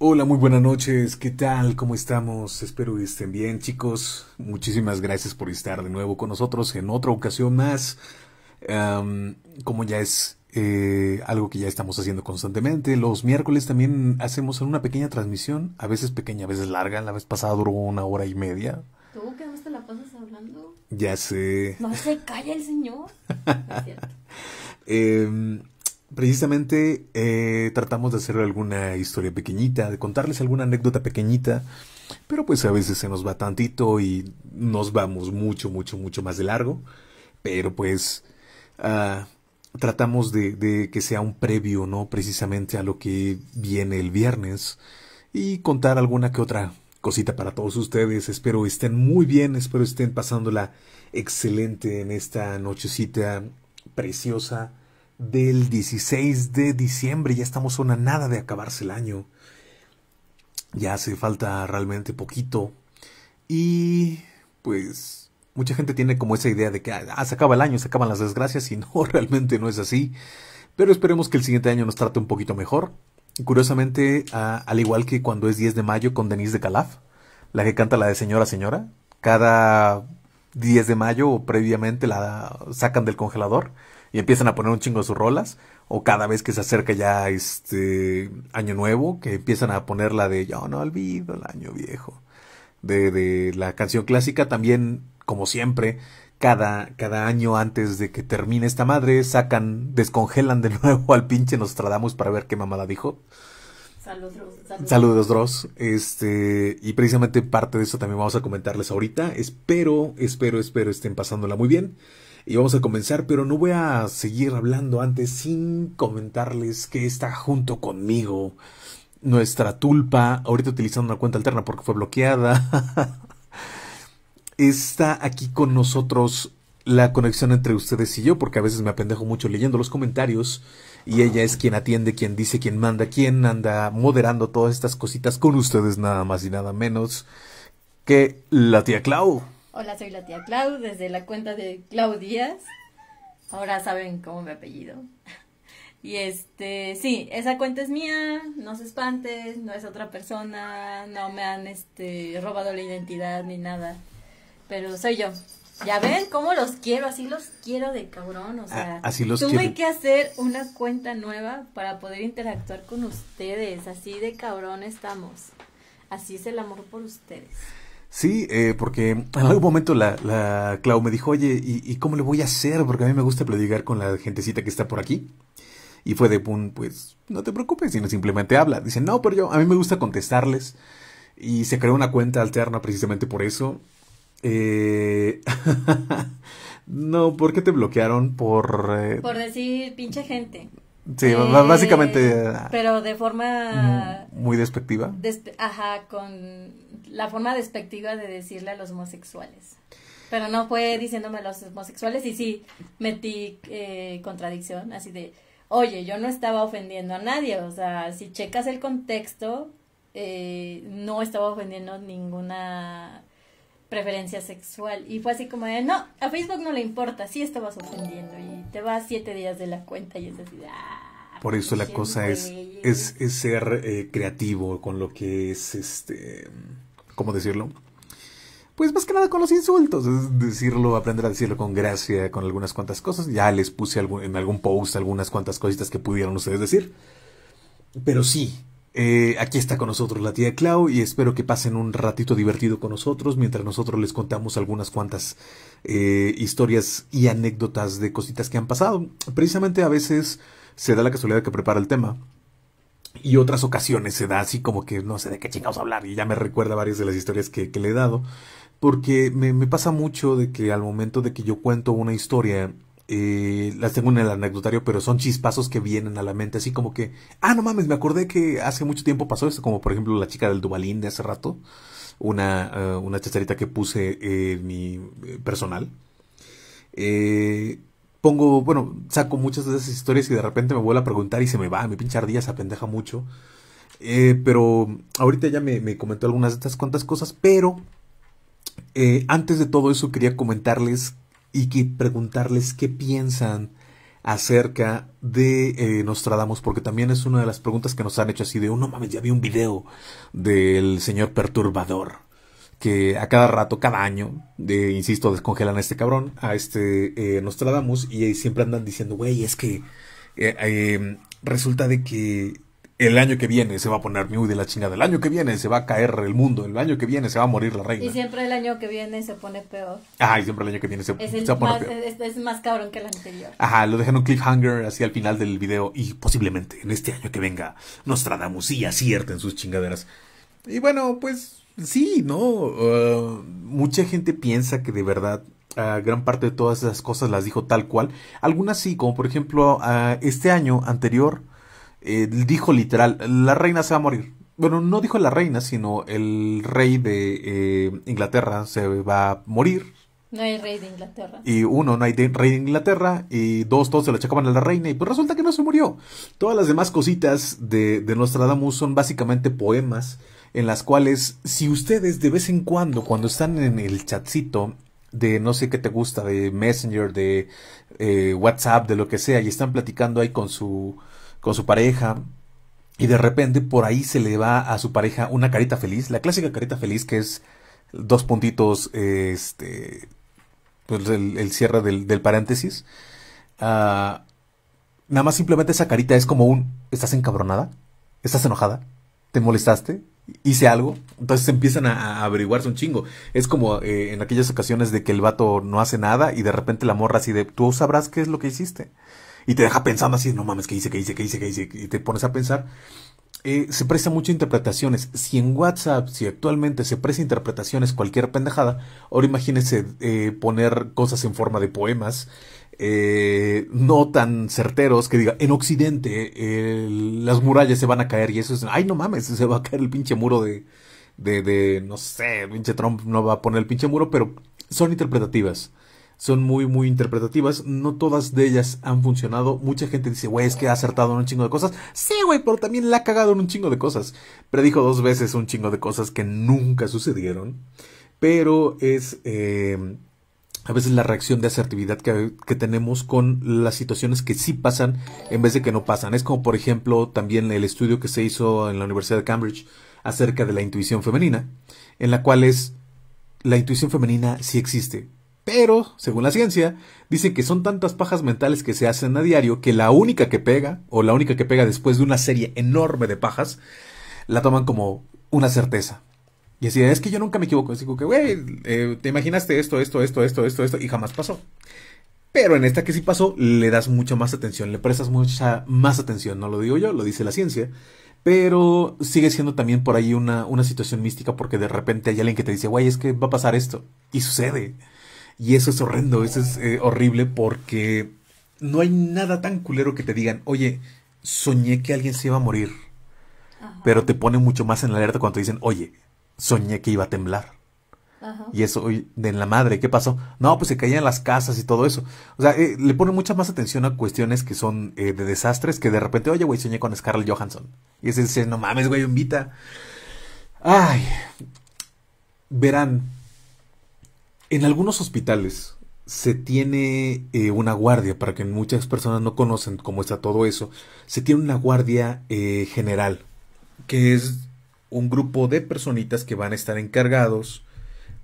Hola, muy buenas noches. ¿Qué tal? ¿Cómo estamos? Espero que estén bien, chicos. Muchísimas gracias por estar de nuevo con nosotros en otra ocasión más. como ya es eh, algo que ya estamos haciendo constantemente, los miércoles también hacemos una pequeña transmisión, a veces pequeña, a veces larga. La vez pasada duró una hora y media. ¿Tú qué más te la pasas hablando? Ya sé. No se calla el señor. cierto. eh, precisamente eh, tratamos de hacer alguna historia pequeñita, de contarles alguna anécdota pequeñita, pero pues a veces se nos va tantito y nos vamos mucho, mucho, mucho más de largo, pero pues ah, tratamos de, de, que sea un previo, ¿no? Precisamente a lo que viene el viernes y contar alguna que otra cosita para todos ustedes. Espero estén muy bien, espero estén pasándola excelente en esta nochecita preciosa del 16 de diciembre. Ya estamos a una nada de acabarse el año. Ya hace falta realmente poquito. Y pues mucha gente tiene como esa idea de que ah, se acaba el año, se acaban las desgracias y no, realmente no es así. Pero esperemos que el siguiente año nos trate un poquito mejor. curiosamente, al igual que cuando es 10 de mayo con Denise de Calaf, la que canta la de Señora Señora, cada 10 de mayo previamente la sacan del congelador y empiezan a poner un chingo de sus rolas. O cada vez que se acerca ya este año nuevo, que empiezan a poner la de Yo no olvido el año viejo. De, de la canción clásica también, como siempre, cada, cada año antes de que termine esta madre, sacan, descongelan de nuevo al pinche Nostradamus para ver qué mamada dijo. Saludos, saludos. saludos, Dross. Este, y precisamente parte de eso también vamos a comentarles ahorita. Espero, espero, espero estén pasándola muy bien. Y vamos a comenzar, pero no voy a seguir hablando antes sin comentarles que está junto conmigo nuestra tulpa, ahorita utilizando una cuenta alterna porque fue bloqueada. está aquí con nosotros la conexión entre ustedes y yo, porque a veces me apendejo mucho leyendo los comentarios y ella es quien atiende, quien dice, quien manda, quien anda moderando todas estas cositas con ustedes nada más y nada menos que la tía Clau. Hola, soy la tía Clau desde la cuenta de Clau Díaz. Ahora saben cómo me apellido. Y este, sí, esa cuenta es mía, no se espantes, no es otra persona, no me han este robado la identidad ni nada. Pero soy yo. Ya ven cómo los quiero, así los quiero de cabrón, o ah, sea, así los tuve que hacer una cuenta nueva para poder interactuar con ustedes, así de cabrón estamos. Así es el amor por ustedes. Sí, eh, porque en algún momento la, la Clau me dijo, oye, ¿y, cómo le voy a hacer? Porque a mí me gusta platicar con la gentecita que está por aquí. Y fue de, pum, pues no te preocupes, sino simplemente habla. Dice, no, pero yo, a mí me gusta contestarles. Y se creó una cuenta alterna precisamente por eso. Eh... no, ¿por qué te bloquearon? Por... Eh, por decir pinche gente. Sí, básicamente. Eh, ah, pero de forma. Mm, muy despectiva. ajá, con la forma despectiva de decirle a los homosexuales. Pero no fue diciéndome a los homosexuales y sí metí eh, contradicción, así de, oye, yo no estaba ofendiendo a nadie, o sea, si checas el contexto, eh, no estaba ofendiendo ninguna preferencia sexual. Y fue así como de, no, a Facebook no le importa, sí estabas ofendiendo y te vas siete días de la cuenta y es así, ah, Por eso la cosa es, es, ser eh, creativo con lo que es, este, ¿cómo decirlo? Pues más que nada con los insultos, es decirlo, aprender a decirlo con gracia, con algunas cuantas cosas. Ya les puse en algún post algunas cuantas cositas que pudieron ustedes decir. Pero sí, eh, aquí está con nosotros la tía Clau y espero que pasen un ratito divertido con nosotros mientras nosotros les contamos algunas cuantas eh, historias y anécdotas de cositas que han pasado. Precisamente a veces se da la casualidad que prepara el tema y otras ocasiones se da así como que no sé de qué chingados hablar y ya me recuerda varias de las historias que, le he dado porque me pasa mucho de que al momento de que yo cuento una historia eh, las tengo en el anecdotario, pero son chispazos que vienen a la mente, así como que, ah, no mames, me acordé que hace mucho tiempo pasó esto, como por ejemplo la chica del Dubalín de hace rato, una, eh, chacharita que puse en mi eh, personal. pongo, bueno, saco muchas de esas historias y de repente me vuelvo a preguntar y se me va, mi pinche ardilla se apendeja mucho. pero ahorita ya me, comentó algunas de estas cuantas cosas, pero antes de todo eso quería comentarles y que preguntarles qué piensan acerca de eh, Nostradamus, porque también es una de las preguntas que nos han hecho así de, oh, no mames, ya vi un video del señor perturbador, que a cada rato, cada año, de insisto, descongelan a este cabrón, a este eh, Nostradamus, y siempre andan diciendo, güey, es que eh, resulta de que el año que viene se va a poner muy de la chingada, el año que viene se va a caer el mundo, el año que viene se va a morir la reina. Y siempre el año que viene se pone peor. Ajá, y siempre el año que viene se, pone peor. Es, más cabrón que el anterior. Ajá, lo dejaron cliffhanger así al final del video y posiblemente en este año que venga Nostradamus sí acierta en sus chingaderas. Y bueno, pues sí, ¿no? Uh, mucha gente piensa que de verdad uh, gran parte de todas esas cosas las dijo tal cual. Algunas sí, como por ejemplo uh, este año anterior dijo literal, la reina se va a morir. Bueno, no dijo la reina, sino el rey de eh, Inglaterra se va a morir. No hay rey de Inglaterra. Y uno, no hay rey de Inglaterra. Y dos, todos se lo echaban a la reina. Y pues resulta que no se murió. Todas las demás cositas de, Nostradamus son básicamente poemas en las cuales, si ustedes de vez en cuando, cuando están en el chatcito de no sé qué te gusta, de Messenger, de eh, WhatsApp, de lo que sea, y están platicando ahí con su con su pareja, y de repente por ahí se le va a su pareja una carita feliz, la clásica carita feliz que es dos puntitos, este, pues el, cierre del, del paréntesis. Ah, nada más simplemente esa carita es como un, ¿estás encabronada? ¿Estás enojada? ¿Te molestaste? hice algo. Entonces empiezan a, averiguarse un chingo. Es como eh, en aquellas ocasiones de que el vato no hace nada y de repente la morra así de, tú sabrás qué es lo que hiciste y te deja pensando así, no mames, ¿qué dice, ¿Qué dice, ¿Qué dice, ¿Qué dice, Y te pones a pensar. Eh, se presta mucho a interpretaciones. Si en WhatsApp, si actualmente se presta interpretaciones cualquier pendejada, ahora imagínese eh, poner cosas en forma de poemas. Eh, no tan certeros que diga en Occidente las murallas se van a caer y eso es ay no mames se va a caer el pinche muro de de, de no sé pinche Trump no va a poner el pinche muro pero son interpretativas son muy, muy interpretativas. No todas de ellas han funcionado. Mucha gente dice, güey, es que ha acertado en un chingo de cosas. Sí, güey, pero también la ha cagado en un chingo de cosas. Predijo dos veces un chingo de cosas que nunca sucedieron. Pero es eh, a veces la reacción de asertividad que, que, tenemos con las situaciones que sí pasan en vez de que no pasan. Es como, por ejemplo, también el estudio que se hizo en la Universidad de Cambridge acerca de la intuición femenina, en la cual es la intuición femenina sí existe, pero, según la ciencia, dice que son tantas pajas mentales que se hacen a diario que la única que pega, o la única que pega después de una serie enorme de pajas, la toman como una certeza. Y así, es que yo nunca me equivoco. Digo que, güey, eh, te imaginaste esto, esto, esto, esto, esto, esto, y jamás pasó. Pero en esta que sí pasó, le das mucha más atención, le prestas mucha más atención. No lo digo yo, lo dice la ciencia. Pero sigue siendo también por ahí una, una situación mística porque de repente hay alguien que te dice, güey, es que va a pasar esto. Y sucede. Y eso es horrendo, eso es eh, horrible porque no hay nada tan culero que te digan, oye, soñé que alguien se iba a morir. Pero te pone mucho más en alerta cuando te dicen, oye, soñé que iba a temblar. Y eso, de en la madre, ¿qué pasó? No, pues se caían las casas y todo eso. O sea, eh, le pone mucha más atención a cuestiones que son eh, de desastres que de repente, oye, güey, soñé con Scarlett Johansson. Y ese dice, no mames, güey, invita. Ay, verán, en algunos hospitales se tiene eh, una guardia, para que muchas personas no conocen cómo está todo eso, se tiene una guardia eh, general, que es un grupo de personitas que van a estar encargados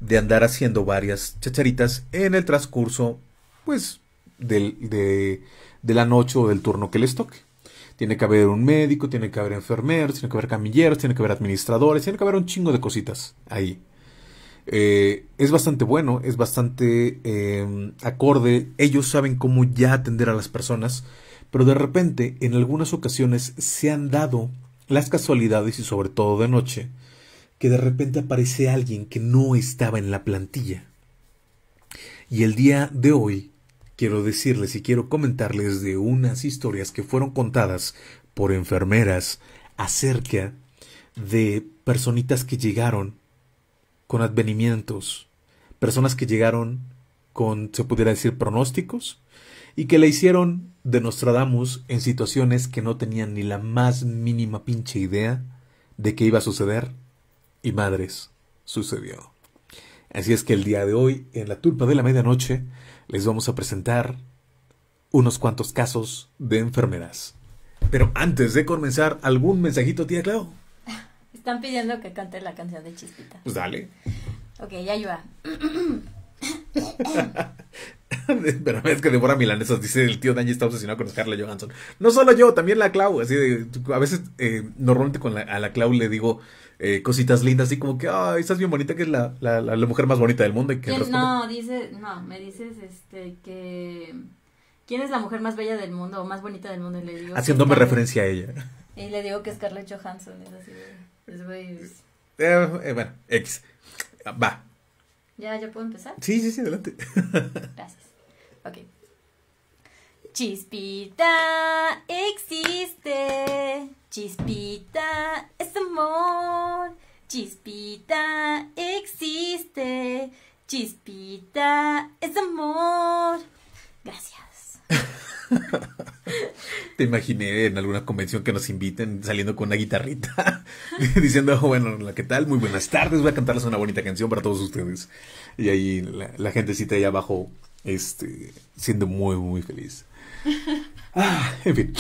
de andar haciendo varias chacharitas en el transcurso, pues, del, de, de la noche o del turno que les toque. Tiene que haber un médico, tiene que haber enfermeros, tiene que haber camilleros, tiene que haber administradores, tiene que haber un chingo de cositas ahí. Eh, es bastante bueno, es bastante em, acorde. Ellos saben cómo ya atender a las personas, pero de repente, en algunas ocasiones, se han dado las casualidades y sobre todo de noche, que de repente aparece alguien que no estaba en la plantilla. Y el día de hoy quiero decirles y quiero comentarles de unas historias que fueron contadas por enfermeras acerca de personitas que llegaron con advenimientos, personas que llegaron con, se pudiera decir, pronósticos, y que le hicieron de Nostradamus en situaciones que no tenían ni la más mínima pinche idea de que iba a suceder, y madres, sucedió. Así es que el día de hoy, en la tulpa de la medianoche, les vamos a presentar unos cuantos casos de enfermeras. Pero antes de comenzar, algún mensajito, tía Clau están pidiendo que cante la canción de Chispita. Pues dale. Ok, ya ayuda. Pero es que Deborah milanesas, dice el tío Dani está obsesionado con Scarlett Johansson. No solo yo, también la Clau, así de, a veces eh, normalmente con la, a la Clau le digo eh, cositas lindas, así como que, ay, estás bien bonita, que es la, la, la, mujer más bonita del mundo. Y que no, dice, no, me dices este que, ¿quién es la mujer más bella del mundo o más bonita del mundo? Y le digo, haciéndome referencia a ella. Y le digo que es Scarlett Johansson, es así de... Los pues, voy eh, eh, bueno, ex Va. ¿Ya, ¿Ya puedo empezar? Sí, sí, sí, adelante. Gracias. Ok. Chispita existe. Chispita es amor. Chispita existe. Chispita es amor. Gracias. Te imaginé en alguna convención que nos inviten saliendo con una guitarrita, diciendo, oh, bueno, qué tal? Muy buenas tardes, voy a cantarles una bonita canción para todos ustedes. Y ahí la, la gentecita ahí abajo, este, siendo muy, muy feliz. Ah, en fin.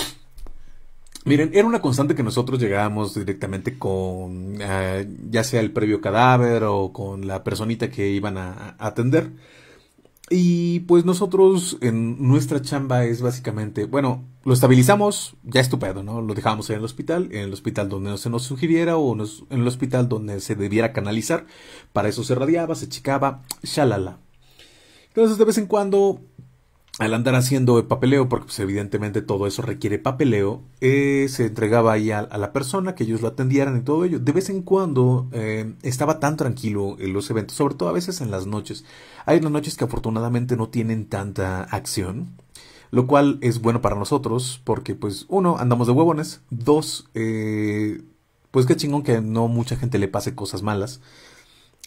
Miren, era una constante que nosotros llegábamos directamente con, eh, ya sea el previo cadáver o con la personita que iban a atender y pues nosotros en nuestra chamba es básicamente, bueno, lo estabilizamos, ya estupendo, ¿no? Lo dejamos en el hospital, en el hospital donde no se nos sugiriera o en el hospital donde se debiera canalizar. Para eso se radiaba, se chicaba, shalala. Entonces de vez en cuando al andar haciendo el papeleo, porque pues, evidentemente todo eso requiere papeleo, eh, se entregaba ahí a, la persona, que ellos lo atendieran y todo ello. De vez en cuando eh, estaba tan tranquilo en los eventos, sobre todo a veces en las noches. Hay unas noches que afortunadamente no tienen tanta acción, lo cual es bueno para nosotros, porque pues uno, andamos de huevones, dos, eh, pues qué chingón que no mucha gente le pase cosas malas.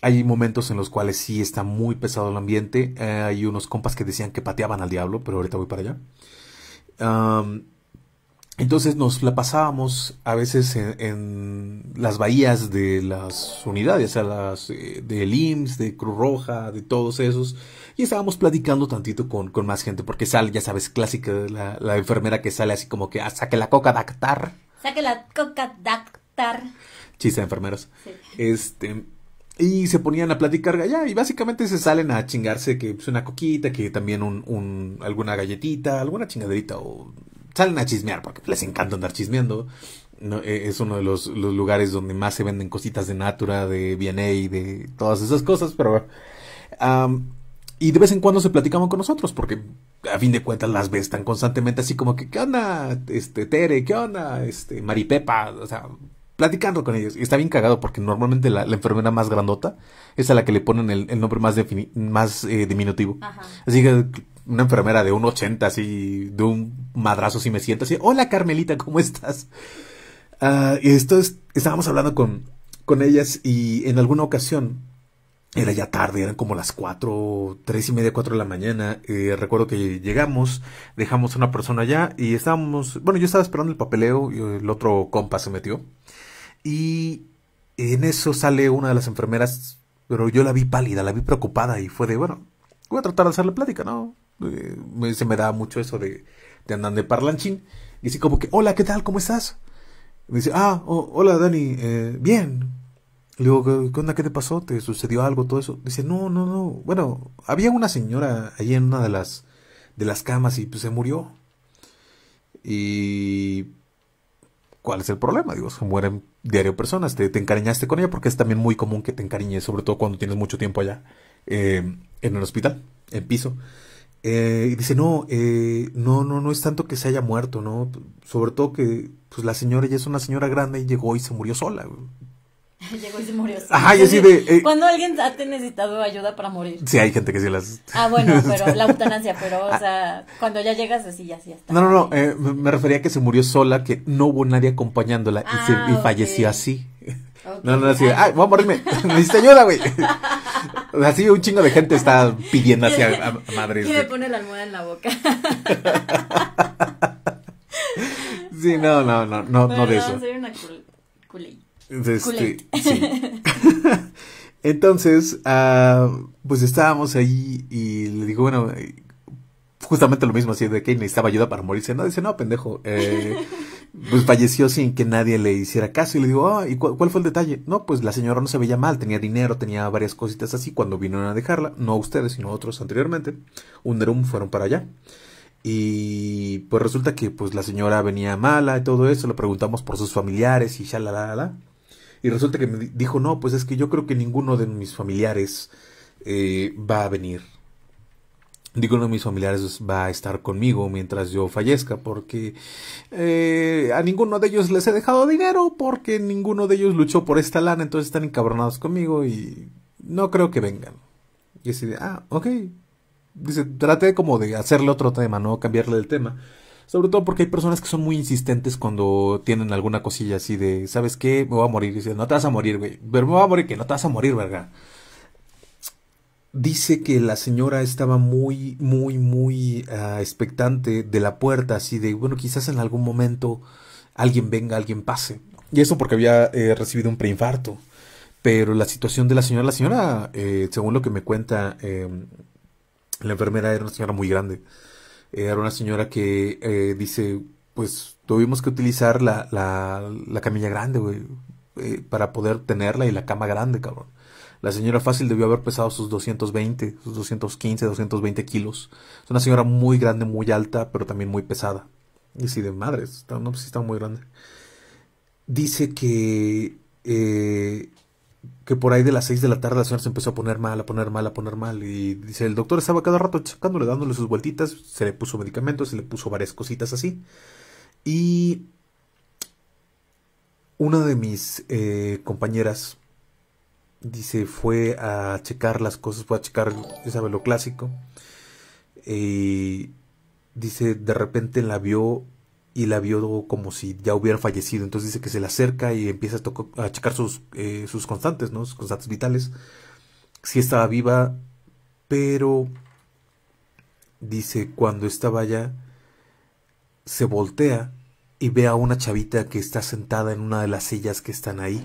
Hay momentos en los cuales sí está muy pesado el ambiente. Eh, hay unos compas que decían que pateaban al diablo, pero ahorita voy para allá. entonces nos la pasábamos a veces en, las bahías de las unidades, o sea, las eh, de de Cruz Roja, de todos esos, y estábamos platicando tantito con, con más gente, porque sale, ya sabes, clásica la, la enfermera que sale así como que, ah, saque la coca dactar. Saque la coca dactar. Chiste de enfermeros. Este, y se ponían a platicar allá y básicamente se salen a chingarse que es pues, una coquita, que también un, alguna galletita, alguna chingaderita o salen a chismear porque les encanta andar chismeando. E, es uno de los, lugares donde más se venden cositas de Natura, de y de todas esas cosas, pero... y de vez en cuando se platicaban con nosotros, porque a fin de cuentas las ves tan constantemente así como que, ¿qué onda, este, Tere? ¿Qué onda, este, Maripepa? O sea, platicando con ellos. Y está bien cagado porque normalmente la, enfermera más grandota es a la que le ponen el, nombre más, más eh, diminutivo. Así que una enfermera de un ochenta, así, de un madrazo, si me siento así, hola Carmelita, ¿cómo estás? Ah, y esto estábamos hablando con, con ellas y en alguna ocasión, era ya tarde, eran como las 4, 3 y media, 4 de la mañana, eh, recuerdo que llegamos, dejamos a una persona allá y estábamos, bueno, yo estaba esperando el papeleo y el otro compa se metió. Y en eso sale una de las enfermeras, pero yo la vi pálida, la vi preocupada y fue de, bueno, voy a tratar de hacerle plática, ¿no? Eh, se me da mucho eso de, de andar de parlanchín. Y así como que, hola, ¿qué tal? ¿Cómo estás? me dice, ah, hola Dani, eh, bien. Le digo, ¿qué onda? ¿Qué te pasó? ¿Te sucedió algo? Todo eso. Dice, no, no, no. Bueno, había una señora ahí en una de las, de las camas y pues se murió. Y... ¿Cuál es el problema? Digo, se mueren diario personas, te, te, encariñaste con ella porque es también muy común que te encariñes, sobre todo cuando tienes mucho tiempo allá eh, en el hospital, en piso. Eh, y dice, no, eh, no, no, no es tanto que se haya muerto, ¿no? Sobre todo que pues, la señora ya es una señora grande y llegó y se murió sola. Llegó y se murió. ¿sí? Ajá, yo sí de. Eh, Cuando alguien ha necesitado ayuda para morir. Sí, hay gente que sí las. Ah, bueno, pero la eutanasia, pero, o ah. sea, cuando ya llegas así, ya, sí, está. No, no, no, eh, me refería a que se murió sola, que no hubo nadie acompañándola ah, y, se, y ah, okay. falleció así. Okay. No, no, así, de, ay voy a morirme, necesito ayuda, güey. Así un chingo de gente está pidiendo hacia a, a madre. Y me pone la almohada en la boca. sí, no, no, no, no, Perdón, no de eso. Soy una cul culé. Este, Entonces, ah, pues estábamos ahí y le digo, bueno, justamente lo mismo, así de que necesitaba ayuda para morirse. No, dice, no, pendejo. Eh, pues falleció sin que nadie le hiciera caso. Y le digo, ah, ¿y cuál fue el detalle? No, pues la señora no se veía mal, tenía dinero, tenía varias cositas así cuando vinieron a dejarla. No a ustedes, sino otros anteriormente. Un derum fueron para allá. Y pues resulta que pues la señora venía mala y todo eso. Le preguntamos por sus familiares y ya la la la. Y resulta que me dijo, no, pues es que yo creo que ninguno de mis familiares eh, va a venir. Ninguno de mis familiares va a estar conmigo mientras yo fallezca porque eh, a ninguno de ellos les he dejado dinero porque ninguno de ellos luchó por esta lana, entonces están encabronados conmigo y no creo que vengan. Y así de, ah, ok. Dice, trate como de hacerle otro tema, no cambiarle el tema. Sobre todo porque hay personas que son muy insistentes cuando tienen alguna cosilla así de, ¿sabes qué? Me voy a morir. dice, no te vas a morir, güey. me voy a morir, que no te vas a morir, verga. Dice que la señora estaba muy, muy, muy ah, expectante de la puerta, así de, bueno, quizás en algún momento alguien venga, alguien pase. Y eso porque había eh, recibido un preinfarto. Pero la situación de la señora, la señora, eh, según lo que me cuenta em, la enfermera, era una señora muy grande. Eh, era una señora que eh, dice, pues tuvimos que utilizar la, la, camilla grande, güey, eh, para poder tenerla y la cama grande, cabrón. La señora fácil debió haber pesado sus 220, sus 215, 220 kilos. Es una señora muy grande, muy alta, pero también muy pesada. Y si de madres, está, no, pues sí está muy grande. Dice que que por ahí de las 6 de la tarde la señora se empezó a poner mal, a poner mal, a poner mal. Y dice, el doctor estaba cada rato checándole, dándole sus vueltitas, se le puso medicamentos, se le puso varias cositas así. Y una de mis eh, compañeras, dice, fue a checar las cosas, fue a checar, ya sabe, lo clásico. Y dice, de repente la vio y la vio como si ya hubiera fallecido. Entonces dice que se la acerca y empieza a, a checar sus, eh, sus constantes, ¿no? Sus constantes vitales. Si estaba viva, pero dice cuando estaba allá se voltea y ve a una chavita que está sentada en una de las sillas que están ahí.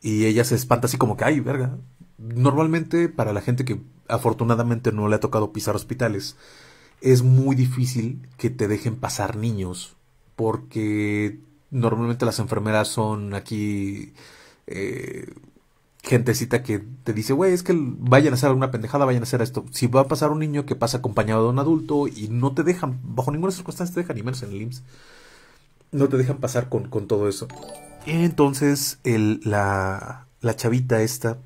Y ella se espanta así como que, ay, verga. Normalmente para la gente que afortunadamente no le ha tocado pisar hospitales, es muy difícil que te dejen pasar niños porque normalmente las enfermeras son aquí eh, gentecita que te dice, güey, es que vayan a hacer alguna pendejada, vayan a hacer esto. Si va a pasar un niño que pasa acompañado de un adulto y no te dejan, bajo ninguna circunstancia te dejan, y menos en el IMSS, no te dejan pasar con, todo eso. Entonces el, la, la chavita esta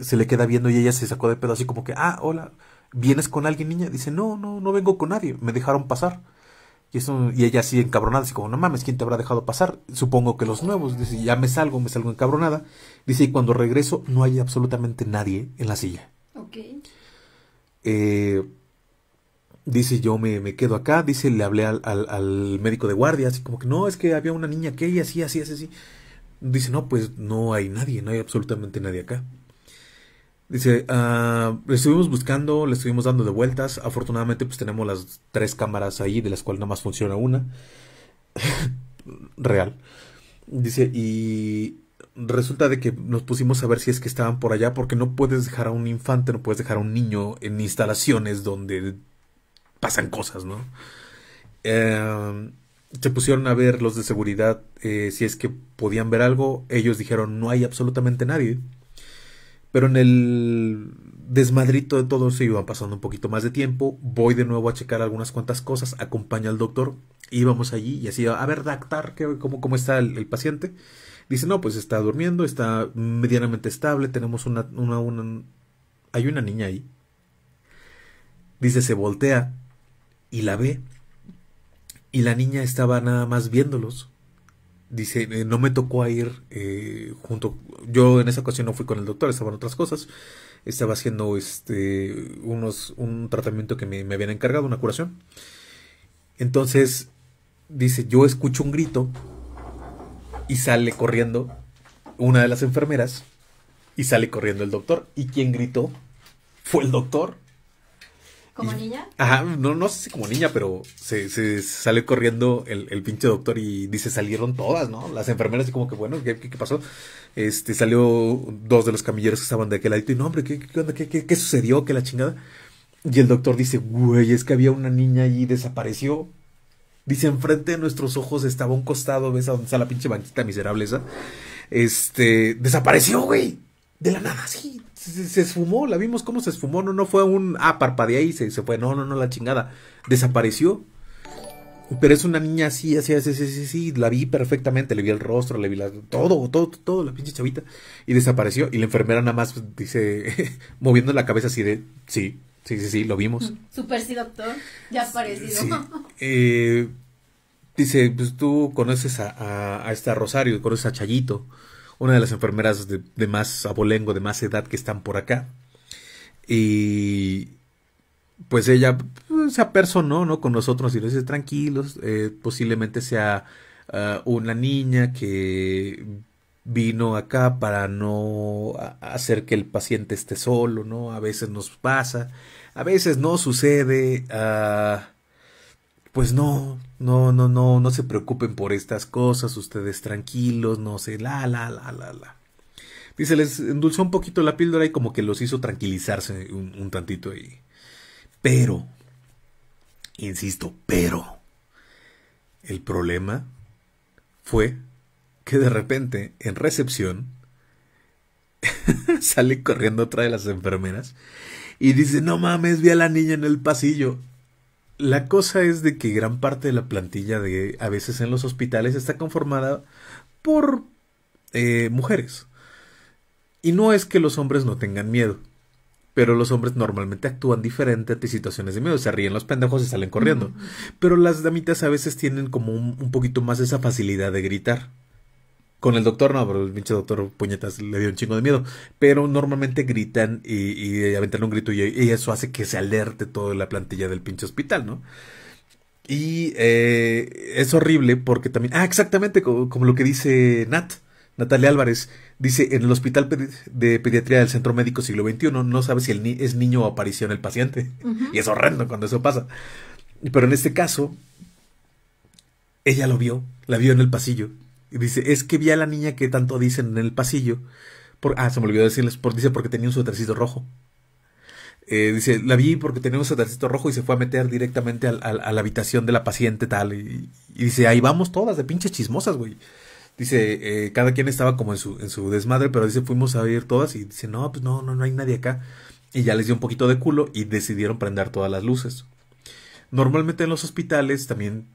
se le queda viendo y ella se sacó de pedo así como que, ah, hola, ¿Vienes con alguien, niña? Dice, no, no, no vengo con nadie, me dejaron pasar. Y, y ella así encabronada, así como, no mames, ¿quién te habrá dejado pasar? Supongo que los nuevos. Dice, ya me salgo, me salgo encabronada. Dice, y cuando regreso no hay absolutamente nadie en la silla. Ok. Eh, dice, yo me, me, quedo acá. Dice, le hablé al, al, médico de guardia, así como que, no, es que había una niña que ella así, así, así, así. Dice, no, pues no hay nadie, no hay absolutamente nadie acá. Dice, ah, le estuvimos buscando, le estuvimos dando de vueltas. Afortunadamente, pues tenemos las tres cámaras ahí, de las cuales nada más funciona una. Real. Dice, y resulta de que nos pusimos a ver si es que estaban por allá, porque no puedes dejar a un infante, no puedes dejar a un niño en instalaciones donde pasan cosas, ¿no? Eh, se pusieron a ver los de seguridad eh, si es que podían ver algo. Ellos dijeron, no hay absolutamente nadie. Pero en el desmadrito de todo se iba pasando un poquito más de tiempo. Voy de nuevo a checar algunas cuantas cosas. acompaña al doctor. Íbamos allí y así, a ver, Dactar, ¿cómo, cómo está el, paciente? Dice, no, pues está durmiendo, está medianamente estable. Tenemos una, una... Hay una niña ahí. Dice, se voltea y la ve. Y la niña estaba nada más viéndolos dice, eh, no me tocó ir eh, junto, yo en esa ocasión no fui con el doctor, estaban otras cosas, estaba haciendo este, unos, un tratamiento que me, me habían encargado, una curación. Entonces, dice, yo escucho un grito y sale corriendo una de las enfermeras y sale corriendo el doctor. ¿Y quien gritó? Fue el doctor. ¿Como niña? Ajá, no, no sé si como niña, pero se, sale corriendo el, pinche doctor y dice, salieron todas, ¿no? Las enfermeras y como que, bueno, ¿qué, pasó? Este, salió dos de los camilleros que estaban de aquel lado y no, hombre, ¿qué, ¿Qué, sucedió? ¿Qué la chingada? Y el doctor dice, güey, es que había una niña allí, desapareció. Dice, enfrente de nuestros ojos estaba un costado, ¿ves a donde está la pinche banquita miserable esa? Este, desapareció, güey. De la nada, sí, se, esfumó, la vimos cómo se esfumó, no, no fue un, ah, parpadea y se, se fue, no, no, no, la chingada, desapareció. Pero es una niña así, así, así, así, así, la vi perfectamente, le vi el rostro, le vi la, todo, todo, todo, la pinche chavita, y desapareció, y la enfermera nada más pues, dice, moviendo la cabeza así de, sí, sí, sí, sí, lo vimos. Mm, Super sí, doctor, ya aparecido. Eh, dice, pues tú conoces a, a, a esta Rosario, conoces a Chayito una de las enfermeras de, más abolengo, de más edad que están por acá. Y pues ella pues, se apersonó ¿no? con nosotros y nos dice tranquilos, eh, posiblemente sea ah, una niña que vino acá para no hacer que el paciente esté solo, ¿no? A veces nos pasa, a veces no sucede, ah, pues no, no, no, no, no se preocupen por estas cosas, ustedes tranquilos, no sé, la, la, la, la, la. Dice, les endulzó un poquito la píldora y como que los hizo tranquilizarse un, tantito ahí. Pero, insisto, pero, el problema fue que de repente en recepción sale corriendo otra de las enfermeras y dice, no mames, vi a la niña en el pasillo. La cosa es de que gran parte de la plantilla de a veces en los hospitales está conformada por eh, mujeres. Y no es que los hombres no tengan miedo, pero los hombres normalmente actúan diferente ante situaciones de miedo. Se ríen los pendejos y salen corriendo. Pero las damitas a veces tienen como un, un poquito más esa facilidad de gritar. Con el doctor, no, pero el pinche doctor puñetas le dio un chingo de miedo. Pero normalmente gritan y, aventan un grito y, eso hace que se alerte toda la plantilla del pinche hospital, ¿no? Y eh, es horrible porque también. Ah, exactamente como, lo que dice Nat, Natalia Álvarez. Dice: En el hospital de pediatría del Centro Médico Siglo XXI no sabe si es niño o aparición el paciente. Y es horrendo cuando eso pasa. Pero en este caso, ella lo vio, la vio en el pasillo Dice, es que vi a la niña que tanto dicen en el pasillo. Por, ah, se me olvidó decirles, dice porque tenía un suétercito rojo. Eh, dice, la vi porque tenía un suétercito rojo y se fue a meter directamente a la habitación de la paciente tal. Y, dice, ahí vamos todas de pinches chismosas, güey. Dice, eh, cada quien estaba como en su, en su desmadre, pero dice, fuimos a ir todas y dice, no, pues no, no, no hay nadie acá. Y ya les dio un poquito de culo y decidieron prender todas las luces. Normalmente en los hospitales también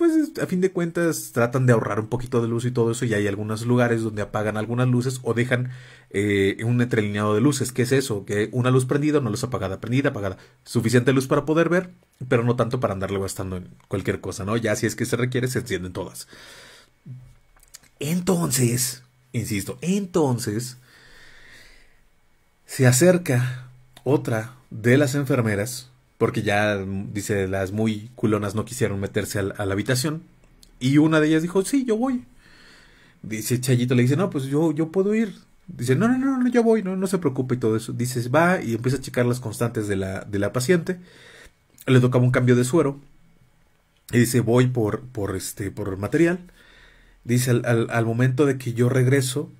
pues a fin de cuentas tratan de ahorrar un poquito de luz y todo eso y hay algunos lugares donde apagan algunas luces o dejan eh, un entrelineado de luces. ¿Qué es eso? Que una luz prendida, una luz apagada, prendida, apagada. Suficiente luz para poder ver, pero no tanto para andarle gastando en cualquier cosa, ¿no? Ya si es que se requiere, se encienden todas. Entonces, insisto, entonces se acerca otra de las enfermeras porque ya, dice, las muy culonas no quisieron meterse a la, habitación. Y una de ellas dijo, sí, yo voy. Dice Chayito, le dice, no, pues yo, yo puedo ir. Dice, no, no, no, no, yo voy, no, no se preocupe y todo eso. Dice, va y empieza a checar las constantes de la, de la paciente. Le tocaba un cambio de suero. Y dice, voy por, por, este, por material. Dice, al momento de que yo regreso,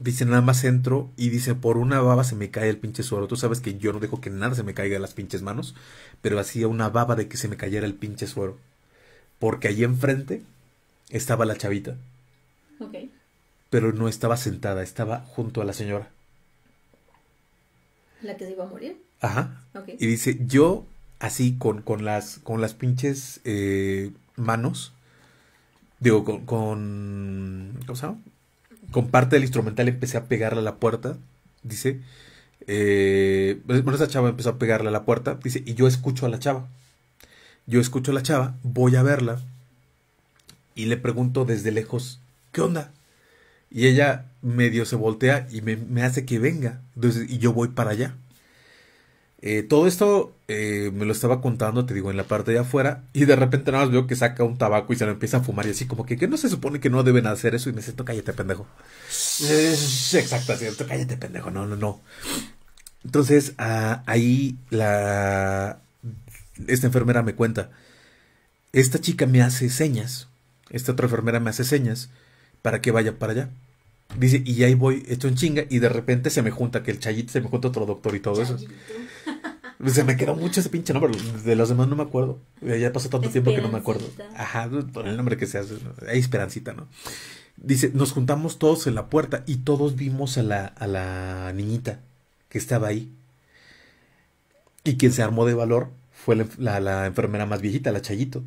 dice nada más entro y dice por una baba se me cae el pinche suero. Tú sabes que yo no dejo que nada se me caiga de las pinches manos, pero hacía una baba de que se me cayera el pinche suero. Porque allí enfrente estaba la chavita. Ok. Pero no estaba sentada, estaba junto a la señora. ¿La que se iba a morir? Ajá. Y dice, yo así con, con, las, con las pinches eh, manos, digo, con, con, ¿cómo se llama? con parte del instrumental empecé a pegarle a la puerta, dice. Eh, bueno, esa chava empezó a pegarle a la puerta, dice, y yo escucho a la chava. Yo escucho a la chava, voy a verla y le pregunto desde lejos, ¿qué onda? Y ella medio se voltea y me, hace que venga. y yo voy para allá. Eh, todo esto eh, me lo estaba contando, te digo, en la parte de afuera. Y de repente nada más veo que saca un tabaco y se lo empieza a fumar. Y así como que, no se supone que no deben hacer eso. Y me tú cállate, pendejo. Exacto, cierto, cállate, pendejo. No, no, no. Entonces, ah, ahí la. Esta enfermera me cuenta. Esta chica me hace señas. Esta otra enfermera me hace señas para que vaya para allá. Dice, y ahí voy, hecho un chinga, y de repente se me junta que el Chayito, se me junta otro doctor y todo eso. Pues, se me quedó mucho ese pinche nombre. De los demás no me acuerdo. Ya pasó tanto tiempo que no me acuerdo. Ajá, por el nombre que hace Hay esperancita, ¿no? Dice, nos juntamos todos en la puerta y todos vimos a la, a la niñita que estaba ahí. Y quien se armó de valor fue la, la, enfermera más viejita, la Chayito.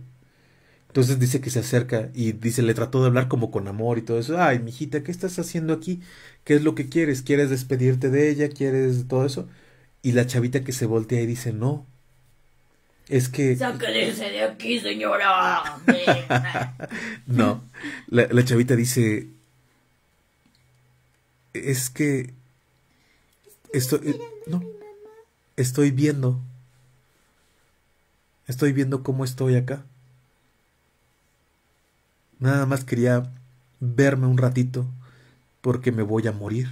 Entonces dice que se acerca y dice, le trató de hablar como con amor y todo eso. Ay, mijita, ¿qué estás haciendo aquí? ¿Qué es lo que quieres? ¿Quieres despedirte de ella? ¿Quieres todo eso? Y la chavita que se voltea y dice, no. Es que... de aquí, señora. no. La, chavita dice... Es que... Eh, no. Estoy viendo. Estoy viendo cómo estoy acá. Nada más quería verme un ratito porque me voy a morir.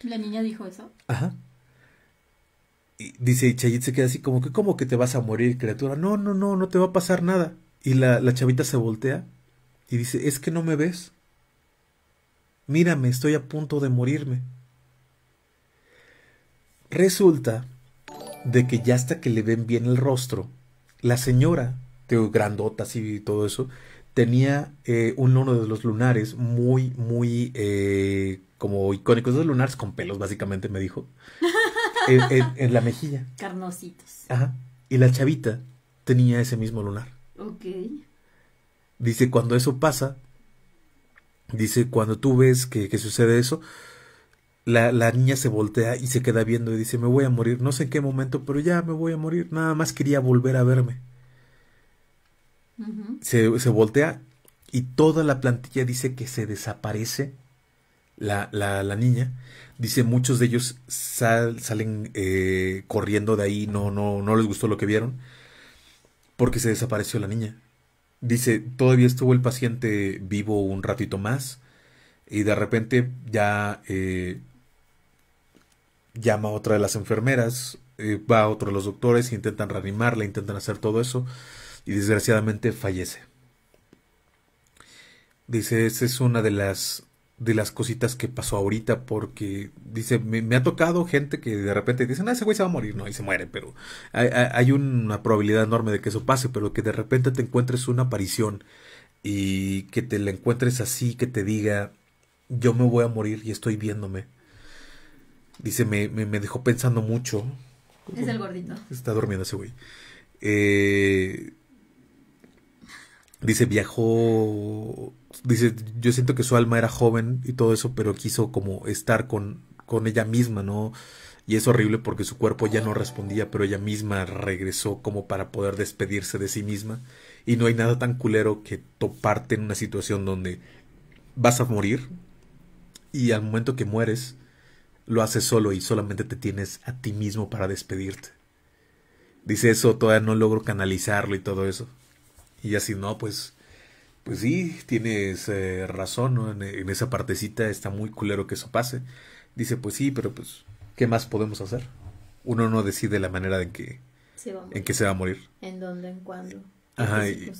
La niña dijo eso. Ajá. Y dice, y Chayit se queda así como que, como que te vas a morir, criatura? No, no, no, no te va a pasar nada. Y la, la chavita se voltea y dice, es que no me ves. Mírame, estoy a punto de morirme. Resulta de que ya hasta que le ven bien el rostro, la señora, de grandota así y todo eso, tenía eh, uno de los lunares muy, muy eh, como icónicos. Esos lunares con pelos, básicamente, me dijo. en, la mejilla. Carnositos. Ajá. Y la chavita tenía ese mismo lunar. Ok. Dice, cuando eso pasa, dice, cuando tú ves que, que sucede eso, la, la, niña se voltea y se queda viendo y dice, me voy a morir, no sé en qué momento, pero ya me voy a morir, nada más quería volver a verme se, se, voltea y toda la plantilla dice que se desaparece la, la, la niña. Dice, muchos de ellos salen eh, corriendo de ahí, no, no, no les gustó lo que vieron, porque se desapareció la niña. Dice, todavía estuvo el paciente vivo un ratito más y de repente ya eh, llama a otra de las enfermeras, eh, va a otro de los doctores, intentan reanimarla, intentan hacer todo eso y desgraciadamente fallece. Dice, esa es una de las de las cositas que pasó ahorita porque dice me, ha tocado gente que de repente dice ah ese güey se va a morir no y se muere pero hay, una probabilidad enorme de que eso pase pero que de repente te encuentres una aparición y que te la encuentres así que te diga yo me voy a morir y estoy viéndome dice me, me, me dejó pensando mucho es el gordito está durmiendo ese güey eh Dice, viajó, dice, yo siento que su alma era joven y todo eso, pero quiso como estar con, con ella misma, ¿no? Y es horrible porque su cuerpo ya no respondía, pero ella misma regresó como para poder despedirse de sí misma. Y no hay nada tan culero que toparte en una situación donde vas a morir y al momento que mueres lo haces solo y solamente te tienes a ti mismo para despedirte. Dice eso, todavía no logro canalizarlo y todo eso. Y así no, pues, pues sí, tienes eh, razón, En, esa partecita está muy culero que eso pase. Dice, pues sí, pero pues, ¿qué más podemos hacer? Uno no decide la manera en que se va a morir. En, que se va a morir. en dónde, en cuándo. Ajá, y,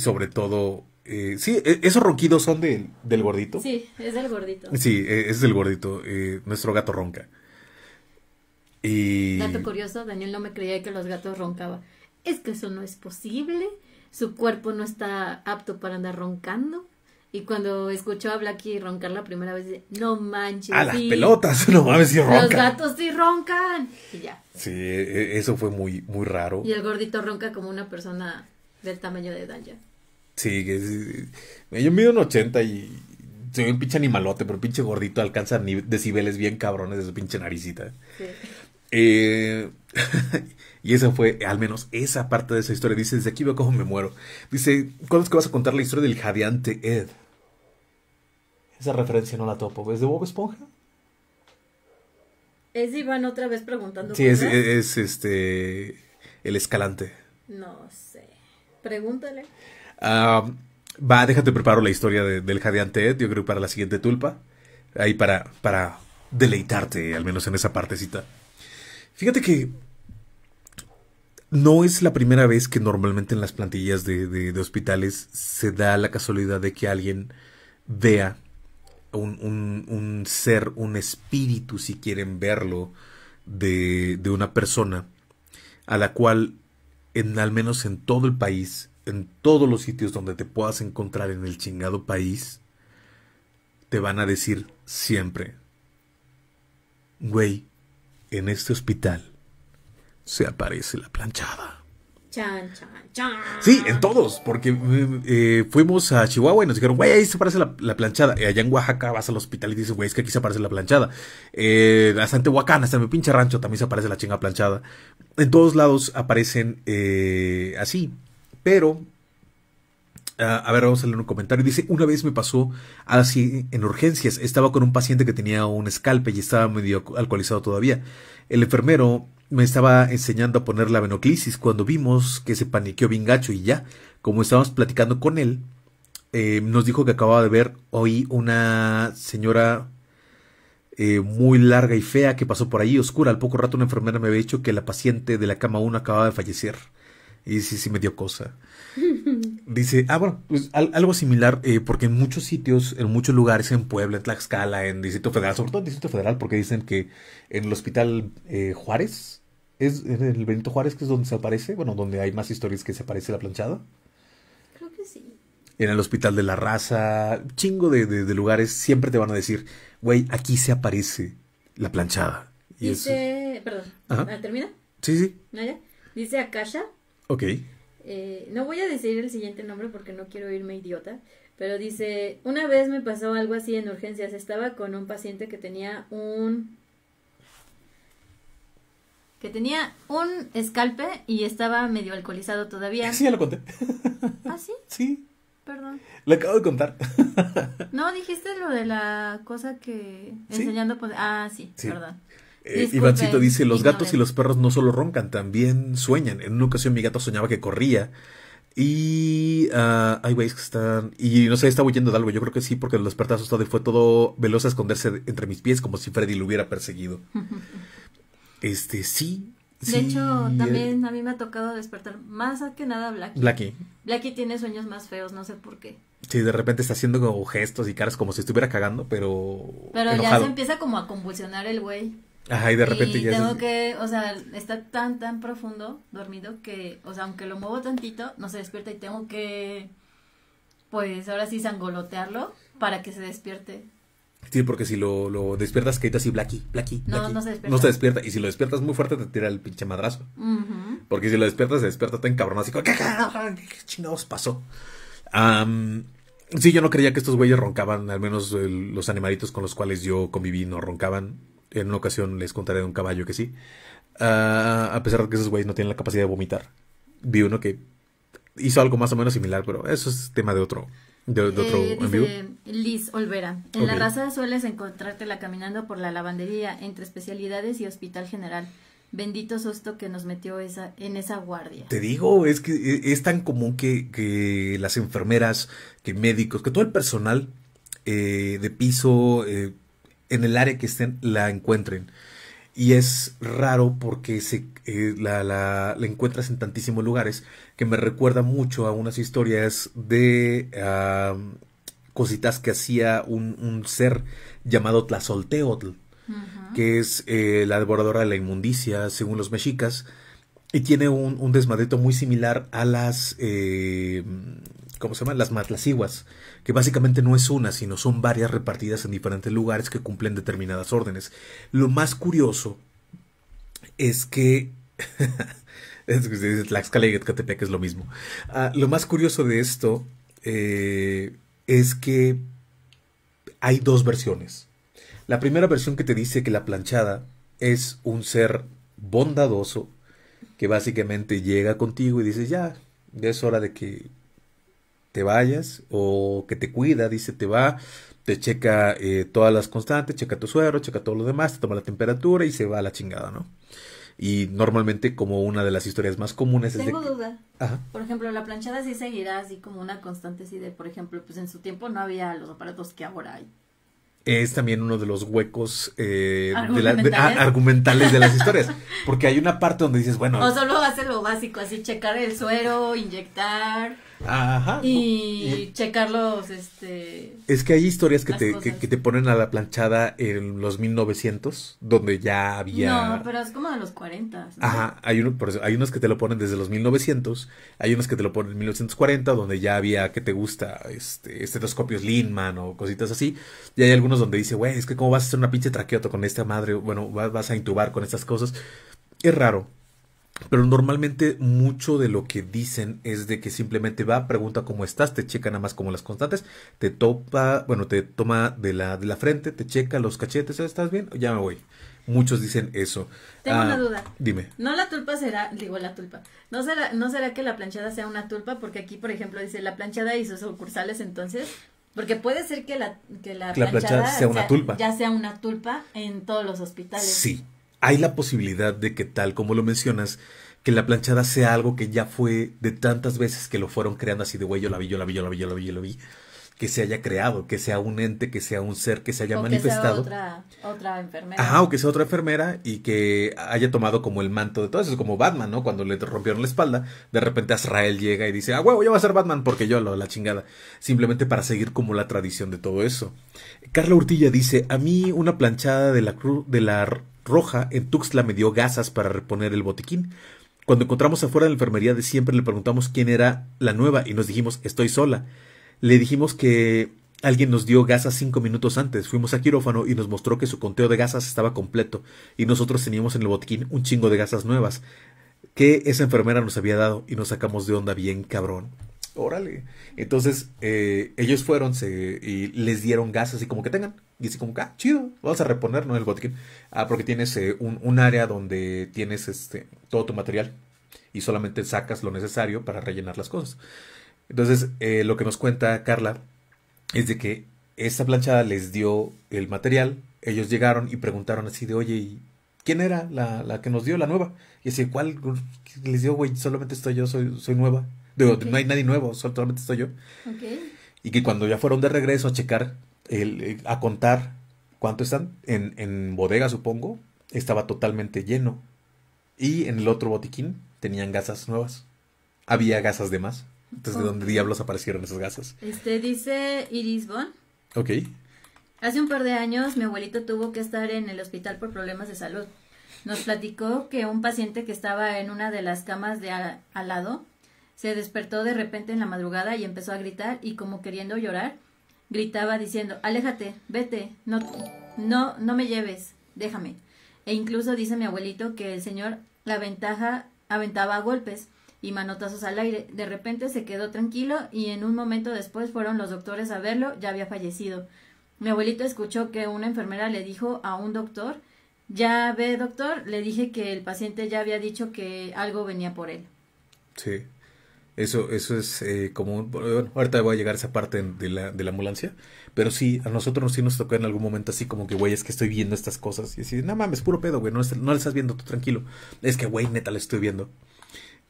sobre todo, eh, sí, e, esos ronquidos son del gordito. Sí, es del gordito. Sí, e, es del gordito. Eh, nuestro gato ronca. Y... Dato curioso, Daniel no me creía que los gatos roncaban. Es que eso no es posible su cuerpo no está apto para andar roncando. Y cuando escuchó a Blackie roncar la primera vez, no manches. A las pelotas, no mames, si roncan. Los gatos sí roncan. Y ya. Sí, e, e, eso fue muy, muy raro. Y el gordito ronca como una persona del tamaño de Daniel Sí, que yo mido un 80 y soy un pinche animalote, pero pinche gordito alcanza decibeles bien cabrones de su pinche naricita. Eh, Y esa fue, al menos, esa parte de esa historia. Dice, desde aquí veo cómo me muero. Dice, ¿cuándo es que vas a contar la historia del jadeante Ed? Esa referencia no la topo. ¿Es de Bob Esponja? Es Iván otra vez preguntando. Sí, es, este. El escalante. No sé. Pregúntale. Ah, va, déjate preparo la historia del jadeante Ed, yo creo, para la siguiente tulpa. Ahí para, para deleitarte, al menos en esa partecita. Fíjate que no es la primera vez que normalmente en las plantillas de, hospitales se da la casualidad de que alguien vea un, ser, un espíritu, si quieren verlo, de, de una persona a la cual, en, al menos en todo el país, en todos los sitios donde te puedas encontrar en el chingado país, te van a decir siempre, güey, en este hospital se aparece la planchada. Sí, en todos, porque eh, eh, fuimos a Chihuahua y nos dijeron, güey, ahí se aparece la, planchada. y allá en Oaxaca vas al hospital y dices, güey, es que aquí se aparece la planchada. Eh, hasta en Tehuacán, hasta en mi pinche rancho también se aparece la chinga planchada. En todos lados aparecen así, pero... Ah, a ver, vamos a leer un comentario. Dice, una vez me pasó así en urgencias. Estaba con un paciente que tenía un escalpe y estaba medio alcoholizado todavía. El enfermero me estaba enseñando a poner la venoclisis cuando vimos que se paniqueó bien gacho y ya, como estábamos platicando con él, eh, nos dijo que acababa de ver hoy una señora eh, muy larga y fea que pasó por ahí, oscura. Al poco rato una enfermera me había dicho que la paciente de la cama 1 acababa de fallecer. Y sí, sí me dio cosa. Dice, ah, bueno, pues algo similar, eh, porque en muchos sitios, en muchos lugares, en Puebla, en Tlaxcala, en Distrito Federal, sobre todo en Distrito Federal, porque dicen que en el Hospital Juárez, es en el Benito Juárez que es donde se aparece, bueno, donde hay más historias que se aparece la planchada. Creo que sí. En el Hospital de la Raza, chingo de, lugares, siempre te van a decir, güey, aquí se aparece la planchada. Y Dice, perdón, ¿ah, ¿termina? Sí, sí. Dice Akasha. Ok. Eh, no voy a decir el siguiente nombre porque no quiero irme idiota, pero dice, una vez me pasó algo así en urgencias, estaba con un paciente que tenía un que tenía un escalpe y estaba medio alcoholizado todavía. Sí, ya lo conté. ¿Ah, sí? Sí. Perdón. Le acabo de contar. No, dijiste lo de la cosa que... enseñando Enseñando... Ah, sí, sí. perdón. Eh, Ivancito dice, los gatos y los perros no solo roncan, también sueñan. En una ocasión mi gato soñaba que corría. Y... hay ah, ay, que están... Y no sé, estaba huyendo de algo. Yo creo que sí, porque lo desperté asustado y fue todo veloz a esconderse entre mis pies como si Freddy lo hubiera perseguido. Este, sí. De hecho, eh, también a mí me ha tocado despertar más que nada Blackie. Blackie. Blackie tiene sueños más feos, no sé por qué. Sí, de repente está haciendo como gestos y caras como si estuviera cagando, pero. Pero ya se empieza como a convulsionar el güey. Ajá, y de repente y Tengo que, o sea, está tan, tan profundo, dormido, que, o sea, aunque lo muevo tantito, no se despierta y tengo que, pues ahora sí, zangolotearlo para que se despierte. Sí, porque si lo, lo despiertas, quedas así, Blacky, Blacky. No, no se despierta. No se despierta. Y si lo despiertas muy fuerte, te tira el pinche madrazo. Porque si lo despiertas, se despierta tan cabrón, así como, ¿qué, chingados pasó? sí, yo no creía que estos güeyes roncaban, al menos los animalitos con los cuales yo conviví no roncaban. En una ocasión les contaré de un caballo que sí. Ah, a pesar de que esos güeyes no tienen la capacidad de vomitar. Vi uno que hizo algo más o menos similar, pero eso es tema de otro de, eh, Liz Olvera. En la raza sueles encontrártela caminando por la lavandería, entre especialidades y hospital general. Bendito sosto que nos metió esa, en esa guardia. Te digo, es que e, es tan común que, que las enfermeras, que médicos, que todo el personal eh, de piso, eh, en el área que estén, la encuentren. Y es raro porque se, la, encuentras en tantísimos lugares que me recuerda mucho a unas historias de cositas que hacía un, ser llamado Tlazolteotl, que es eh, la devoradora de la inmundicia, según los mexicas, y tiene un, desmadeto muy similar a las... Eh, ¿cómo se llama? Las matlaciguas, que básicamente no es una, sino son varias repartidas en diferentes lugares que cumplen determinadas órdenes. Lo más curioso es que Tlaxcala y es lo mismo. Ah, lo más curioso de esto eh, es que hay dos versiones. La primera versión que te dice que la planchada es un ser bondadoso que básicamente llega contigo y dice, ya, ya es hora de que te vayas o que te cuida, dice, te va, te checa eh, todas las constantes, checa tu suero, checa todo lo demás, te toma la temperatura y se va a la chingada, ¿no? Y normalmente como una de las historias más comunes Tengo duda. Por ejemplo, la planchada sí seguirá así como una constante así de, por ejemplo, pues en su tiempo no había los aparatos que ahora hay. Es también uno de los huecos eh, ah, ¿Argumentales? De, argumentales de las historias. Porque hay una parte donde dices, bueno... O solo hace lo básico, así checar el suero, inyectar... Ajá. Y, checarlos, este... Es que hay historias que te, te ponen a la planchada en los 1900, donde ya había... No, pero es como de los 40. Ajá, hay, hay unos que te lo ponen desde los 1900, hay unos que te lo ponen en 1940, donde ya había, que te gusta, este, estetoscopios Linman o cositas así. Y hay algunos donde dice, güey, es que cómo vas a hacer una pinche traqueoto con esta madre, bueno, vas, vas a intubar con estas cosas. Es raro, pero normalmente mucho de lo que dicen es de que simplemente va, pregunta cómo estás, te checa nada más como las constantes, te topa, bueno, te toma de la, de la frente, te checa los cachetes, ¿estás bien? Ya me voy. Muchos dicen eso. Tengo una ah, duda. Dime. No la tulpa será, digo la tulpa. ¿No será, no será que la planchada sea una tulpa porque aquí, por ejemplo, dice la planchada y sus sucursales, entonces porque puede ser que la, la, planchada, sea una Ya sea una tulpa en todos los hospitales. Sí, hay la posibilidad de que, tal como lo mencionas, que la planchada sea algo que ya fue de tantas veces que lo fueron creando así de, güey, yo la vi, yo la vi, yo la vi, yo la vi, yo la vi, que se haya creado, que sea un ente, que sea un ser, que se haya manifestado. Que sea otra, enfermera. Ajá, o que sea otra enfermera y que haya tomado como el manto de todo eso, como Batman, ¿no? Cuando le rompieron la espalda, de repente Azrael llega y dice, ah, huevo, yo voy a ser Batman porque yo lo, la chingada. Simplemente para seguir como la tradición de todo eso. Carla Urtilla dice, a mí una planchada de la, cruz de la Roja en Tuxtla me dio gasas para reponer el botiquín. Cuando encontramos afuera de la enfermería de siempre le preguntamos quién era la nueva y nos dijimos estoy sola. Le dijimos que alguien nos dio gasas cinco minutos antes. Fuimos a quirófano y nos mostró que su conteo de gasas estaba completo y nosotros teníamos en el botiquín un chingo de gasas nuevas que esa enfermera nos había dado y nos sacamos de onda bien cabrón. Órale. Entonces eh, ellos fueron se, y les dieron gasas y como que tengan y así como ah, chido, vamos a reponer, El botiquín. Ah, porque tienes eh, un, área donde tienes este, todo tu material y solamente sacas lo necesario para rellenar las cosas. Entonces, eh, lo que nos cuenta Carla es de que esta planchada les dio el material, ellos llegaron y preguntaron así de, oye, ¿y ¿quién era la, que nos dio la nueva? Y así, ¿cuál? Les dio, güey, solamente estoy yo, soy, soy nueva. no hay nadie nuevo, solamente estoy yo. Y que cuando ya fueron de regreso a checar eh, a contar cuánto están. En, en bodega, supongo, estaba totalmente lleno. Y en el otro botiquín tenían gasas nuevas. Había gasas de más. Entonces, ¿de dónde diablos aparecieron esas gasas? Este dice Iris Bon. Ok. Hace un par de años mi abuelito tuvo que estar en el hospital por problemas de salud. Nos platicó que un paciente que estaba en una de las camas de al lado se despertó de repente en la madrugada y empezó a gritar y como queriendo llorar gritaba diciendo, aléjate, vete, no, no, no me lleves, déjame. E incluso dice mi abuelito que el señor la ventaja aventaba golpes y manotazos al aire. De repente se quedó tranquilo y en un momento después fueron los doctores a verlo, ya había fallecido. Mi abuelito escuchó que una enfermera le dijo a un doctor, ya ve doctor, le dije que el paciente ya había dicho que algo venía por él. Sí. Eso, eso es eh, como... Bueno, ahorita voy a llegar a esa parte de la, ambulancia. Pero sí, a nosotros sí nos tocó en algún momento así como que, güey, es que estoy viendo estas cosas. Y así, no mames, puro pedo, güey, no, no le estás viendo, tú tranquilo. Es que, güey, neta, lo estoy viendo.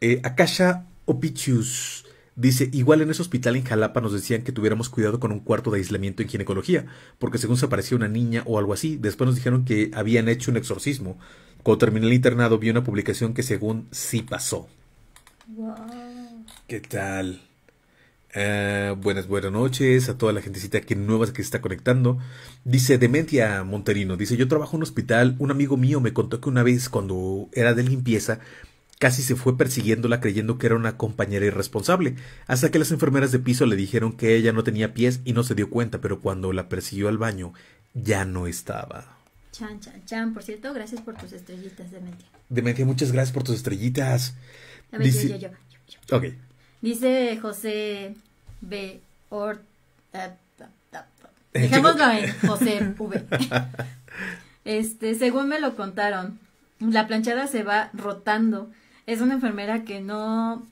Eh, Akasha Opichus dice, igual en ese hospital en Jalapa nos decían que tuviéramos cuidado con un cuarto de aislamiento en ginecología, porque según se apareció una niña o algo así, después nos dijeron que habían hecho un exorcismo. Cuando terminé el internado vi una publicación que según sí pasó. ¿Qué tal? Eh, buenas, buenas noches a toda la gentecita que nueva que se está conectando. Dice Dementia Monterino, dice, yo trabajo en un hospital, un amigo mío me contó que una vez cuando era de limpieza, casi se fue persiguiéndola creyendo que era una compañera irresponsable, hasta que las enfermeras de piso le dijeron que ella no tenía pies y no se dio cuenta, pero cuando la persiguió al baño, ya no estaba. Chan, chan, chan, por cierto, gracias por tus estrellitas, Dementia. Dementia, muchas gracias por tus estrellitas. yo, yo, yo. Ok. Dice José B. Or... Eh, Dejémoslo en José V. Este, según me lo contaron, la planchada se va rotando. Es una enfermera que no,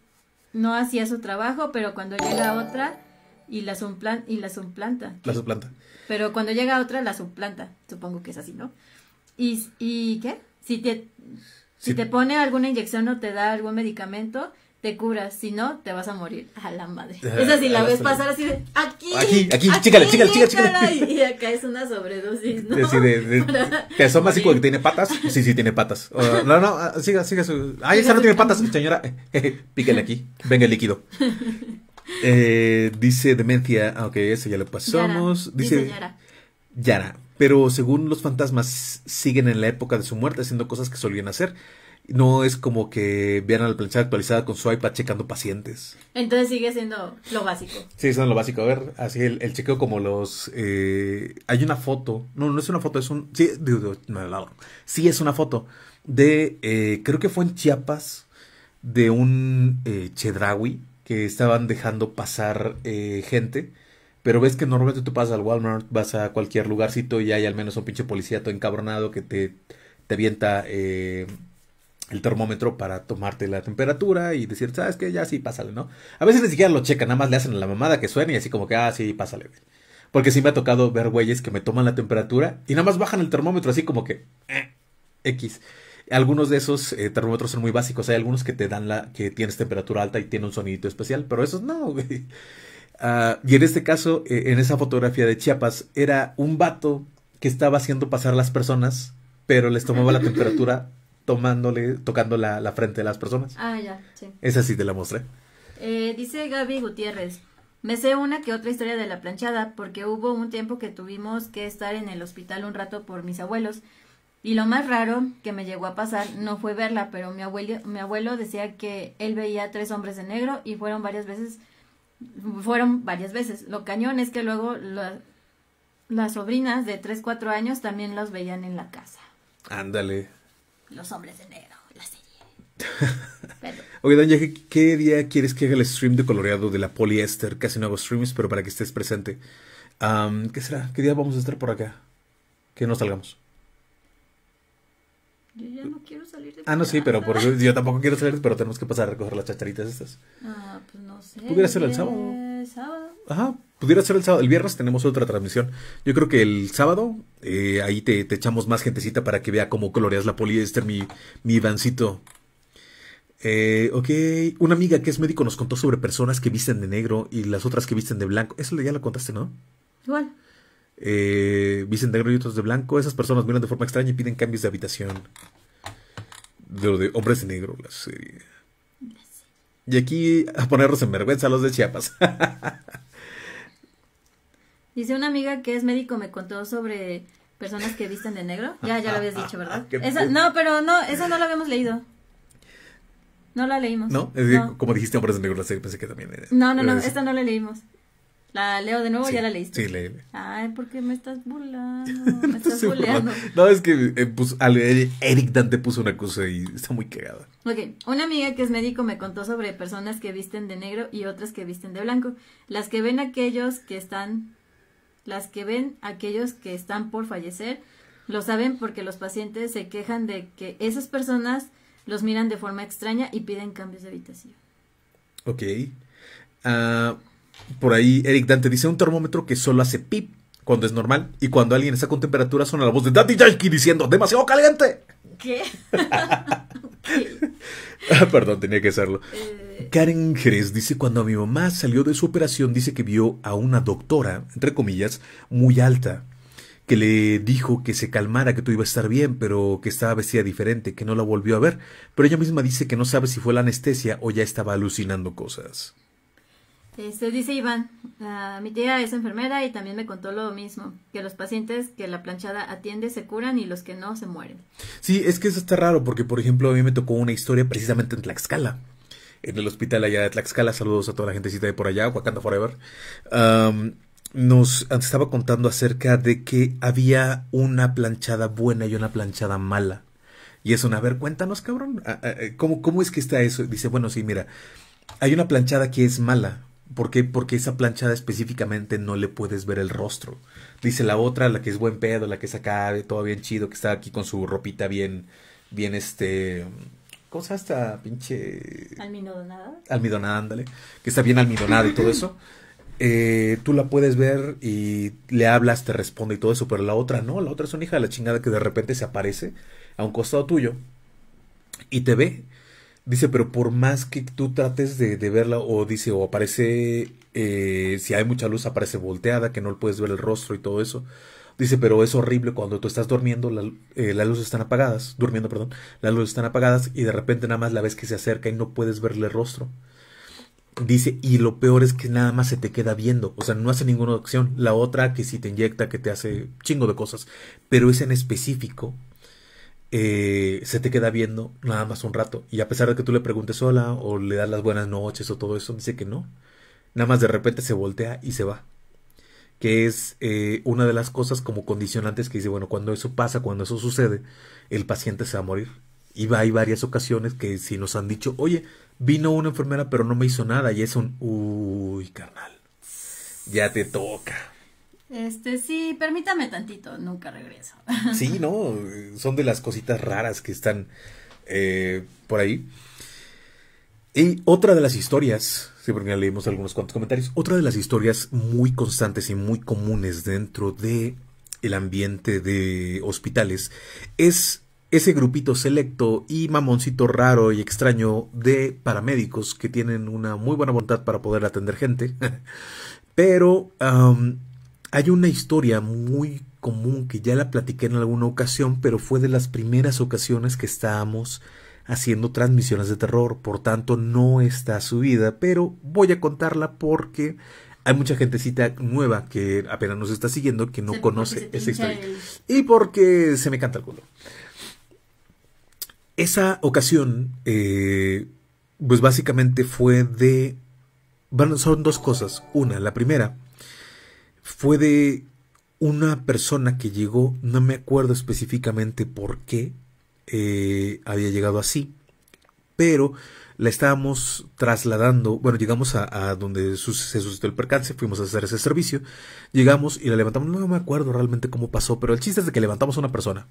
no hacía su trabajo, pero cuando llega otra y la, y la suplanta. La suplanta. Pero cuando llega otra, la suplanta. Supongo que es así, ¿no? ¿Y, y qué? Si te, si te pone alguna inyección o te da algún medicamento, te curas, si no, te vas a morir. A la madre. Esa si la ves pasar así de aquí. Aquí, aquí, chícale, chícale, Y acá es una sobredosis, ¿no? son de, de, que Te tiene patas. Sí, sí, tiene patas. no, no, ah, siga, siga su. Ay, ah, esa no tiene patas, señora. píquenle aquí. Venga el líquido. Eh, dice demencia. Ah, ok, ya lo pasamos. dice, dice Yara. Yara. Pero según los fantasmas, siguen en la época de su muerte haciendo cosas que solían hacer. No es como que vieran la plancha actualizada con su iPad checando pacientes. Entonces sigue siendo lo básico. Sí, siendo lo básico. A ver, así el, chequeo como los... Eh, hay una foto. No, no es una foto, es un... Sí, sí es una foto de... Eh, creo que fue en Chiapas de un eh, chedrawi que estaban dejando pasar eh, gente. Pero ves que normalmente tú pasas al Walmart, vas a cualquier lugarcito y hay al menos un pinche policía todo encabronado que te, te avienta eh, el termómetro para tomarte la temperatura y decir, ¿sabes que Ya sí, pásale, ¿no? A veces ni siquiera lo checa nada más le hacen la mamada que suene y así como que, ah, sí, pásale, Porque sí me ha tocado ver güeyes que me toman la temperatura y nada más bajan el termómetro así como que, eh, X. Algunos de esos eh, termómetros son muy básicos, hay algunos que te dan la, que tienes temperatura alta y tiene un sonidito especial, pero esos no, güey. Ah, y en este caso, eh, en esa fotografía de Chiapas, era un vato que estaba haciendo pasar a las personas, pero les tomaba la temperatura tomándole, tocando la, frente de las personas. Ah, ya, sí. Esa sí te la mostré. Eh, dice Gaby Gutiérrez, me sé una que otra historia de la planchada, porque hubo un tiempo que tuvimos que estar en el hospital un rato por mis abuelos. Y lo más raro que me llegó a pasar no fue verla, pero mi abuelo, mi abuelo decía que él veía tres hombres de negro y fueron varias veces, fueron varias veces. Lo cañón es que luego las sobrinas de tres, cuatro años también los veían en la casa. Ándale, los hombres de negro, la serie. Oye, Danja, ¿qué, día quieres que haga el stream de coloreado de la poliéster? Casi no hago streams, pero para que estés presente. ¿Qué será? ¿Qué día vamos a estar por acá? Que no salgamos. Yo ya no quiero salir Ah, no, sí, pero por, yo tampoco quiero salir, pero tenemos que pasar a recoger las chacharitas estas. Ah, pues no sé. ¿Pudiera hacerlo el sábado? Sábado. Ajá, pudiera ser el sábado. El viernes tenemos otra transmisión. Yo creo que el sábado eh, ahí te, echamos más gentecita para que vea cómo coloreas la poliéster, mi, mi Eh, ok, una amiga que es médico nos contó sobre personas que visten de negro y las otras que visten de blanco. Eso ya lo contaste, ¿no? Igual. Eh, visten de negro y otros de blanco. Esas personas miran de forma extraña y piden cambios de habitación. De lo de hombres de negro, la serie. Y aquí a ponerlos en vergüenza los de Chiapas. Dice una amiga que es médico me contó sobre personas que visten de negro. Ya, ya lo habías dicho, ¿verdad? Ah, esa, no, pero no, eso no la habíamos leído. No la leímos. No, es como dijiste hombres de negro, la pensé que también era. No, no, no, esta no la leímos. ¿La leo de nuevo? y ¿Ya la leíste? Sí, leí. Ay, ¿por qué me estás burlando? Me estás burlando. No, es que eh, pues, eh, Eric Dante puso una cosa y está muy cagada. Ok, una amiga que es médico me contó sobre personas que visten de negro y otras que visten de blanco. Las que ven aquellos que están las que ven aquellos que están por fallecer lo saben porque los pacientes se quejan de que esas personas los miran de forma extraña y piden cambios de habitación. Ok. Ah, por ahí Eric Dante dice un termómetro que solo hace pip cuando es normal y cuando alguien está con temperatura suena la voz de Daddy Yankee diciendo demasiado caliente. ¿Qué? Ah, perdón, tenía que hacerlo. Eh, Karen Jerez dice, cuando mi mamá salió de su operación, dice que vio a una doctora, entre comillas, muy alta, que le dijo que se calmara, que todo iba a estar bien, pero que estaba vestida diferente, que no la volvió a ver, pero ella misma dice que no sabe si fue la anestesia o ya estaba alucinando cosas. Este, dice Iván, ah, mi tía es enfermera y también me contó lo mismo, que los pacientes que la planchada atiende se curan y los que no se mueren. Sí, es que eso está raro porque, por ejemplo, a mí me tocó una historia precisamente en Tlaxcala en el hospital allá de Tlaxcala. Saludos a toda la gentecita de por allá, Wakanda Forever. Um, nos estaba contando acerca de que había una planchada buena y una planchada mala. Y es una, a ver, cuéntanos, cabrón, ah, ah, eh, ¿cómo, cómo es que está eso? Dice, bueno, sí, mira, hay una planchada que es mala. ¿Por qué? Porque esa planchada específicamente no le puedes ver el rostro. Dice la otra, la que es buen pedo, la que es acá, todo bien chido, que está aquí con su ropita bien, bien este, Cosa hasta pinche. Almidonada? Almidonada, ándale. Que está bien almidonada y todo eso. Eh, tú la puedes ver y le hablas, te responde y todo eso, pero la otra no, la otra es una hija de la chingada que de repente se aparece a un costado tuyo y te ve. Dice, pero por más que tú trates de, verla, o dice, o aparece, eh, si hay mucha luz, aparece volteada, que no le puedes ver el rostro y todo eso. Dice, pero es horrible cuando tú estás durmiendo, eh, las luces están apagadas, durmiendo, perdón, las luces están apagadas y de repente nada más la ves que se acerca y no puedes verle el rostro. Dice, y lo peor es que nada más se te queda viendo, o sea, no hace ninguna opción La otra que si te inyecta, que te hace chingo de cosas, pero es en específico, eh, se te queda viendo nada más un rato. Y a pesar de que tú le preguntes hola o le das las buenas noches o todo eso, dice que no. Nada más de repente se voltea y se va que es eh, una de las cosas como condicionantes que dice, bueno, cuando eso pasa, cuando eso sucede, el paciente se va a morir. Y hay varias ocasiones que si nos han dicho, oye, vino una enfermera pero no me hizo nada y es un, uy, carnal, ya te toca. Este, sí, permítame tantito, nunca regreso. Sí, no, son de las cositas raras que están eh, por ahí. Y otra de las historias Sí, porque leímos algunos cuantos comentarios. Otra de las historias muy constantes y muy comunes dentro de el ambiente de hospitales es ese grupito selecto y mamoncito raro y extraño de paramédicos que tienen una muy buena voluntad para poder atender gente. Pero hay una historia muy común que ya la platiqué en alguna ocasión, pero fue de las primeras ocasiones que estábamos haciendo transmisiones de terror, por tanto no está subida, pero voy a contarla porque hay mucha gentecita nueva que apenas nos está siguiendo que no conoce esa historia. Y porque se me canta el culo. Esa ocasión, eh, pues básicamente fue de... Bueno, son dos cosas. Una, la primera fue de una persona que llegó, no me acuerdo específicamente por qué, eh, había llegado así, pero la estábamos trasladando, bueno, llegamos a, donde se suscitó el percance, fuimos a hacer ese servicio, llegamos y la levantamos, no me acuerdo realmente cómo pasó, pero el chiste es de que levantamos a una persona.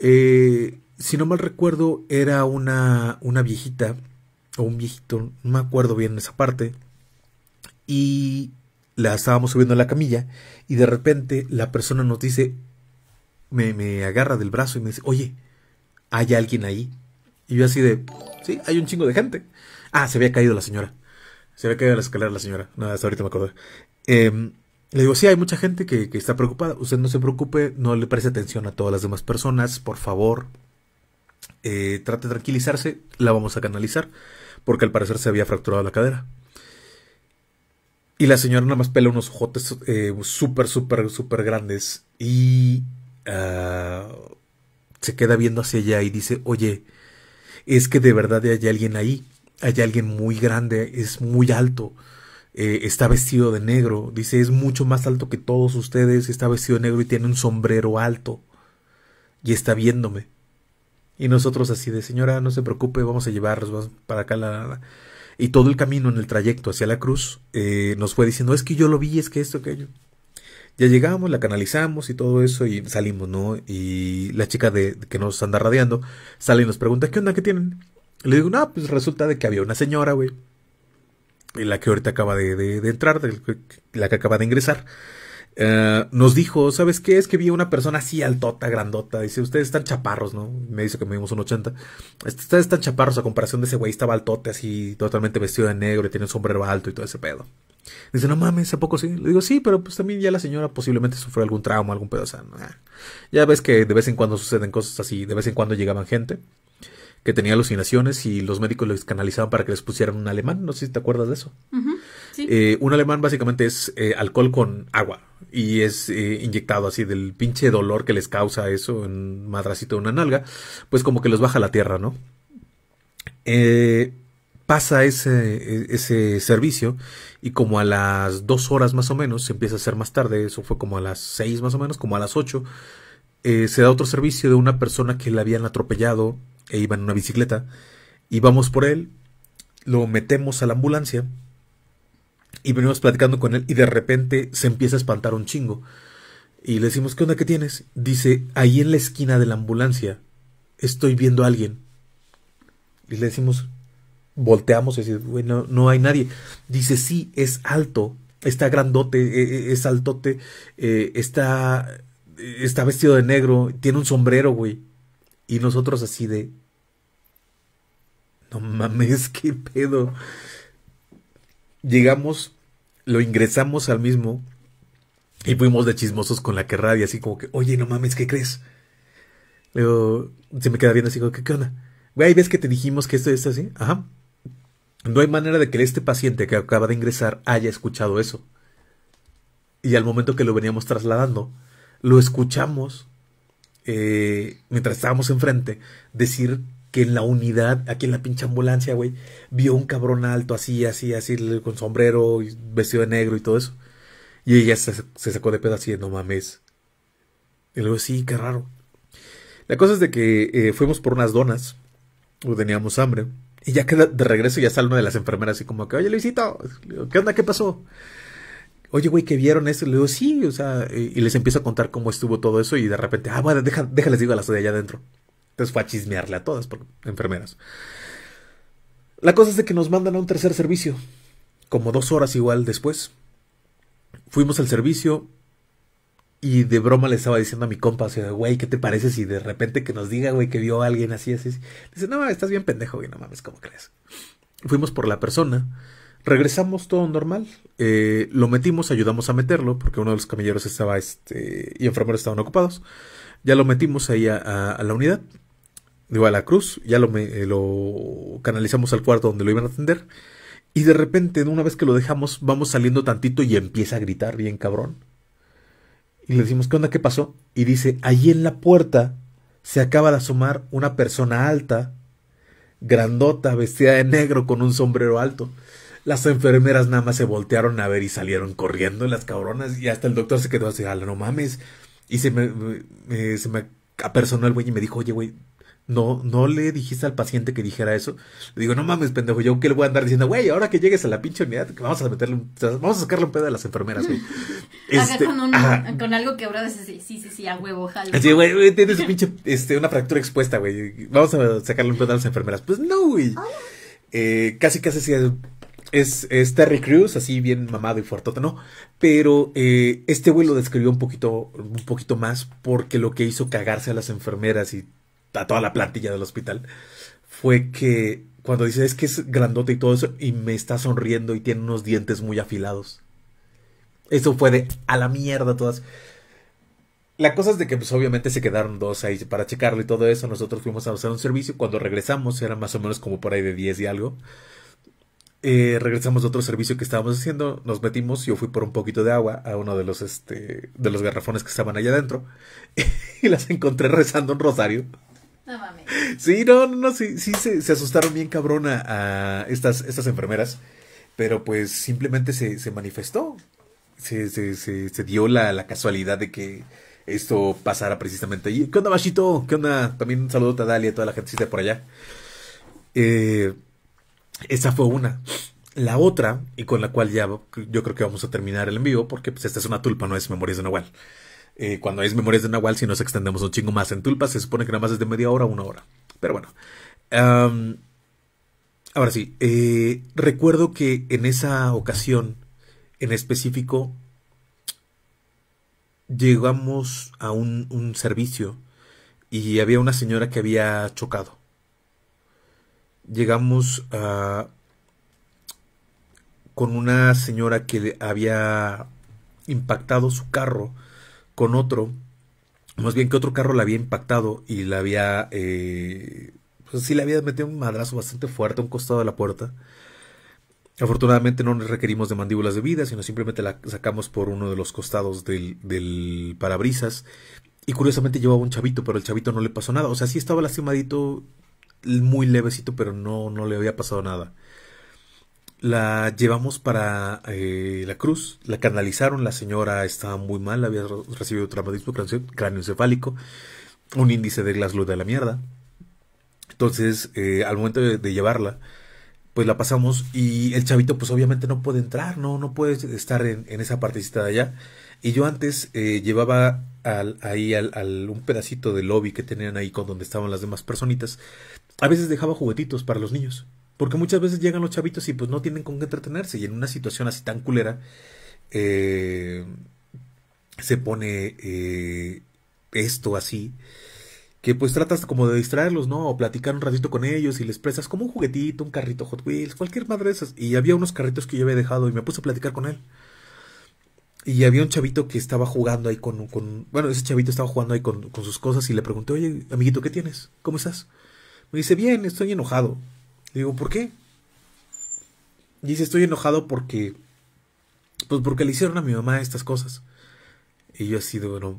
Eh, si no mal recuerdo, era una, una viejita o un viejito, no me acuerdo bien esa parte, y la estábamos subiendo a la camilla y de repente la persona nos dice, me, me agarra del brazo y me dice, oye, ¿hay alguien ahí? Y yo así de, sí, hay un chingo de gente. Ah, se había caído la señora. Se había caído la escalera la señora. No, hasta ahorita me acuerdo. Em, le digo, sí, hay mucha gente que, está preocupada. Usted no se preocupe, no le preste atención a todas las demás personas, por favor. Eh, trate de tranquilizarse, la vamos a canalizar, porque al parecer se había fracturado la cadera. Y la señora nada más pela unos ojotes eh, súper, súper, súper grandes. Y... Ah, se queda viendo hacia allá y dice, oye, es que de verdad hay alguien ahí, hay alguien muy grande, es muy alto, eh, está vestido de negro, dice, es mucho más alto que todos ustedes, está vestido de negro y tiene un sombrero alto, y está viéndome. Y nosotros así de, señora, no se preocupe, vamos a llevarlos para acá, la, Y todo el camino en el trayecto hacia la cruz eh, nos fue diciendo, es que yo lo vi, es que esto, aquello. Ya llegamos, la canalizamos y todo eso y salimos, ¿no? Y la chica de, que nos anda radiando sale y nos pregunta, ¿qué onda? ¿Qué tienen? Le digo, no, pues resulta de que había una señora, güey. La que ahorita acaba de, entrar, la que acaba de ingresar. Eh, nos dijo, ¿sabes qué? Es que vi una persona así altota, grandota. Dice, ustedes están chaparros, ¿no? Me dice que medimos un 80. Ustedes están chaparros a comparación de ese güey. Estaba altote así, totalmente vestido de negro y tiene un sombrero alto y todo ese pedo. Dice, no mames, ¿a poco sí? Le digo, sí, pero pues también ya la señora posiblemente sufrió algún trauma, algún pedo. O sea, ah. ya ves que de vez en cuando suceden cosas así, de vez en cuando llegaban gente que tenía alucinaciones y los médicos los canalizaban para que les pusieran un alemán. No sé si te acuerdas de eso. Eh, un alemán básicamente es eh, alcohol con agua y es eh, inyectado así del pinche dolor que les causa eso en madracito de una nalga, pues como que los baja a la tierra, ¿no? Eh pasa ese, e, ese servicio y como a las dos horas más o menos, se empieza a hacer más tarde, eso fue como a las seis más o menos, como a las ocho, eh, se da otro servicio de una persona que le habían atropellado e iba en una bicicleta y vamos por él, lo metemos a la ambulancia y venimos platicando con él y de repente se empieza a espantar un chingo. Y le decimos, ¿qué onda que tienes? Dice, ahí en la esquina de la ambulancia, estoy viendo a alguien. Y le decimos, volteamos y decimos, bueno, no hay nadie. Dice, sí, es alto, está grandote, e, e, es altote, eh, está, está vestido de negro, tiene un sombrero, güey. Y nosotros así de... No mames, qué pedo. Llegamos, lo ingresamos al mismo y fuimos de chismosos con la que y así como que, oye, no mames, ¿qué crees? Luego se me queda viendo así como, ¿qué, qué onda? Güey, ¿ves que te dijimos que esto es así? Ajá. No hay manera de que este paciente que acaba de ingresar haya escuchado eso. Y al momento que lo veníamos trasladando, lo escuchamos, eh, mientras estábamos enfrente, decir que en la unidad, aquí en la pinche ambulancia, güey, vio un cabrón alto así, así, así, con sombrero, vestido de negro y todo eso. Y ella se, sacó de pedo así, no mames. Y luego, sí, qué raro. La cosa es de que eh, fuimos por unas donas, o teníamos hambre. Y ya queda de regreso y ya sale una de las enfermeras así como que, oye Luisito, ¿qué onda? ¿Qué pasó? Oye, güey, ¿qué vieron eso? Le digo, sí, o sea, y, les empiezo a contar cómo estuvo todo eso y de repente, ah, bueno, deja, déjales digo a las de allá adentro. Entonces fue a chismearle a todas, por enfermeras. La cosa es de que nos mandan a un tercer servicio, como dos horas igual después. Fuimos al servicio, y de broma le estaba diciendo a mi compa, o sea, güey, ¿qué te parece si de repente que nos diga, güey, que vio a alguien así, así? así? Dice, no, estás bien pendejo, güey, no mames, ¿cómo crees? Fuimos por la persona, regresamos todo normal, eh, lo metimos, ayudamos a meterlo, porque uno de los camilleros estaba, este, y enfermeros estaban ocupados. Ya lo metimos ahí a, la unidad, digo, a la cruz, ya lo, eh, lo canalizamos al cuarto donde lo iban a atender. Y de repente, una vez que lo dejamos, vamos saliendo tantito y empieza a gritar bien cabrón y le decimos, ¿qué onda? ¿Qué pasó? Y dice, allí en la puerta se acaba de asomar una persona alta, grandota, vestida de negro con un sombrero alto. Las enfermeras nada más se voltearon a ver y salieron corriendo las cabronas y hasta el doctor se quedó así, ala, no mames. Y se me, se me apersonó el güey y me dijo, oye, güey, no, no le dijiste al paciente que dijera eso. Le digo, no mames, pendejo, yo que le voy a andar diciendo, güey, ahora que llegues a la pinche unidad, vamos a meterle un, vamos a sacarle un pedo a las enfermeras, güey. este, con, algo quebrado, sí, sí, sí, a huevo, jalo. Así, güey, tienes pinche, este, una fractura expuesta, güey. Vamos a sacarle un pedo a las enfermeras. Pues no, güey. Eh, casi, casi así. es, es, Terry Crews, así bien mamado y fuertote, ¿no? Pero eh, este güey lo describió un poquito, un poquito más porque lo que hizo cagarse a las enfermeras y a toda la plantilla del hospital, fue que cuando dice es que es grandote y todo eso, y me está sonriendo y tiene unos dientes muy afilados. Eso fue de a la mierda todas. La cosa es de que pues obviamente se quedaron dos ahí para checarlo y todo eso. Nosotros fuimos a hacer un servicio. Cuando regresamos, era más o menos como por ahí de 10 y algo. Eh, regresamos de otro servicio que estábamos haciendo, nos metimos, yo fui por un poquito de agua a uno de los, este, de los garrafones que estaban allá adentro y las encontré rezando un rosario. Sí, no, no, sí, sí se, asustaron bien cabrona a, estas, estas enfermeras, pero pues simplemente se, se manifestó. Se, se, se, dio la, la, casualidad de que esto pasara precisamente allí. ¿Qué onda, Bachito? ¿Qué onda? También un saludo a Dalia y a toda la gente que por allá. Eh, esa fue una. La otra, y con la cual ya yo creo que vamos a terminar el envío, porque pues esta es una tulpa, no es memoria de Nahual. Eh, cuando hay Memorias de Nahual, si nos extendemos un chingo más en Tulpa, se supone que nada más es de media hora una hora. Pero bueno. ahora sí, eh, recuerdo que en esa ocasión en específico llegamos a un, servicio y había una señora que había chocado. Llegamos a... con una señora que había impactado su carro con otro, más bien que otro carro la había impactado y la había, eh, pues sí, le había metido un madrazo bastante fuerte a un costado de la puerta. Afortunadamente no requerimos de mandíbulas de vida, sino simplemente la sacamos por uno de los costados del, del parabrisas. Y curiosamente llevaba un chavito, pero el chavito no le pasó nada. O sea, sí estaba lastimadito, muy levecito, pero no, no le había pasado nada la llevamos para eh, la cruz, la canalizaron, la señora estaba muy mal, había recibido traumatismo encefálico, un índice de Glasgow de la mierda. Entonces, eh, al momento de, llevarla, pues la pasamos y el chavito pues obviamente no puede entrar, no, no puede estar en, en esa parte de allá. Y yo antes eh, llevaba al, ahí al, al, un pedacito de lobby que tenían ahí con donde estaban las demás personitas. A veces dejaba juguetitos para los niños. Porque muchas veces llegan los chavitos y pues no tienen con qué entretenerse. Y en una situación así tan culera, eh, se pone eh, esto así. Que pues tratas como de distraerlos, ¿no? O platicar un ratito con ellos y les prestas como un juguetito, un carrito Hot Wheels, cualquier madre de esas. Y había unos carritos que yo había dejado y me puse a platicar con él. Y había un chavito que estaba jugando ahí con, con bueno, ese chavito estaba jugando ahí con sus cosas y le pregunté, oye, amiguito, ¿qué tienes? ¿Cómo estás? Me dice, bien, estoy enojado. Le digo, ¿por qué? Y dice, estoy enojado porque, pues porque le hicieron a mi mamá estas cosas. Y yo así bueno,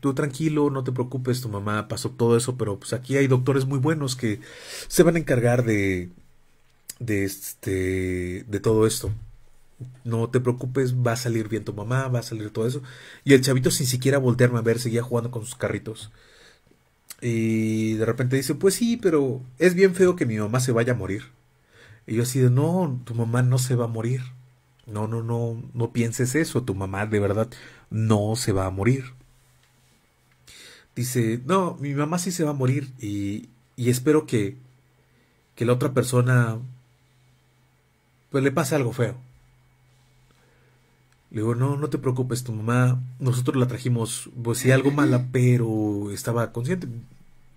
tú tranquilo, no te preocupes, tu mamá pasó todo eso, pero pues aquí hay doctores muy buenos que se van a encargar de, de este, de todo esto. No te preocupes, va a salir bien tu mamá, va a salir todo eso. Y el chavito sin siquiera voltearme a ver, seguía jugando con sus carritos. Y de repente dice, pues sí, pero es bien feo que mi mamá se vaya a morir. Y yo así de, no, tu mamá no se va a morir. No, no, no, no pienses eso, tu mamá de verdad no se va a morir. Dice, no, mi mamá sí se va a morir y, y espero que, que la otra persona pues le pase algo feo. Le digo, no, no te preocupes, tu mamá, nosotros la trajimos, pues sí, algo mala, pero estaba consciente.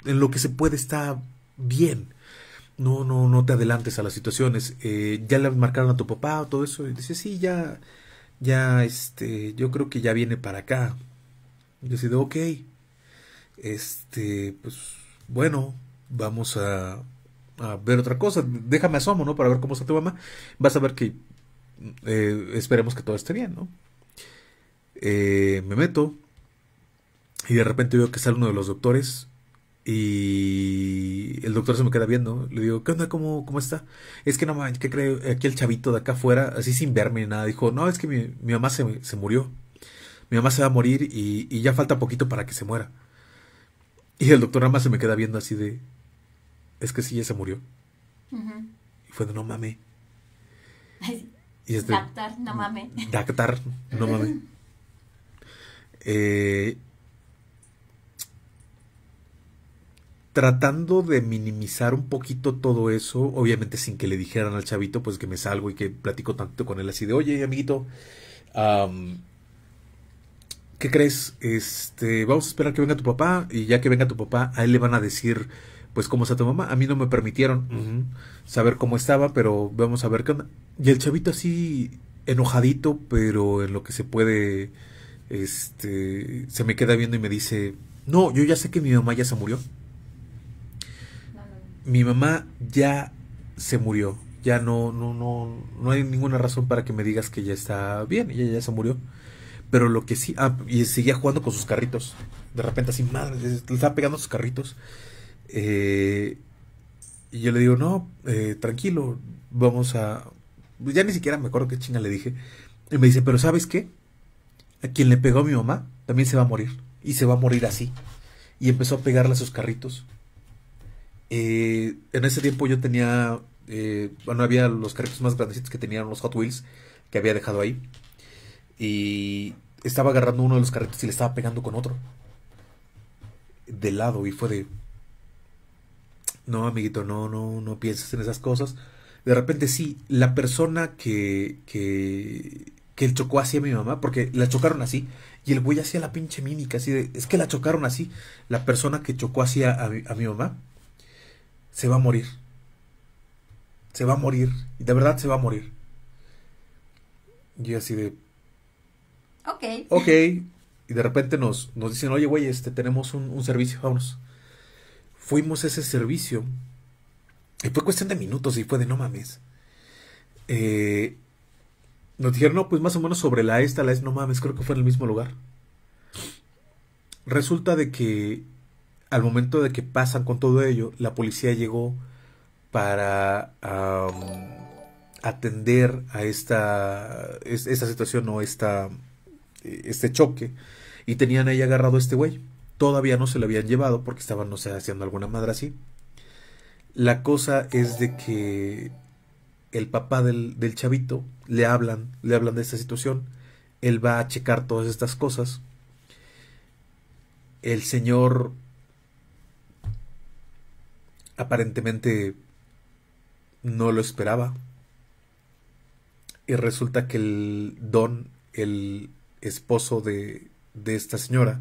En lo que se puede está bien. No, no, no te adelantes a las situaciones. Eh, ya le marcaron a tu papá o todo eso. Y dice, sí, ya, ya, este, yo creo que ya viene para acá. yo ok, este, pues, bueno, vamos a, a ver otra cosa. Déjame asomo, ¿no? Para ver cómo está tu mamá. Vas a ver que eh, esperemos que todo esté bien, ¿no? Eh, me meto y de repente veo que sale uno de los doctores y el doctor se me queda viendo. Le digo, ¿qué onda? ¿Cómo, cómo está? Es que no mames ¿qué cree? Aquí el chavito de acá afuera, así sin verme ni nada, dijo, no, es que mi, mamá se, se, murió. Mi mamá se va a morir y, ya falta poquito para que se muera. Y el doctor nada más se me queda viendo así de, es que sí, ya se murió. Y fue de, no mames y este, no mm, mames. Dactar, no mames. Eh, tratando de minimizar un poquito todo eso, obviamente sin que le dijeran al chavito, pues que me salgo y que platico tanto con él así de, oye, amiguito, ¿qué crees? Este, vamos a esperar que venga tu papá y ya que venga tu papá, a él le van a decir pues cómo está tu mamá, a mí no me permitieron saber cómo estaba, pero vamos a ver qué onda. Y el chavito así enojadito, pero en lo que se puede, este, se me queda viendo y me dice, no, yo ya sé que mi mamá ya se murió. Mi mamá ya se murió. Ya no, no, no, no hay ninguna razón para que me digas que ya está bien. Ella ya se murió. Pero lo que sí, ah, y seguía jugando con sus carritos. De repente así, madre, le estaba pegando sus carritos. Eh, y yo le digo, no, eh, tranquilo, vamos a... Ya ni siquiera me acuerdo qué chinga le dije. Y me dice, pero ¿sabes qué? A quien le pegó a mi mamá también se va a morir. Y se va a morir así. Y empezó a pegarle a sus carritos. Eh, en ese tiempo yo tenía... bueno, había los carritos más grandecitos que tenían los Hot Wheels que había dejado ahí. Y estaba agarrando uno de los carritos y le estaba pegando con otro. De lado y fue de... No, amiguito, no, no, no pienses en esas cosas. De repente sí, la persona que, que, que chocó así a mi mamá, porque la chocaron así, y el güey hacía la pinche mímica, así de, es que la chocaron así, la persona que chocó así a, mi mamá, se va a morir. Se va a morir, y de verdad se va a morir. Y así de... Ok. Ok, y de repente nos, nos dicen, oye, güey, este, tenemos un, un servicio, vámonos fuimos a ese servicio. Y fue cuestión de minutos y fue de no mames. Eh, nos dijeron, no, pues más o menos sobre la esta, la es, no mames, creo que fue en el mismo lugar. Resulta de que al momento de que pasan con todo ello, la policía llegó para atender a esta, esta situación o esta, este choque. Y tenían ahí agarrado a este güey. Todavía no se lo habían llevado porque estaban, no sé, haciendo alguna madre así. La cosa es de que el papá del, del chavito le hablan, le hablan de esta situación. Él va a checar todas estas cosas. El señor aparentemente no lo esperaba. Y resulta que el don, el esposo de, de esta señora,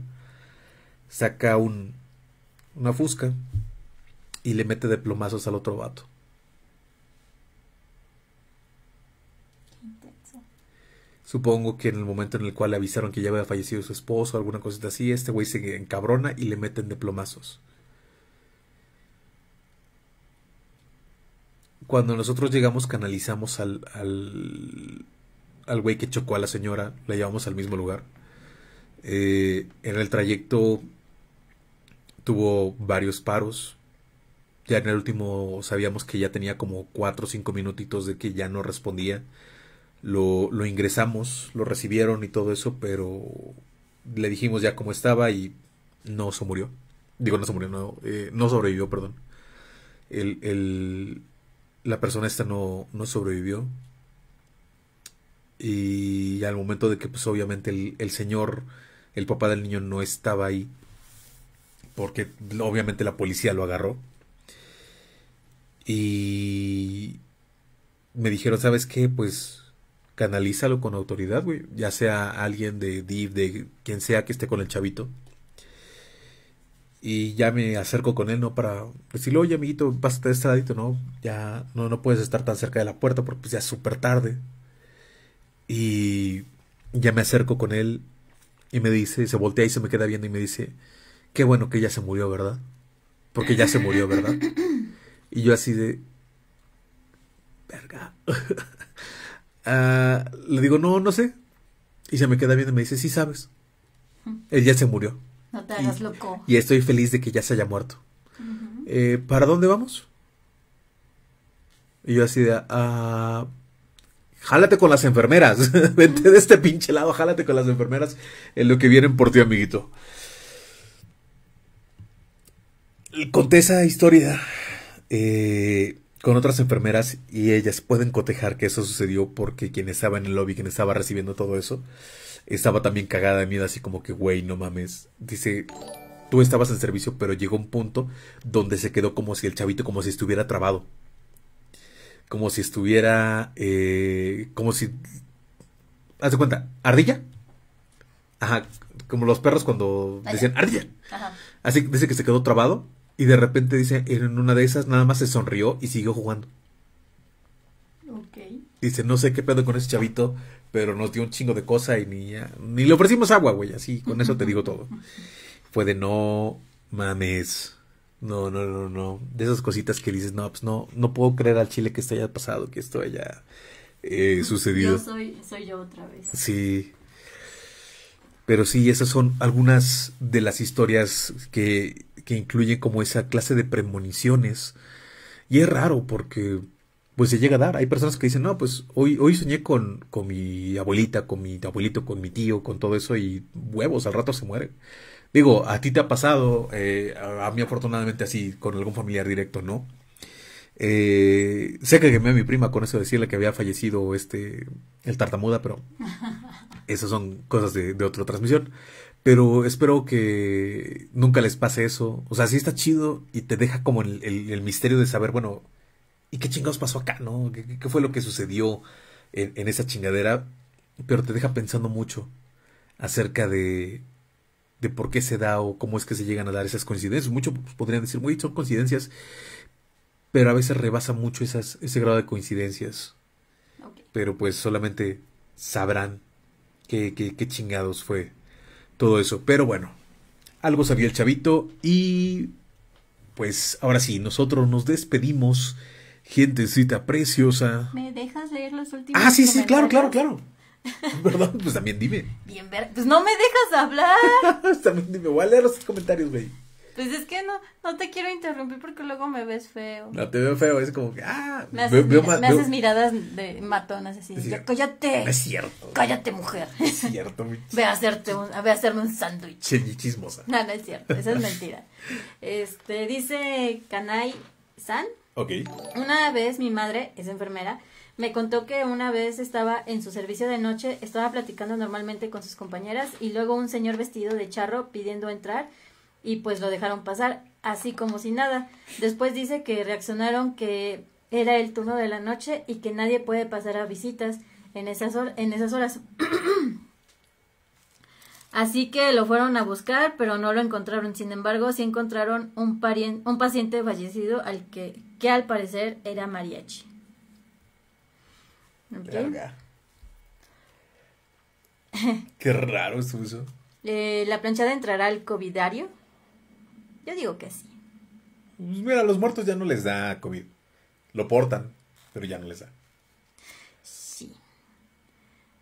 saca un, una fusca y le mete de plomazos al otro vato. Supongo que en el momento en el cual le avisaron que ya había fallecido su esposo, alguna cosita así, este güey se encabrona y le meten de plomazos. Cuando nosotros llegamos, canalizamos al, al, al güey que chocó a la señora, la llevamos al mismo lugar. Eh, en el trayecto tuvo varios paros. Ya en el último sabíamos que ya tenía como cuatro o cinco minutitos de que ya no respondía. Lo, lo ingresamos, lo recibieron y todo eso, pero le dijimos ya cómo estaba y no se murió. Digo, no se murió, no, eh, no sobrevivió, perdón. El, la persona esta no, no sobrevivió. Y al momento de que, pues obviamente, el, el señor, el papá del niño no estaba ahí porque obviamente la policía lo agarró. Y me dijeron, ¿sabes qué? Pues canalízalo con autoridad, güey. Ya sea alguien de DIV, de quien sea que esté con el chavito. Y ya me acerco con él, ¿no? Para decirle, oye, amiguito, vas a estar este ¿no? Ya no, no puedes estar tan cerca de la puerta porque pues, ya es súper tarde. Y ya me acerco con él y me dice, se voltea y se me queda viendo y me dice, qué bueno que ya se murió, ¿verdad? Porque ya se murió, ¿verdad? Y yo así de... Verga. Ah, le digo, no, no sé. Y se me queda viendo y me dice, sí sabes. Él ya se murió. No te hagas loco. Y estoy feliz de que ya se haya muerto. Eh, ¿Para dónde vamos? Y yo así de... Ah, jálate con las enfermeras. Vente de este pinche lado, jálate con las enfermeras en lo que vienen por ti, amiguito. conté esa historia eh, con otras enfermeras y ellas pueden cotejar que eso sucedió porque quien estaba en el lobby, quien estaba recibiendo todo eso, estaba también cagada de miedo, así como que, güey, no mames. Dice, tú estabas en servicio, pero llegó un punto donde se quedó como si el chavito, como si estuviera trabado. Como si estuviera, eh, como si... Haz de cuenta, ardilla. Ajá, como los perros cuando decían ardilla. Ajá. Así dice que se quedó trabado y de repente dice, en una de esas nada más se sonrió y siguió jugando. Dice, no sé qué pedo con ese chavito, pero nos dio un chingo de cosa y ni, ni le ofrecimos agua, güey. Así, con eso te digo todo. Fue de no mames. No, no, no, no. De esas cositas que dices, no, pues no, no puedo creer al chile que esto haya pasado, que esto haya eh, sucedido. Yo soy, soy yo otra vez. Sí. Pero sí, esas son algunas de las historias que, que incluyen como esa clase de premoniciones. Y es raro porque pues se llega a dar. Hay personas que dicen, no, pues hoy, hoy soñé con, con mi abuelita, con mi abuelito, con mi tío, con todo eso y huevos, al rato se muere. Digo, a ti te ha pasado, eh, a, mí afortunadamente así, con algún familiar directo, ¿no? Eh, sé que quemé a mi prima con eso de decirle que había fallecido este el tartamuda, pero esas son cosas de, de otra transmisión. Pero espero que nunca les pase eso. O sea, sí está chido y te deja como el, el, misterio de saber, bueno, ¿y qué chingados pasó acá, no? ¿Qué, fue lo que sucedió en, en, esa chingadera? Pero te deja pensando mucho acerca de, de por qué se da o cómo es que se llegan a dar esas coincidencias. Muchos podrían decir, muy son coincidencias pero a veces rebasa mucho esas, ese grado de coincidencias. Pero pues solamente sabrán qué, qué, chingados fue todo eso. Pero bueno, algo sabía el chavito y pues ahora sí, nosotros nos despedimos. Gentecita preciosa. ¿Me dejas leer las últimas? Ah, sí, sí, claro, claro, claro. Perdón, pues también dime. Bien, pues no me dejas hablar. también dime, voy a leer los comentarios, güey. Pues es que no, no te quiero interrumpir porque luego me ves feo. No, te veo feo, es como que, ah. Me haces, haces miradas de matonas así. cállate. No es cierto. Cállate, mujer. es cierto, mi ve a, hacerte un, ve a hacerme un sándwich. Chismosa. No, no es cierto, esa es mentira. Este, dice Kanai San. Ok. Una vez mi madre es enfermera. Me contó que una vez estaba en su servicio de noche, estaba platicando normalmente con sus compañeras y luego un señor vestido de charro pidiendo entrar y pues lo dejaron pasar, así como si nada. Después dice que reaccionaron que era el turno de la noche y que nadie puede pasar a visitas en esas, en esas horas. Así que lo fueron a buscar, pero no lo encontraron. Sin embargo, sí encontraron un, un paciente fallecido al que, que al parecer era mariachi. Qué raro es eso. Eh, la planchada entrará al covidario, yo digo que sí. Pues mira, a los muertos ya no les da COVID. Lo portan, pero ya no les da. Sí.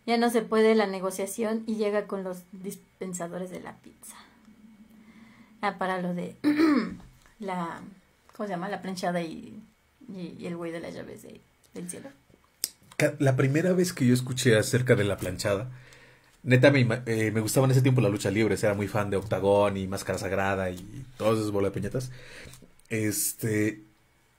Ya no se puede la negociación y llega con los dispensadores de la pizza. Ah, para lo de la. ¿Cómo se llama? La planchada y, el güey de las llaves del cielo. La primera vez que yo escuché acerca de la planchada Neta, eh, me, gustaba en ese tiempo la lucha libre. Era muy fan de Octagón y Máscara Sagrada y todos esos bola de piñetas. Este.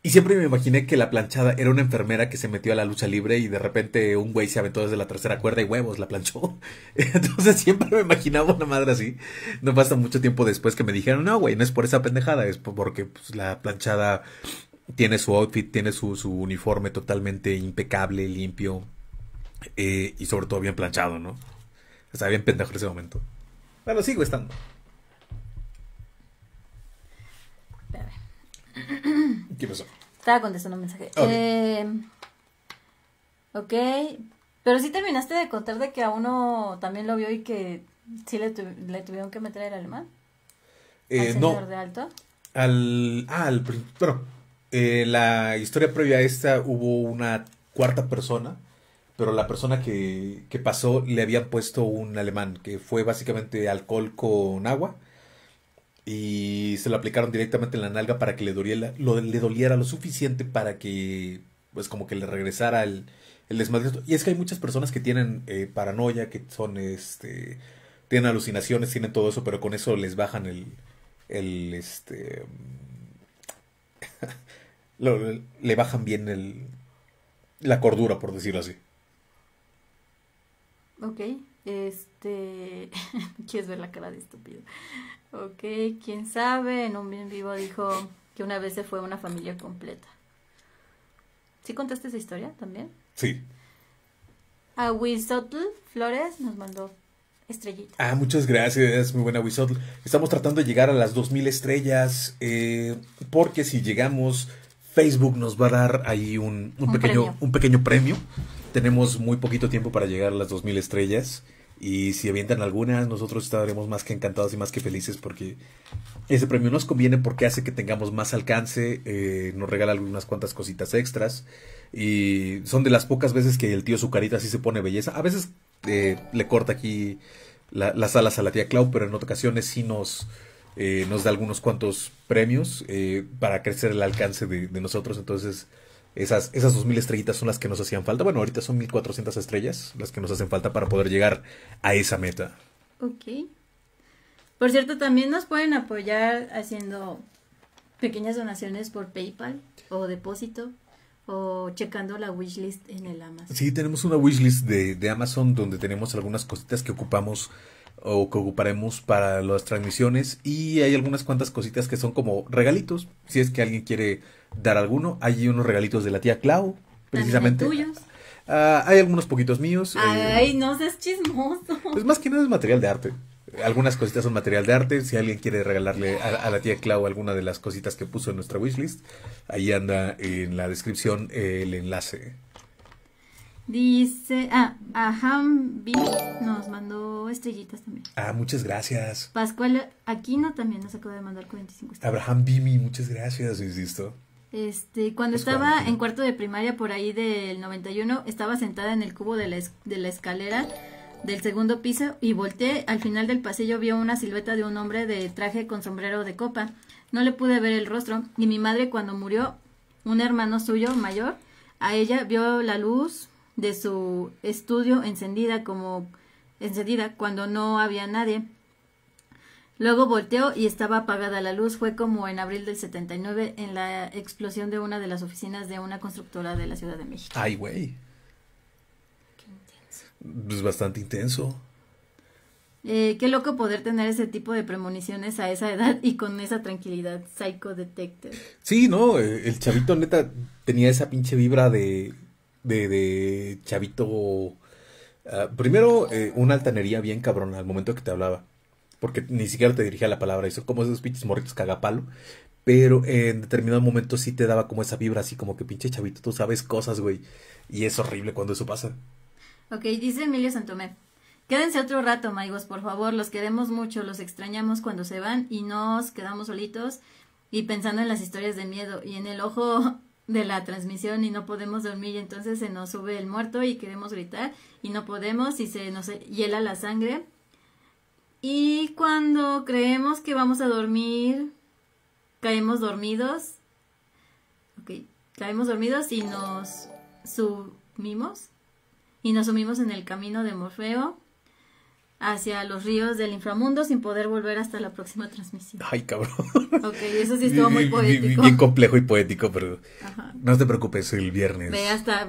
Y siempre me imaginé que la planchada era una enfermera que se metió a la lucha libre y de repente un güey se aventó desde la tercera cuerda y huevos, la planchó. Entonces siempre me imaginaba una madre así. No pasa mucho tiempo después que me dijeron, no, güey, no es por esa pendejada, es porque pues, la planchada tiene su outfit, tiene su, uniforme totalmente impecable, limpio eh, y sobre todo bien planchado, ¿no? Estaba bien pendejo en ese momento. Bueno, sigo estando. ¿Qué pasó? Estaba contestando un mensaje. Eh, ok. Pero sí terminaste de contar de que a uno también lo vio y que sí le, tuvieron que meter el alemán. Eh, al no. de alto. Al. Ah, al. Bueno, eh, la historia previa a esta hubo una cuarta persona pero la persona que, pasó le habían puesto un alemán, que fue básicamente alcohol con agua, y se lo aplicaron directamente en la nalga para que le doliera lo, le doliera lo suficiente para que, pues como que le regresara el, el desmadre. Y es que hay muchas personas que tienen eh, paranoia, que son, este, tienen alucinaciones, tienen todo eso, pero con eso les bajan el, el, este... le bajan bien el, la cordura, por decirlo así. Ok, este. ¿Quieres ver la cara de estúpido? Ok, quién sabe. En un bien vivo dijo que una vez se fue una familia completa. ¿Sí contaste esa historia también? Sí. A wisotl Flores nos mandó estrellita. Ah, muchas gracias, muy buena wisotl. Estamos tratando de llegar a las 2000 estrellas, eh, porque si llegamos Facebook nos va a dar ahí un, un, pequeño, premio. un pequeño premio. Tenemos muy poquito tiempo para llegar a las 2.000 estrellas. Y si avientan algunas, nosotros estaremos más que encantados y más que felices porque ese premio nos conviene porque hace que tengamos más alcance, eh, nos regala algunas cuantas cositas extras. Y son de las pocas veces que el tío carita sí se pone belleza. A veces eh, le corta aquí las alas a la tía Clau, pero en otras ocasiones sí nos, eh, nos da algunos cuantos premios eh, para crecer el alcance de, nosotros. Entonces, esas, esas 2.000 estrellitas son las que nos hacían falta. Bueno, ahorita son 1.400 estrellas las que nos hacen falta para poder llegar a esa meta. Ok. Por cierto, también nos pueden apoyar haciendo pequeñas donaciones por PayPal o depósito o checando la wishlist en el Amazon. Sí, tenemos una wishlist de, de Amazon donde tenemos algunas cositas que ocupamos o que ocuparemos para las transmisiones y hay algunas cuantas cositas que son como regalitos, si es que alguien quiere dar alguno, hay unos regalitos de la tía Clau, precisamente. Ah, hay algunos poquitos míos. Eh. Ay, no seas chismoso. Pues más que nada es material de arte. Algunas cositas son material de arte. Si alguien quiere regalarle a, a la tía Clau alguna de las cositas que puso en nuestra wishlist, ahí anda en la descripción el enlace. Dice, ah, Ham Bimi nos mandó estrellitas también. Ah, muchas gracias. Pascual Aquino también nos acaba de mandar 45 estrellas. Abraham Bimi, muchas gracias, insisto. Este, cuando estaba en cuarto de primaria, por ahí del 91, estaba sentada en el cubo de la, de la escalera del segundo piso y volteé. Al final del pasillo vio una silueta de un hombre de traje con sombrero de copa. No le pude ver el rostro. Y mi madre, cuando murió, un hermano suyo mayor, a ella vio la luz de su estudio encendida como encendida cuando no había nadie. Luego volteó y estaba apagada la luz. Fue como en abril del 79 en la explosión de una de las oficinas de una constructora de la Ciudad de México. Ay, güey. Qué intenso. es pues bastante intenso. Eh, qué loco poder tener ese tipo de premoniciones a esa edad y con esa tranquilidad. Psycho Sí, no, eh, el chavito neta tenía esa pinche vibra de de, chavito. Ah, primero, eh, una altanería bien cabrona al momento que te hablaba. Porque ni siquiera te dirigía la palabra. Y como esos pinches morritos cagapalo. Pero en determinado momento sí te daba como esa vibra, así como que pinche chavito, tú sabes cosas, güey. Y es horrible cuando eso pasa. Ok, dice Emilio Santomé. Quédense otro rato, amigos, por favor. Los queremos mucho, los extrañamos cuando se van y nos quedamos solitos y pensando en las historias de miedo y en el ojo de la transmisión y no podemos dormir y entonces se nos sube el muerto y queremos gritar y no podemos y se nos hiela la sangre. Y cuando creemos que vamos a dormir, caemos dormidos. caemos dormidos y nos sumimos. Y nos sumimos en el camino de Morfeo hacia los ríos del inframundo sin poder volver hasta la próxima transmisión. Ay, cabrón. Ok, eso sí estuvo muy poético. Bien, complejo y poético, pero no te preocupes, el viernes. Ve hasta,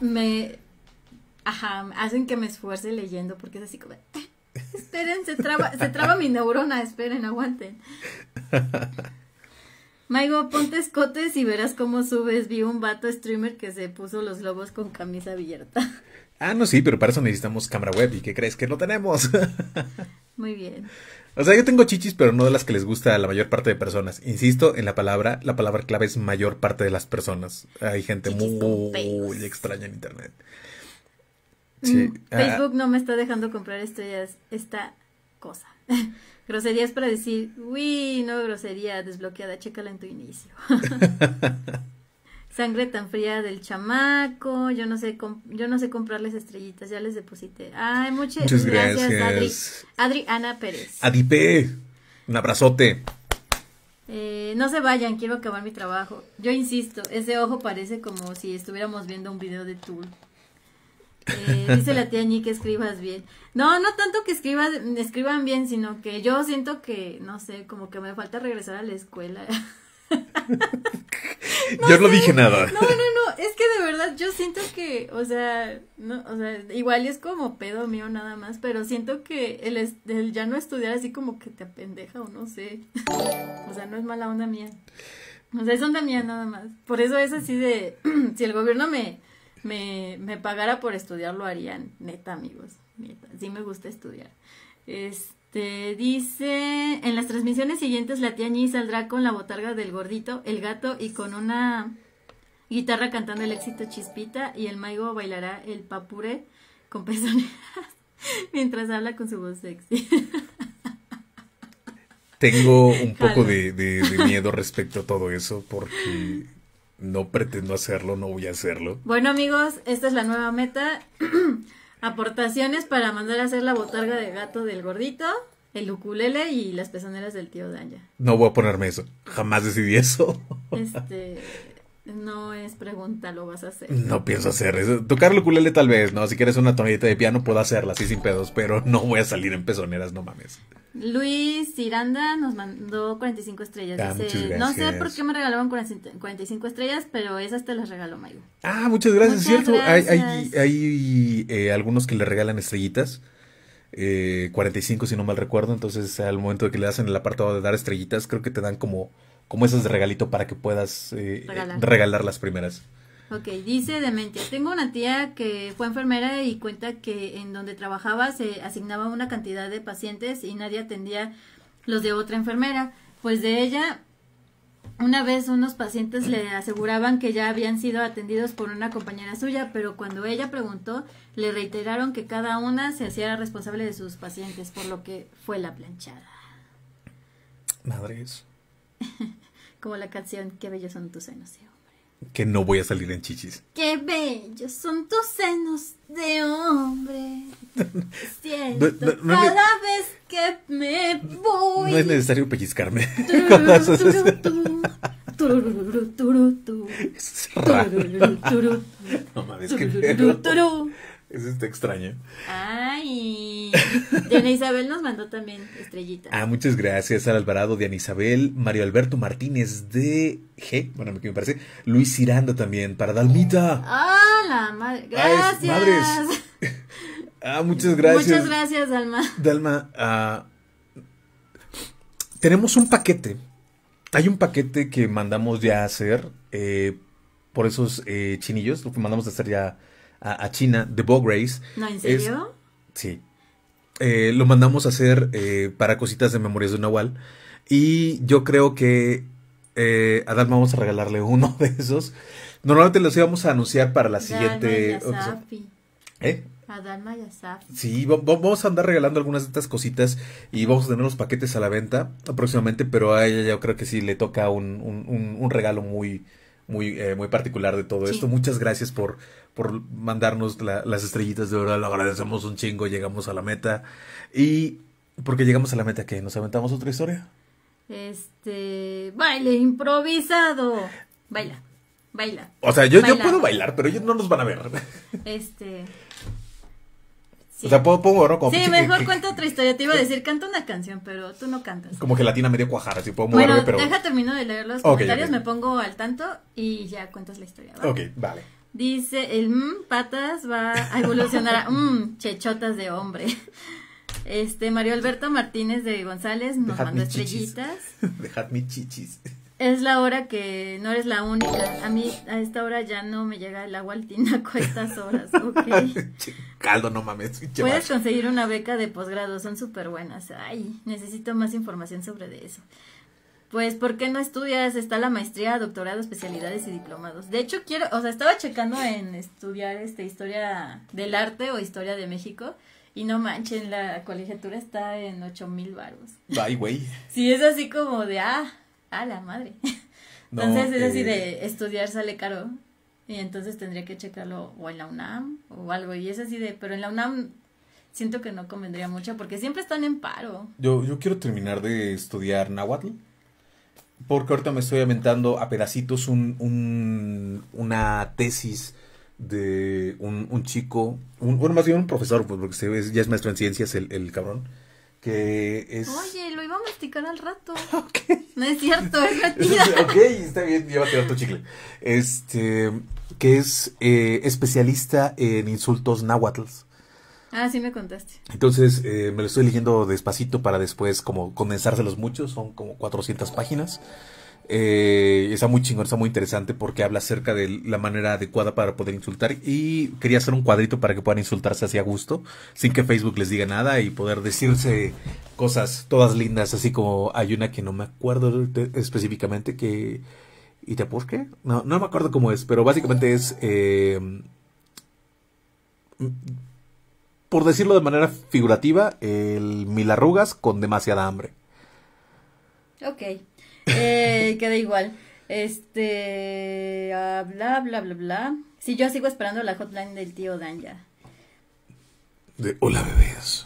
me, Ajá, hacen que me esfuerce leyendo porque es así como... Ah, esperen, se traba, se traba mi neurona, esperen, aguanten. Maigo, ponte escotes y verás cómo subes. Vi un vato streamer que se puso los lobos con camisa abierta. Ah, no, sí, pero para eso necesitamos cámara web. ¿Y qué crees? Que no tenemos. Muy bien. O sea, yo tengo chichis, pero no de las que les gusta a la mayor parte de personas. Insisto en la palabra, la palabra clave es mayor parte de las personas. Hay gente muy extraña en internet. Mm, ah. Facebook no me está dejando comprar esto esta cosa. Groserías para decir, uy, no, grosería desbloqueada, chécala en tu inicio. Sangre tan fría del chamaco. Yo no sé, yo no sé comprarles estrellitas, ya les deposité. Ay, muchas, gracias, Adri. Pérez. Adipe, un abrazote. Eh, no se vayan, quiero acabar mi trabajo. Yo insisto, ese ojo parece como si estuviéramos viendo un video de Tool. Eh, dice la tía Ñi que escribas bien. No, no tanto que escribas, escriban bien, sino que yo siento que, no sé, como que me falta regresar a la escuela. yo no dije nada. No, no, no, es que de verdad yo siento que, o sea, no, o sea, igual es como pedo mío nada más, pero siento que el, ya no estudiar así como que te apendeja o no sé. O sea, no es mala onda mía. O sea, es onda mía nada más. Por eso es así de, si el gobierno me, me, pagara por estudiar, lo harían, neta amigos, neta, sí me gusta estudiar. es... Se este, dice, en las transmisiones siguientes la tía Ñi saldrá con la botarga del gordito, el gato y con una guitarra cantando el éxito Chispita y el Maigo bailará el papure con pesones mientras habla con su voz sexy. Tengo un poco de, de, miedo respecto a todo eso porque no pretendo hacerlo, no voy a hacerlo. Bueno amigos, esta es la nueva meta. aportaciones para mandar a hacer la botarga de gato del gordito, el ukulele y las pesaneras del tío Danja. No voy a ponerme eso. Jamás decidí eso. Este. No es pregunta, lo vas a hacer. No pienso hacer eso. Tocar el tal vez, ¿no? Si quieres una tonadita de piano puedo hacerla así sin pedos, pero no voy a salir en pezoneras, no mames. Luis Iranda nos mandó 45 estrellas. Ah, no sé por qué me regalaban 45 estrellas, pero esas te las regaló Mayu. Ah, muchas gracias, Es cierto. Hay, eh, algunos que le regalan estrellitas. Eh, 45 si no mal recuerdo, entonces al momento de que le hacen el apartado de dar estrellitas, creo que te dan como como esas de regalito para que puedas eh, eh, regalar. las primeras. Ok, dice Dementia, tengo una tía que fue enfermera y cuenta que en donde trabajaba se asignaba una cantidad de pacientes y nadie atendía los de otra enfermera. Pues de ella, una vez unos pacientes le aseguraban que ya habían sido atendidos por una compañera suya, pero cuando ella preguntó, le reiteraron que cada una se hacía responsable de sus pacientes, por lo que fue la planchada. Madres. Como la canción Qué bellos son tus senos de hombre. Que no voy a salir en chichis. Qué bellos son tus senos de hombre. cada vez que me voy. No es necesario pellizcarme. No mames, eso está extraño. Ay. Diana Isabel nos mandó también estrellita. Ah, muchas gracias, Sara Alvarado, Diana Isabel, Mario Alberto Martínez de G, bueno, me parece, Luis Ciranda también, para Dalmita. Ah, madre. Gracias. Ah, madres. ah, muchas gracias. Muchas gracias, Dalma. Dalma, ah, tenemos un paquete. Hay un paquete que mandamos ya hacer eh, por esos eh, chinillos, lo que mandamos a hacer ya a, China The Bog Race. ¿No, en serio? sí. Eh, lo mandamos a hacer eh, para cositas de Memorias de Nahual. Y yo creo que eh, a Dalma vamos a regalarle uno de esos. Normalmente los íbamos a anunciar para la siguiente. Dalma y ¿Eh? A Dalma y Sí, vamos a andar regalando algunas de estas cositas y vamos a tener los paquetes a la venta próximamente, pero a ella yo creo que sí le toca un, un regalo muy, muy, eh, muy particular de todo esto. Muchas gracias por, por mandarnos las estrellitas de oro. Lo agradecemos un chingo. Llegamos a la meta. Y porque llegamos a la meta, que ¿Nos aventamos otra historia? Este. Baile improvisado. Baila. Baila. O sea, yo puedo bailar, pero ellos no nos van a ver. Este. Sí. puedo pongo, sí, mejor cuento otra historia. Te iba a decir, canta una canción, pero tú no cantas. Como que latina medio cuajara, si puedo moverme, bueno, Deja termino de leer los comentarios, me pongo al tanto y ya cuentas la historia. Ok, vale. Dice, el mm, patas va a evolucionar a mmm, chechotas de hombre. Este, Mario Alberto Martínez de González nos manda estrellitas. Dejad chichis. Es la hora que no eres la única. A mí a esta hora ya no me llega el agua al tinaco a estas horas. Okay. Caldo, no mames. Puedes conseguir una beca de posgrado, son súper buenas. Ay, necesito más información sobre de eso. Pues, ¿por qué no estudias? Está la maestría, doctorado, especialidades y diplomados. De hecho, quiero, o sea, estaba checando en estudiar este, historia del arte o historia de México. Y no manchen, la colegiatura está en ocho mil baros. Ay, güey. Sí, es así como de, ah, a la madre. entonces es así eh, de estudiar sale caro y entonces tendría que checarlo o en la UNAM o algo y es así de, pero en la UNAM siento que no convendría mucho porque siempre están en paro. Yo, yo quiero terminar de estudiar náhuatl porque ahorita me estoy aventando a pedacitos un, un, una tesis de un, un chico, un, bueno, más bien un profesor, pues, porque se, ya es maestro en ciencias el, el cabrón que es... Oye, lo iba a masticar al rato. No es cierto, es mentira. ok, está bien, llévate tu chicle. Este, que es eh, especialista en insultos Nahuatl Ah, sí me contaste. Entonces, eh, me lo estoy leyendo despacito para después como condensárselos muchos, son como 400 páginas. Eh, está muy chingón, está muy interesante porque habla acerca de la manera adecuada para poder insultar y quería hacer un cuadrito para que puedan insultarse así a gusto, sin que Facebook les diga nada y poder decirse cosas todas lindas, así como hay una que no me acuerdo específicamente que... ¿Y te por qué? No, no me acuerdo cómo es, pero básicamente es... Eh, por decirlo de manera figurativa, el mil arrugas con demasiada hambre. Ok. Eh, queda igual. Este, ah, bla, bla, bla, bla. si yo sigo esperando la hotline del tío Dan De, hola bebés,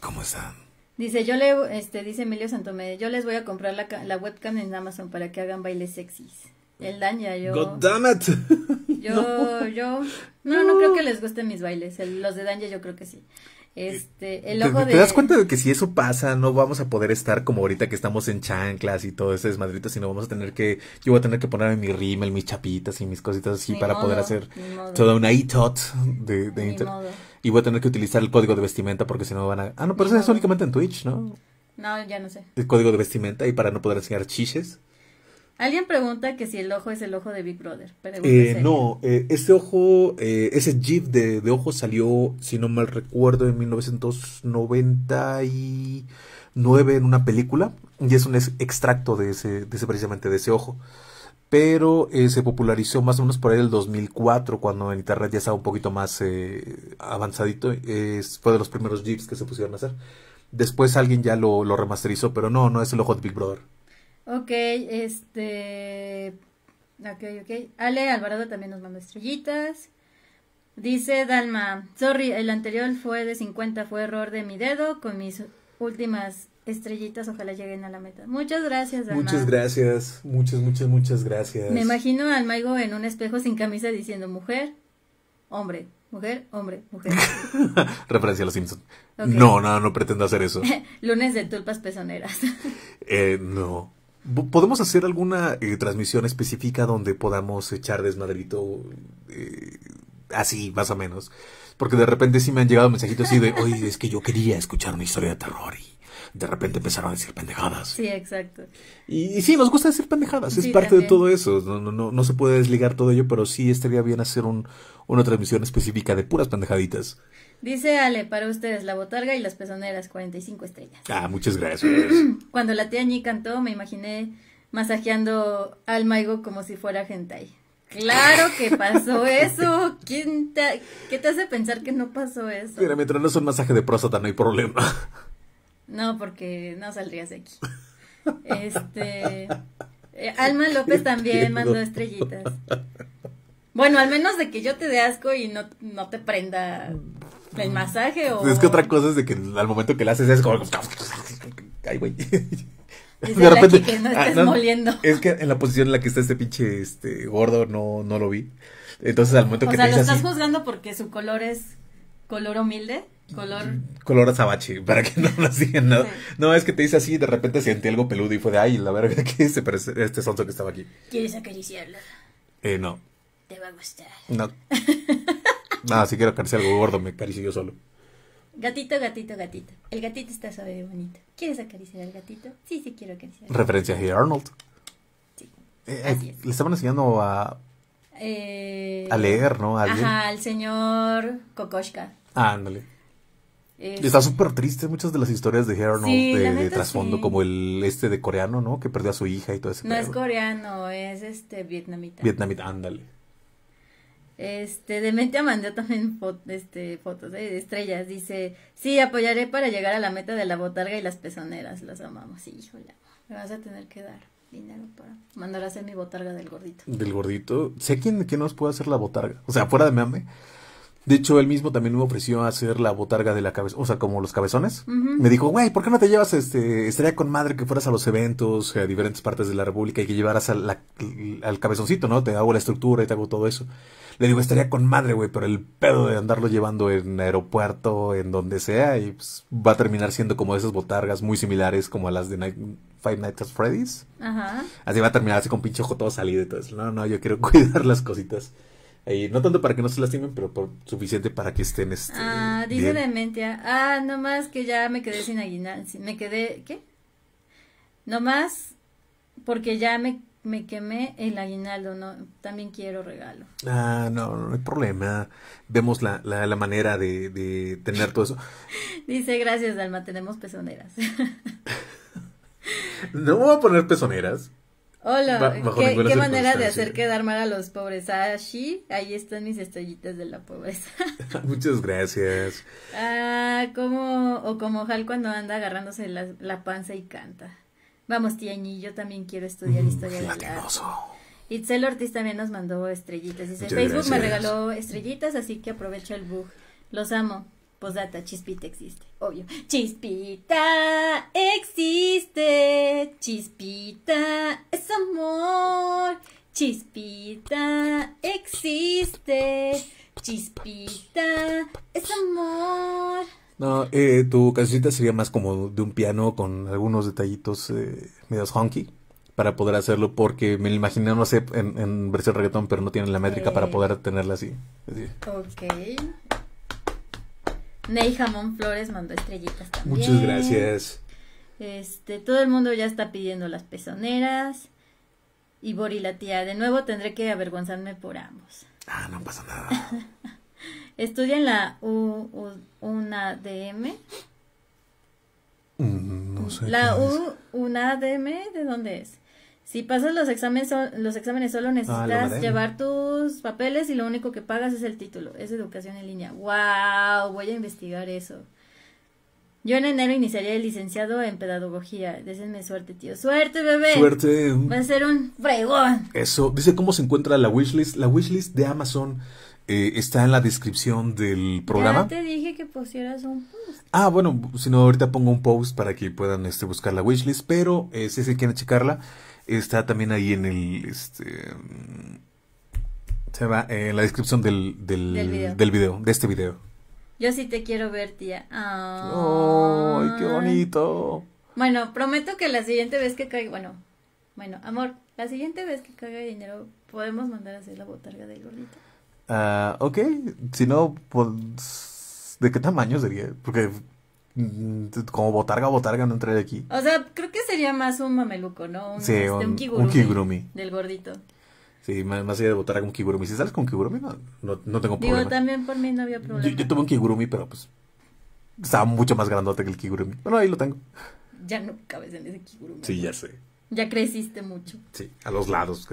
¿cómo están? Dice, yo le, este, dice Emilio Santomé, yo les voy a comprar la, la webcam en Amazon para que hagan bailes sexys. El Dan yo. God damn it. Yo, no. yo, no, no, creo que les gusten mis bailes. los de Danja yo creo que sí. Este, el ojo ¿Te, de... ¿Te das cuenta de que si eso pasa, no vamos a poder estar como ahorita que estamos en chanclas y todo ese desmadrito, sino vamos a tener que, yo voy a tener que ponerme mi rímel, mis chapitas y mis cositas así para poder hacer toda una itot de, de Y voy a tener que utilizar el código de vestimenta porque si no van a... Ah, no, pero eso es únicamente en Twitch, ¿no? No, ya no sé. El código de vestimenta y para no poder enseñar chiches. Alguien pregunta que si el ojo es el ojo de Big Brother. Eh, no, eh, ese ojo, eh, ese jeep de, ojos ojo salió, si no mal recuerdo, en 1999 en una película y es un extracto de ese, precisamente de ese ojo. Pero se popularizó más o menos por ahí el 2004, cuando en internet ya estaba un poquito más avanzadito. fue de los primeros jeeps que se pusieron a hacer. Después alguien ya lo remasterizó, pero no, no es el ojo de Big Brother. Ok, este. Ok, ok. Ale Alvarado también nos manda estrellitas. Dice Dalma, sorry, el anterior fue de 50, fue error de mi dedo con mis últimas estrellitas, ojalá lleguen a la meta. Muchas gracias, Dalma. Muchas gracias, muchas, muchas, muchas gracias. Me imagino al Maigo en un espejo sin camisa diciendo mujer, hombre, mujer, hombre, mujer. Referencia a los Simpsons. No, no, no pretendo hacer eso. Lunes de tulpas pezoneras. eh, no. ¿Podemos hacer alguna eh, transmisión específica donde podamos echar desmadrito eh, así, más o menos? Porque de repente sí me han llegado mensajitos así de, oye, es que yo quería escuchar una historia de terror y de repente empezaron a decir pendejadas. Sí, exacto. Y, sí, nos gusta decir pendejadas, es parte de todo eso. No, no, no, no se puede desligar todo ello, pero sí estaría bien hacer una transmisión específica de puras pendejaditas. Dice Ale, para ustedes, la botarga y las pezoneras, 45 estrellas. Ah, muchas gracias. Cuando la tía Ñi cantó, me imaginé masajeando al Maigo como si fuera hentai. Claro que pasó eso. ¿Quién te, ¿Qué te hace pensar que no pasó eso? Mira, mientras no es un masaje de próstata, no hay problema. No, porque no saldrías aquí. Este. Eh, Alma López también mandó estrellitas. Bueno, al menos de que yo te dé asco y no, no te prenda ¿El masaje o.? Es que otra cosa es de que al momento que la haces es como. Ay, güey. de repente. Que ah, no moliendo. Es que en la posición en la que está este pinche este, gordo no, no lo vi. Entonces al momento que o sea, lo estás juzgando porque su color es color humilde. Color. Color azabache, para que no nos digan nada. No, es que te dice así y de repente sentí algo peludo y fue de ay, la verga que dice, pero este, sonso que estaba aquí. ¿Quieres acariciarlo? Eh, no. Te va a gustar. No. Ah, si quiero acariciar algo gordo, me acaricio yo solo. Gatito, gatito, gatito. El gatito está suave y bonito. ¿Quieres acariciar al gatito? Sí, sí quiero acariciar. Referencia a Hey Arnold. Sí. Eh, eh, le estaban enseñando a... Eh, a leer, ¿no? Ajá, al señor Kokoshka. Ah, ándale. Eh, Está súper triste muchas de las historias de Hey Arnold de, trasfondo, como el este de coreano, ¿no? Que perdió a su hija y todo ese No es coreano, es este vietnamita. Vietnamita, ándale. Este, mente mandó también este, fotos ¿eh? de estrellas. Dice, sí, apoyaré para llegar a la meta de la botarga y las pezoneras. Las amamos. Sí, híjole, me vas a tener que dar dinero para mandar a hacer mi botarga del gordito. Del gordito. Sé quién quién nos puede hacer la botarga. O sea, fuera de mame. De hecho, él mismo también me ofreció hacer la botarga de la cabeza, o sea, como los cabezones. Me dijo, güey, ¿por qué no te llevas este? Estaría con madre que fueras a los eventos, eh, a diferentes partes de la República y que llevaras al cabezoncito, ¿no? Te hago la estructura y te hago todo eso. Le digo, estaría con madre, güey, pero el pedo de andarlo llevando en aeropuerto, en donde sea, y pues, va a terminar siendo como esas botargas muy similares como a las de Five Nights at Freddy's. Ajá. Así va a terminar así con pinche ojo todo salido y todo eso. No, no, yo quiero cuidar las cositas no tanto para que no se lastimen, pero suficiente para que estén. Este, ah, dice Dementia. Ah, ah, nomás que ya me quedé sin aguinaldo. Me quedé. ¿Qué? Nomás porque ya me, me quemé el aguinaldo. no También quiero regalo. Ah, no, no hay problema. Vemos la, manera de, de tener todo eso. dice, gracias, alma tenemos pezoneras. no voy a poner pezoneras. Hola, qué, manera de hacer quedar mal a los pobres. Ah, sí, ahí están mis estrellitas de la pobreza. Muchas gracias. Ah, como, o como Hal cuando anda agarrándose la, panza y canta. Vamos, Tiañi, yo también quiero estudiar mm, historia del arte. Itzel Ortiz también nos mandó estrellitas. Dice, Facebook me regaló estrellitas, así que aprovecho el bug. Los amo. Posdata, Chispita existe, obvio. Chispita existe, Chispita es amor. Chispita existe, Chispita es amor. No, eh, tu casita sería más como de un piano con algunos detallitos eh, medios honky para poder hacerlo porque me lo imaginé, no sé, en, versión reggaetón, pero no tienen la métrica para poder tenerla así. así. Ok. Ney Jamón Flores mandó estrellitas también. Muchas gracias. Este, todo el mundo ya está pidiendo las pezoneras. Y Bori la tía, de nuevo tendré que avergonzarme por ambos. Ah, no pasa nada. Estudia en la U, una DM. Mm, no sé. La U, una DM, ¿de dónde es? Si pasas los exámenes, los exámenes solo ah, necesitas llevar tus papeles y lo único que pagas es el título. Es educación en línea. ¡Wow! Voy a investigar eso. Yo en enero iniciaría el licenciado en pedagogía. Déjenme suerte, tío. Suerte, bebé. Suerte. Va a ser un fregón. Eso. Dice cómo se encuentra la wishlist. La wishlist de Amazon eh, está en la descripción del programa. Ya te dije que pusieras un post. Ah, bueno, si no, ahorita pongo un post para que puedan este, buscar la wishlist. Pero eh, si se quieren checarla, Está también ahí en el. Este, mm, se va eh, en la descripción del, del, video. de este video. Yo sí te quiero ver, tía. ¡Ay, qué bonito! Bueno, prometo que la siguiente vez que caiga. Bueno, bueno, amor, la siguiente vez que caiga dinero, podemos mandar a hacer la botarga del gordito. Ah, ok. Si no, pues, ¿de qué tamaño sería? Porque Mm, como botarga, botarga, no entraré aquí. O sea, creo que sería más un mameluco, ¿no? Un, sí, este, un, kigurumi Del gordito. Sí, más, más allá de botarga, un kigurumi. Si sales con kigurumi, no, no, tengo problema. también por mí no había problema. Yo, tuve un kigurumi, pero pues estaba mucho más grandote que el kigurumi. Bueno, ahí lo tengo. Ya no cabes en ese kigurumi. Sí, ya sé. Ya creciste mucho. Sí, a los lados.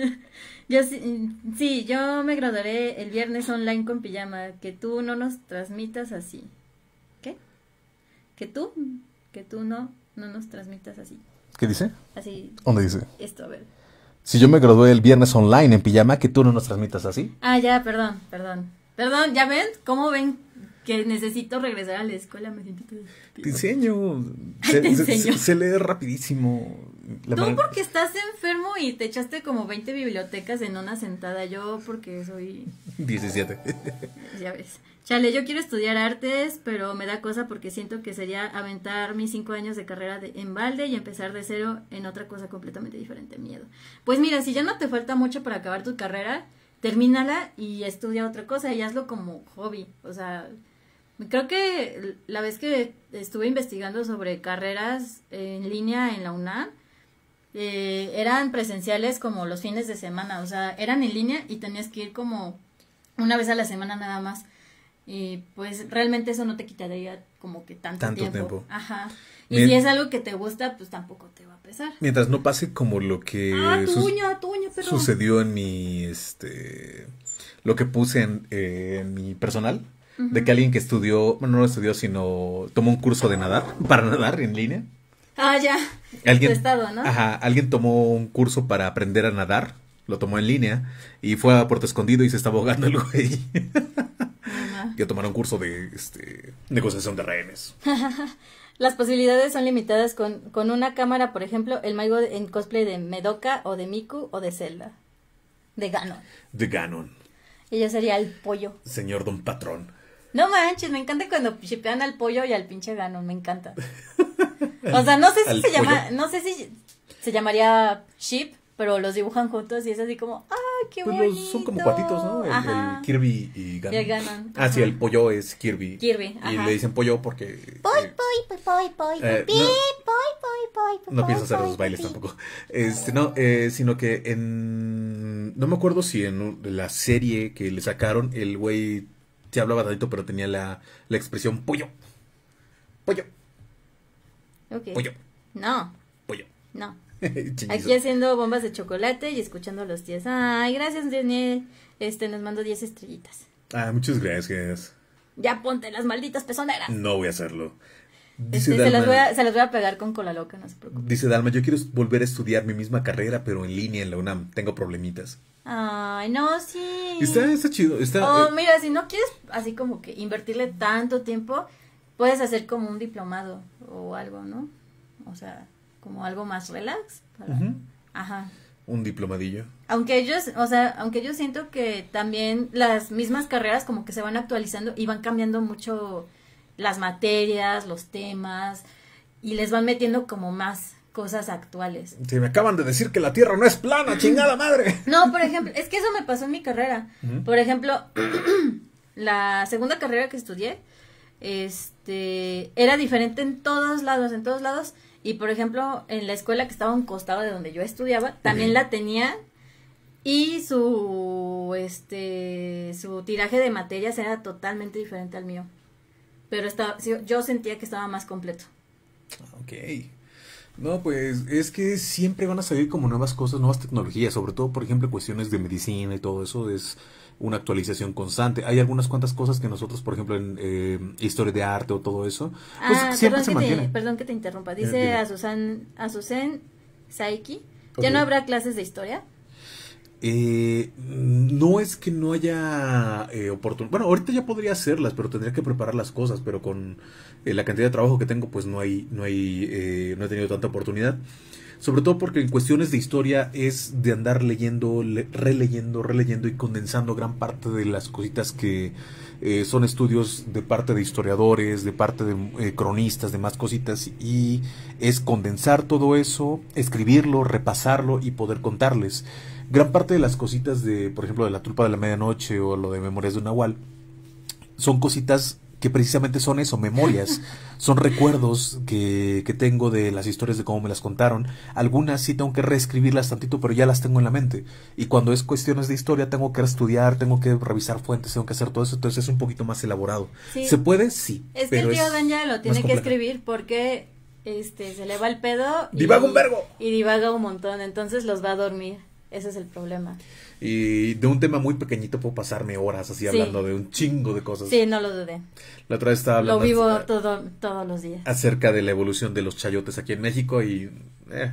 yo sí, sí, yo me graduaré el viernes online con pijama. Que tú no nos transmitas así que tú, que tú no, no nos transmitas así. ¿Qué dice? Así. ¿Dónde dice? Esto, a ver. Si yo me gradué el viernes online en pijama, que tú no nos transmitas así. Ah, ya, perdón, perdón. Perdón, ¿ya ven? ¿Cómo ven que necesito regresar a la escuela? Me siento Te enseño. Se, te enseño. Se, lee rapidísimo. La tú porque estás enfermo y te echaste como 20 bibliotecas en una sentada. Yo porque soy... 17. ya ves chale, yo quiero estudiar artes, pero me da cosa porque siento que sería aventar mis cinco años de carrera en balde y empezar de cero en otra cosa completamente diferente, miedo. Pues mira, si ya no te falta mucho para acabar tu carrera, termínala y estudia otra cosa y hazlo como hobby, o sea... Creo que la vez que estuve investigando sobre carreras en línea en la UNAM, eh, eran presenciales como los fines de semana, o sea, eran en línea y tenías que ir como una vez a la semana nada más. Y pues realmente eso no te quitaría como que tanto, tanto tiempo. Ajá. Y si es algo que te gusta, pues tampoco te va a pesar. Mientras no pase como lo que ah, ah, sucedió en mi, este, lo que puse en, mi personal, de que alguien que estudió, bueno, no estudió, sino tomó un curso de nadar, para nadar en línea. Ah, ya. Alguien, estado, ¿no? Ajá, alguien tomó un curso para aprender a nadar lo tomó en línea y fue a Puerto Escondido y se está ahogando el güey. y a tomar un curso de este, negociación de rehenes. Las posibilidades son limitadas con, una cámara, por ejemplo, el Maigo en cosplay de Medoka o de Miku o de Zelda. De Ganon. De Ganon. Ella sería el pollo. Señor Don Patrón. No manches, me encanta cuando chipean al pollo y al pinche Ganon, me encanta. o sea, no sé si se llama, no sé si se llamaría ship pero los dibujan juntos y es así como, ¡ah, qué bonito! Pues son como cuatitos, ¿no? El, Kirby y Ganon. el Ah, sí, el pollo es Kirby. Kirby, ajá. Y le dicen pollo porque... Poi, eh, poi, poi, eh, poi, poi, poi, poi, No pienso hacer los bailes tampoco. Este, no, eh, sino que en... No me acuerdo si en la serie que le sacaron, el güey se hablaba tantito, pero tenía la, la expresión pollo. Pollo. Ok. Pollo. No. Pollo. No. Aquí haciendo bombas de chocolate y escuchando a los tías. Ay, gracias, Daniel. Este, nos mando 10 estrellitas. Ah, muchas gracias. Ya ponte las malditas pezoneras. No voy a hacerlo. Este, se, las voy a, pegar con cola loca, no se preocupen. Dice Dalma, yo quiero volver a estudiar mi misma carrera, pero en línea en la UNAM. Tengo problemitas. Ay, no, sí. Está, está chido. oh, mira, si no quieres así como que invertirle tanto tiempo, puedes hacer como un diplomado o algo, ¿no? O sea, como algo más relax. Ajá. Un diplomadillo. Aunque ellos, o sea, aunque yo siento que también las mismas carreras como que se van actualizando y van cambiando mucho las materias, los temas y les van metiendo como más cosas actuales. Se me acaban de decir que la Tierra no es plana, chingada madre. No, por ejemplo, es que eso me pasó en mi carrera. Por ejemplo, la segunda carrera que estudié, este, era diferente en todos lados, en todos lados y por ejemplo, en la escuela que estaba a un costado de donde yo estudiaba, también la tenía y su este su tiraje de materias era totalmente diferente al mío. Pero estaba, yo sentía que estaba más completo. Ok. No, pues es que siempre van a salir como nuevas cosas, nuevas tecnologías, sobre todo por ejemplo cuestiones de medicina y todo eso es una actualización constante. Hay algunas cuantas cosas que nosotros, por ejemplo, en eh, historia de arte o todo eso, pues, ah, siempre se mantiene. perdón que te interrumpa. Eh, Dice a Susan, a Saiki, ¿ya no habrá clases de historia? Eh, no es que no haya eh, oportunidad. Bueno, ahorita ya podría hacerlas, pero tendría que preparar las cosas. Pero con la cantidad de trabajo que tengo, pues no hay, no hay, no he tenido tanta oportunidad sobre todo porque en cuestiones de historia es de andar leyendo, releyendo, releyendo y condensando gran parte de las cositas que eh, son estudios de parte de historiadores, de parte de cronistas, eh, cronistas, demás cositas, y es condensar todo eso, escribirlo, repasarlo y poder contarles. Gran parte de las cositas de, por ejemplo, de La Tulpa de la Medianoche o lo de Memorias de un Nahual, son cositas que precisamente son eso, memorias, son recuerdos que, que, tengo de las historias de cómo me las contaron. Algunas sí tengo que reescribirlas tantito, pero ya las tengo en la mente. Y cuando es cuestiones de historia, tengo que estudiar, tengo que revisar fuentes, tengo que hacer todo eso, entonces es un poquito más elaborado. ¿Se puede? Sí. Es que el tío Daniel lo tiene que escribir porque este, se le va el pedo. divaga un verbo Y divaga un montón, entonces los va a dormir. Ese es el problema. Y de un tema muy pequeñito puedo pasarme horas así hablando de un chingo de cosas. Sí, no lo dudé. La otra vez estaba hablando. Lo vivo todo, todos los días. Acerca de la evolución de los chayotes aquí en México y. Eh.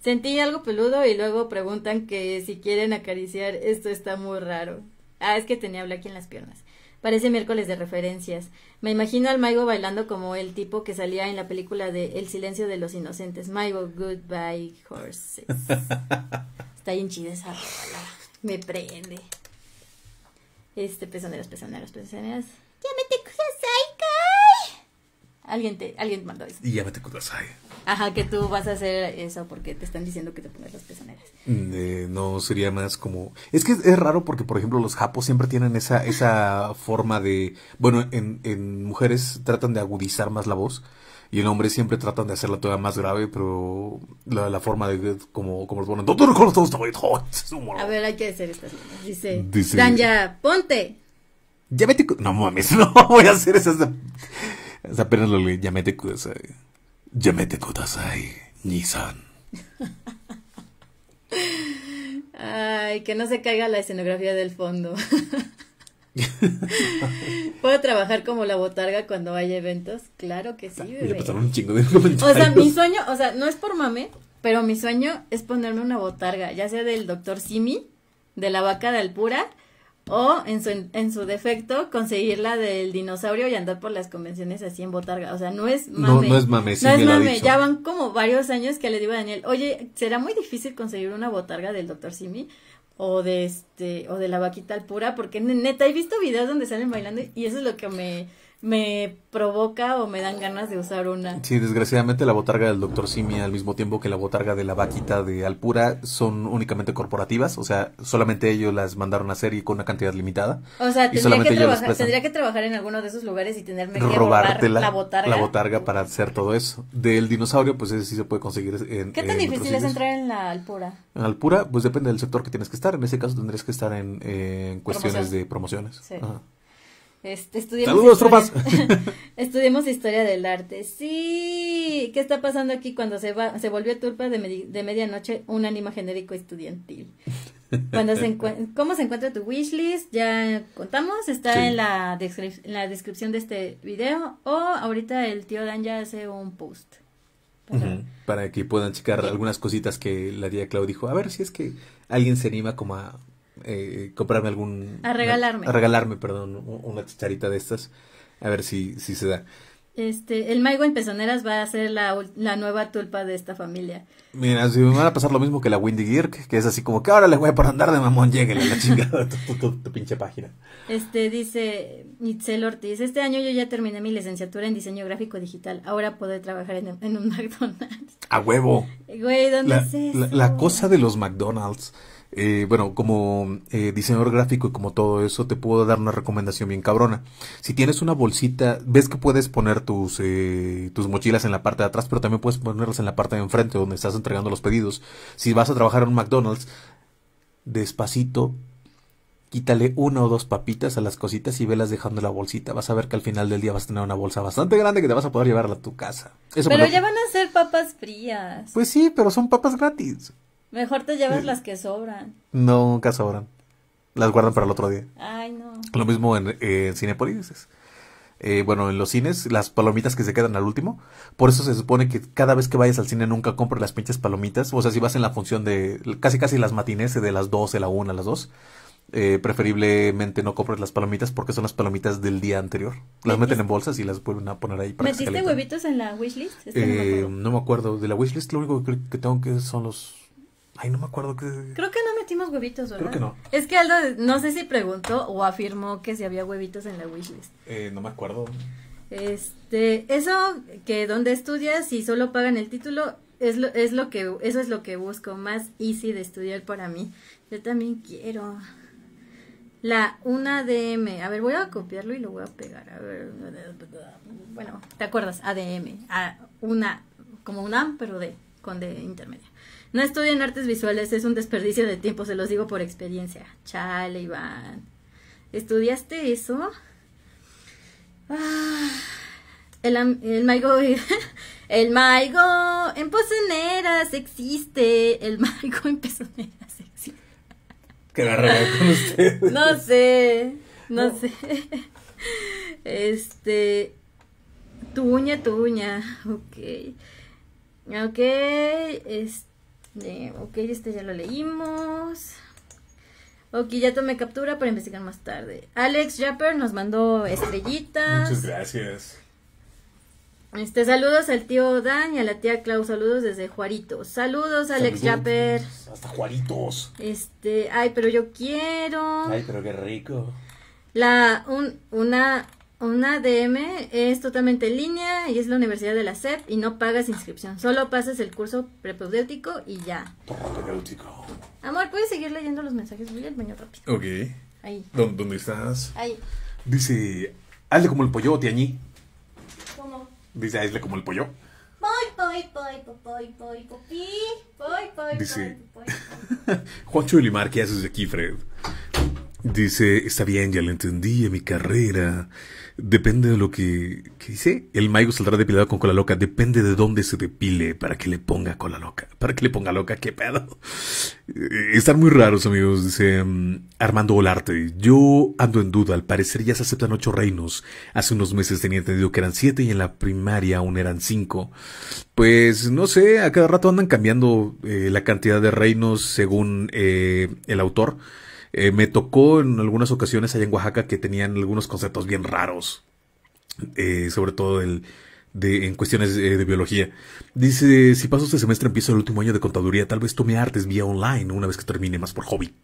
Sentí algo peludo y luego preguntan que si quieren acariciar, esto está muy raro. Ah, es que tenía aquí en las piernas. Parece miércoles de referencias. Me imagino al Maigo bailando como el tipo que salía en la película de El silencio de los inocentes. Maigo, goodbye horses. Está bien chida esa rola. Me prende. Este, pezoneros, me pezoneros. Llámate Kudasai, Kai. Alguien te, alguien mandó eso. Y llámate Kudasai. Ajá, que tú vas a hacer eso porque te están diciendo que te pongas las pezoneras. Mm, eh, no, sería más como... Es que es raro porque, por ejemplo, los japos siempre tienen esa, esa forma de... Bueno, en, en mujeres tratan de agudizar más la voz y el hombre siempre tratan de hacerla todavía más grave, pero la, la forma de como, como los ponen. A ver, hay que hacer estas Dice, Dice ya ponte. Ya No mames, no voy a hacer esas. esas apenas lo leí. Ya mete kudasai. Ya Nissan. Ay, que no se caiga la escenografía del fondo. ¿Puedo trabajar como la botarga cuando hay eventos? Claro que sí, bebé. Pues o sea, mi sueño, o sea, no es por mame, pero mi sueño es ponerme una botarga, ya sea del doctor Simi, de la vaca de Alpura, o en su, en su defecto, conseguirla del dinosaurio y andar por las convenciones así en botarga. O sea, no es mame. No, es mame, mame. Ya van como varios años que le digo a Daniel, oye, será muy difícil conseguir una botarga del doctor Simi o de este o de la vaquita al pura porque neta he visto videos donde salen bailando y eso es lo que me me provoca o me dan ganas de usar una. Sí, desgraciadamente la botarga del Dr. Simi al mismo tiempo que la botarga de la vaquita de Alpura son únicamente corporativas, o sea, solamente ellos las mandaron a hacer y con una cantidad limitada. O sea, tendría, que trabajar, en alguno de esos lugares y tenerme que robar la, botarga. La botarga para hacer todo eso. Del dinosaurio, pues ese sí se puede conseguir eh, en... ¿Qué tan difícil es entrar en la Alpura? En Alpura, pues depende del sector que tienes que estar. En ese caso tendrías que estar en, eh, cuestiones de promociones. Sí. Este, estudiemos Saludos, historia, tropas. historia del arte. Sí, ¿qué está pasando aquí cuando se, va, se volvió turpa de, medianoche un ánimo genérico estudiantil? Cuando se ¿Cómo se encuentra tu wishlist? Ya contamos, está en, la la descripción de este video o ahorita el tío Dan ya hace un post. Para, que puedan checar algunas cositas que la tía Clau dijo. A ver si es que alguien se anima como a eh, comprarme algún... A regalarme. a regalarme, perdón, una chicharita de estas. A ver si, si se da. Este, el Maigo en va a ser la, la nueva tulpa de esta familia. Mira, si me van a pasar lo mismo que la Windy gear que es así como que ahora le voy a por andar de mamón, lleguen la chingada tu, tu, pinche página. Este, dice Itzel Ortiz, este año yo ya terminé mi licenciatura en diseño gráfico digital, ahora puedo trabajar en, en un McDonald's. ¡A huevo! Güey, ¿dónde es La, la cosa de los McDonald's eh, bueno, como eh, diseñador gráfico y como todo eso, te puedo dar una recomendación bien cabrona. Si tienes una bolsita, ves que puedes poner tus, eh, tus mochilas en la parte de atrás, pero también puedes ponerlas en la parte de enfrente donde estás entregando los pedidos. Si vas a trabajar en un McDonald's, despacito, quítale una o dos papitas a las cositas y velas dejando la bolsita. Vas a ver que al final del día vas a tener una bolsa bastante grande que te vas a poder llevarla a tu casa. pero ya van a ser papas frías. Pues sí, pero son papas gratis. Mejor te llevas eh, las que sobran. nunca sobran. Las guardan para el otro día. Ay, no. Lo mismo en cine eh, Cinepolis. Eh, bueno, en los cines, las palomitas que se quedan al último. Por eso se supone que cada vez que vayas al cine nunca compres las pinches palomitas. O sea, si vas en la función de casi casi las matines de las 12, la 1, las 2. Eh, preferiblemente no compres las palomitas porque son las palomitas del día anterior. Las meten en bolsas y las vuelven a poner ahí para ¿Metiste huevitos en la wishlist? no, me acuerdo. De la wishlist lo único que tengo que son los Ay, no me acuerdo que... Creo que no metimos huevitos, ¿verdad? Creo que no. Es que Aldo, no sé si preguntó o afirmó que si había huevitos en la wishlist. Eh, no me acuerdo. Este, eso que donde estudias y solo pagan el título, es es lo que, eso es lo que busco, más easy de estudiar para mí. Yo también quiero. La 1 dm A ver, voy a copiarlo y lo voy a pegar. A ver. Bueno, ¿te acuerdas? ADM. A una, como una, pero de, con de intermedia. No estudien artes visuales, es un desperdicio de tiempo, se los digo por experiencia. Chale, Iván. ¿Estudiaste eso? Ah, el, el Maigo. El Maigo en Pozoneras existe. El Maigo en Pozoneras existe. Qué con ustedes. No sé. No, sé. Este. Tu uña, tu uña. Ok. Ok. Este ok, este ya lo leímos. Ok, ya tomé captura para investigar más tarde. Alex Japper nos mandó estrellitas. Muchas gracias. Este, saludos al tío Dan y a la tía Clau, saludos desde Juaritos. Saludos, Alex Japper. Hasta Juaritos. Este, ay, pero yo quiero. Ay, pero qué rico. La, un, una una DM es totalmente en línea y es la Universidad de la SEP y no pagas inscripción. Solo pasas el curso prepodéutico y ya. Amor, ¿puedes seguir leyendo los mensajes? Voy al baño rápido. Ok. Ahí. ¿Dónde estás? Ahí. Dice, hazle como el pollo, tiañí. ¿Cómo? Dice, hazle como el pollo. poy, poi, poi, poy, popi, poi, poy. Dice, Juancho Limar, ¿qué haces aquí, Fred? Dice, está bien, ya lo entendí, mi carrera Depende de lo que, dice. El Maigo saldrá depilado con cola loca. Depende de dónde se depile para que le ponga cola loca. Para que le ponga loca, qué pedo. Eh, están muy raros, amigos. Dice mm, Armando Olarte. Yo ando en duda. Al parecer ya se aceptan ocho reinos. Hace unos meses tenía entendido que eran siete y en la primaria aún eran cinco. Pues no sé, a cada rato andan cambiando eh, la cantidad de reinos según eh, el autor. Eh, me tocó en algunas ocasiones allá en Oaxaca que tenían algunos conceptos bien raros, eh, sobre todo el, de, en cuestiones eh, de, biología. Dice, si paso este semestre empiezo el último año de contaduría, tal vez tome artes vía online una vez que termine más por hobby.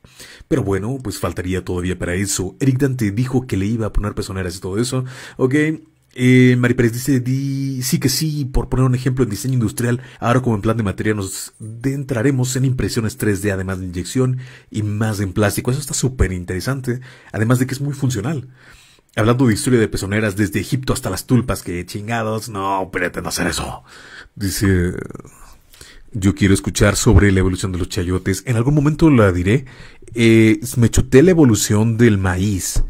Pero bueno, pues faltaría todavía para eso. Eric Dante dijo que le iba a poner pezoneras y todo eso. Ok, eh, Mari Pérez dice, di, sí que sí, por poner un ejemplo en diseño industrial, ahora como en plan de materia nos entraremos en impresiones 3D, además de inyección y más en plástico. Eso está súper interesante, además de que es muy funcional. Hablando de historia de pezoneras, desde Egipto hasta las tulpas, que chingados, no, pretendo hacer eso. Dice, yo quiero escuchar sobre la evolución de los chayotes. En algún momento la diré. Eh, me chuté la evolución del maíz.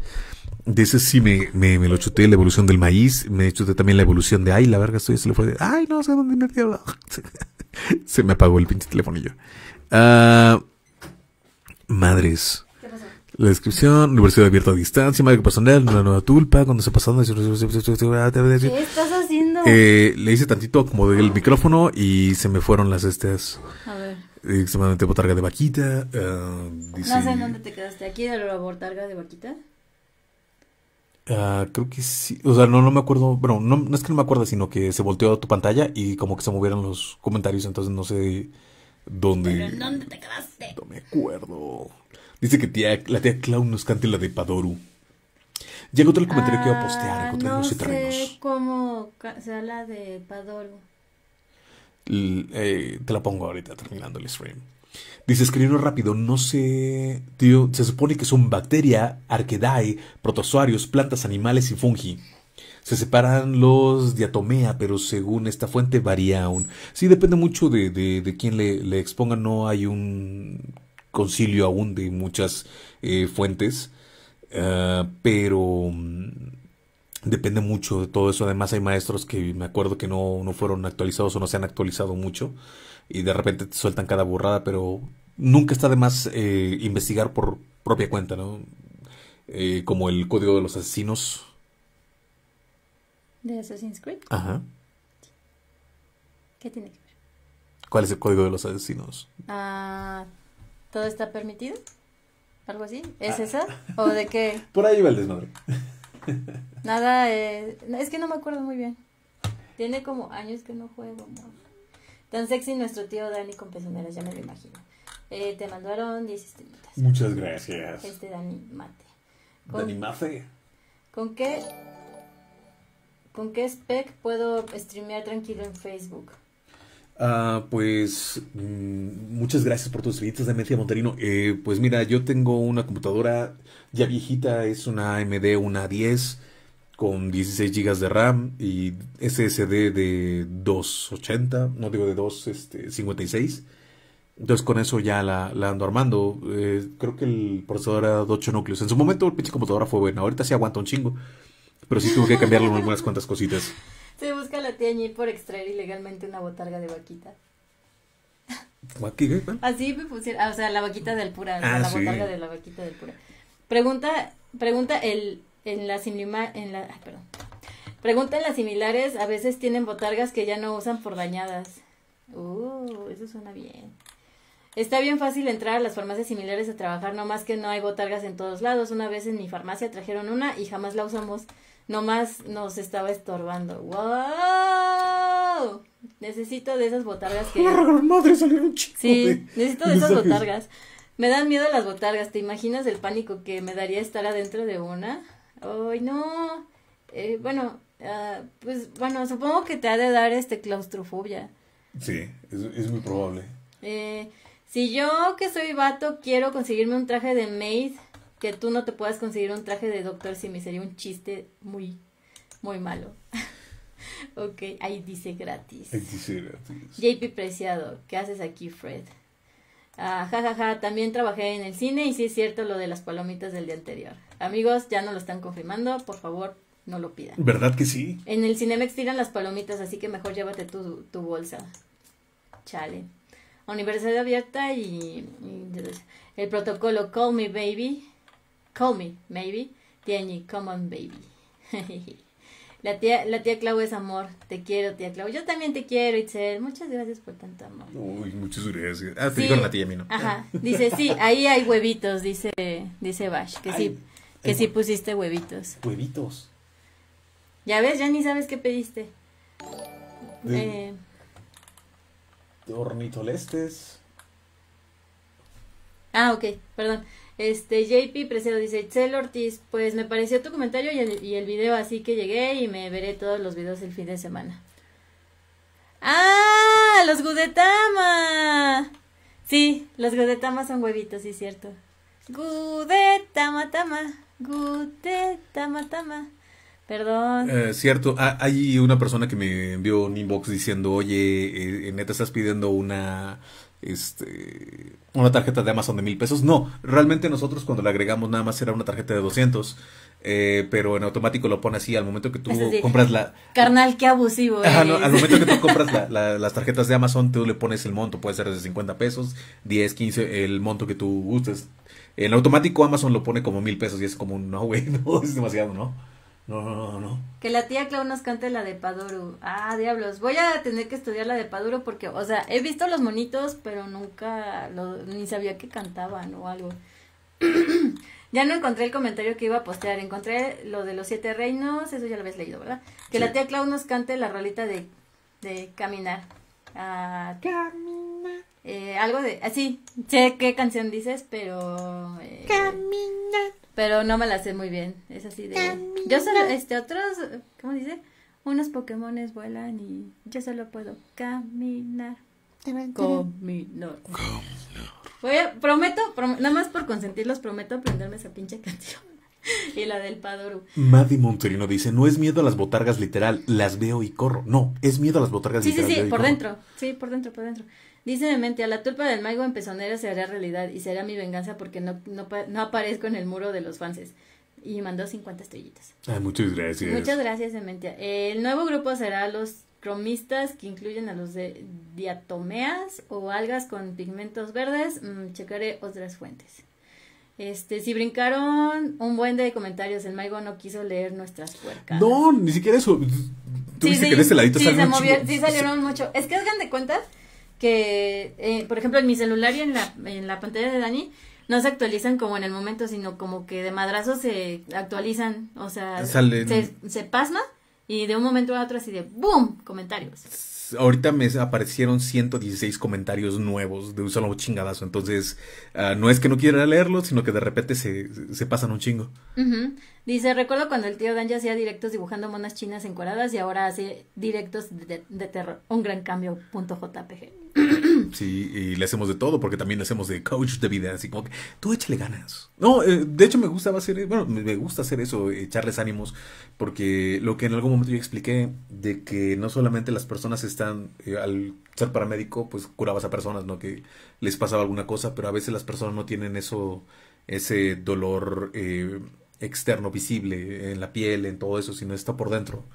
De ese sí me, me, me, lo chuté, la evolución del maíz, me chuté también la evolución de, ay, la verga, estoy, se le fue de, ay, no sé dónde me Se me apagó el pinche telefonillo. ah madres. La descripción, universidad abierta a distancia, madre personal, una nueva tulpa, cuando se pasaron... ¿Qué estás haciendo? Eh, le hice tantito como del micrófono y se me fueron las estas. A ver extremadamente botarga de vaquita. Ah, no sé en dónde te quedaste. ¿Aquí de la botarga de vaquita? Ah, creo que sí, o sea, no, no me acuerdo, bueno, no, no es que no me acuerdo, sino que se volteó a tu pantalla y como que se movieron los comentarios, entonces no sé dónde. dónde te quedaste? No me acuerdo. Dice que tía, la tía Clown nos cante la de Padoru. llega otro el comentario que iba a postear, ah, no sé cómo sea la de Padoru. Eh, te la pongo ahorita terminando el stream. Dice, escribirlo rápido, no sé, tío, se supone que son bacteria, arquedae, protozoarios, plantas, animales y fungi. Se separan los diatomea, pero según esta fuente varía aún. Sí, depende mucho de, de, de quién le, le, exponga, no hay un concilio aún de muchas eh, fuentes, ah, pero mm, depende mucho de todo eso. Además hay maestros que me acuerdo que no, no fueron actualizados o no se han actualizado mucho y de repente te sueltan cada burrada, pero nunca está de más eh, investigar por propia cuenta, ¿no? Eh, como el código de los asesinos. ¿De Assassin's Creed? Ajá. ¿Qué tiene que ver? ¿Cuál es el código de los asesinos? Ah, ¿todo está permitido? ¿Algo así? ¿Es ah. esa? ¿O de qué? Por ahí va el desmadre. Nada, eh, es que no me acuerdo muy bien. Tiene como años que no juego. Tan sexy nuestro tío Dani con pezoneras, ya me lo imagino. Eh, te mandaron 10 estrellitas. Muchas gracias. Este Dani Mate. ¿Dani mafe? ¿Con qué? ¿Con qué spec puedo streamear tranquilo en Facebook? Ah, pues mm, muchas gracias por tus estrellitas de Media Monterino. Eh, pues mira, yo tengo una computadora ya viejita, es una AMD, una 10 con 16 GB de RAM y SSD de 280, no digo de 256. Este, Entonces con eso ya la, ando armando. Eh, creo que el procesador era de 8 núcleos. En su momento el pinche computadora fue bueno. ahorita sí aguanta un chingo. Pero sí tuve que cambiarlo en algunas cuantas cositas. Se busca la tía por extraer ilegalmente una botarga de vaquita. Así me pusieron, ah, o sea, la vaquita del pura, ah, la botarga de la vaquita del pura. Pregunta, pregunta el en las, en la, perdón. Preguntan las similares, a veces tienen botargas que ya no usan por dañadas. Uh, eso suena bien. Está bien fácil entrar a las farmacias similares a trabajar, no más que no hay botargas en todos lados. Una vez en mi farmacia trajeron una y jamás la usamos, nomás nos estaba estorbando. ¡Wow! Necesito de esas botargas que... madre, un Sí, necesito de esas botargas. Me dan miedo las botargas, ¿te imaginas el pánico que me daría estar adentro de una? Ay, no. Eh, bueno, ah, pues bueno, supongo que te ha de dar este claustrofobia. Sí, es, muy probable. Eh, si yo que soy vato quiero conseguirme un traje de maid, que tú no te puedas conseguir un traje de doctor si me sería un chiste muy, muy malo. ok, ahí dice gratis. Ahí dice gratis. JP Preciado, ¿qué haces aquí, Fred? Ah, jajaja, ja, ja, también trabajé en el cine y sí es cierto lo de las palomitas del día anterior. Amigos, ya no lo están confirmando, por favor, no lo pidan. ¿Verdad que sí? En el me tiran las palomitas, así que mejor llévate tu, bolsa. Chale. Universidad abierta y, el protocolo Call Me Baby. Call Me, maybe. Tiene Common Baby. La tía, la Clau es amor. Te quiero, tía Clau. Yo también te quiero, Itzel. Muchas gracias por tanto amor. Uy, muchas gracias. Ah, te la tía, Ajá. Dice, sí, ahí hay huevitos, dice, dice Bash. Que sí, que sí pusiste huevitos. Huevitos. Ya ves, ya ni sabes qué pediste. Dornito eh, lestes. Ah, ok, perdón. Este, JP Preciado dice, Itzel Ortiz, pues me pareció tu comentario y el, y video, así que llegué y me veré todos los videos el fin de semana. ¡Ah! ¡Los Gudetama! Sí, los Gudetama son huevitos, sí, cierto. Gudetama, tama, Gudetama, tama. Perdón. Eh, cierto, hay una persona que me envió un inbox diciendo, oye, eh, eh, neta estás pidiendo una este, una tarjeta de Amazon de mil pesos. No, realmente nosotros cuando le agregamos nada más era una tarjeta de 200, eh, pero en automático lo pone así al momento que tú compras la... Carnal, qué abusivo. al momento que tú compras las tarjetas de Amazon, tú le pones el monto, puede ser de 50 pesos, 10, 15, el monto que tú gustes. En automático Amazon lo pone como mil pesos y es como, no, güey, no, es demasiado, ¿no? No, no, no, Que la tía Clau nos cante la de Paduro. Ah, diablos. Voy a tener que estudiar la de Paduro porque, o sea, he visto los monitos, pero nunca ni sabía que cantaban o algo. ya no encontré el comentario que iba a postear. Encontré lo de los siete reinos, eso ya lo habéis leído, ¿verdad? Que la tía Clau nos cante la rolita de, caminar. Ah, caminar. Eh, algo de. Así, ah, sé qué canción dices, pero. Eh, caminar pero no me la sé muy bien. Es así de. Yo solo, este, otros, ¿cómo dice? Unos Pokémones vuelan y yo solo puedo caminar. Voy prometo, nada más por consentirlos, prometo aprenderme esa pinche canción. y la del Padoru. Maddy Monterino dice, no es miedo a las botargas literal, las veo y corro. No, es miedo a las botargas literal. Sí, sí, por dentro, sí, por dentro, por dentro. Dice a la tulpa del maigo en pezonera se realidad y será mi venganza porque no, no, no aparezco en el muro de los fanses. Y mandó 50 estrellitas. Ah, muchas gracias. Muchas gracias, Dementia. El nuevo grupo será los cromistas que incluyen a los de diatomeas o algas con pigmentos verdes. Mm, checaré otras fuentes. Este, si brincaron un buen de comentarios, el Maigo no quiso leer nuestras puercas. No, ni siquiera eso. Tuviste sí, que este sí, sí, salieron mucho. Es que hagan de cuentas que, eh, por ejemplo, en mi celular y en la, pantalla de Dani, no se actualizan como en el momento, sino como que de madrazo se actualizan, o sea, se, se pasma y de un momento a otro así de ¡boom! comentarios. Ahorita me aparecieron 116 comentarios nuevos de un solo chingadazo, entonces ah, no es que no quiera leerlos, sino que de repente se, se pasan un chingo. Dice, recuerdo cuando el tío Dan ya hacía directos dibujando monas chinas encoradas y ahora hace directos de, de terror, un gran cambio, punto JPG. Sí, y le hacemos de todo, porque también le hacemos de coach de vida, así como que tú échale ganas. No, eh, de hecho me gustaba hacer, eh, bueno, me gusta hacer eso, echarles ánimos, porque lo que en algún momento yo expliqué, de que no solamente las personas están, eh, al ser paramédico, pues curabas a personas, ¿no? Que les pasaba alguna cosa, pero a veces las personas no tienen eso, ese dolor externo visible en la piel, en todo eso, sino está por dentro.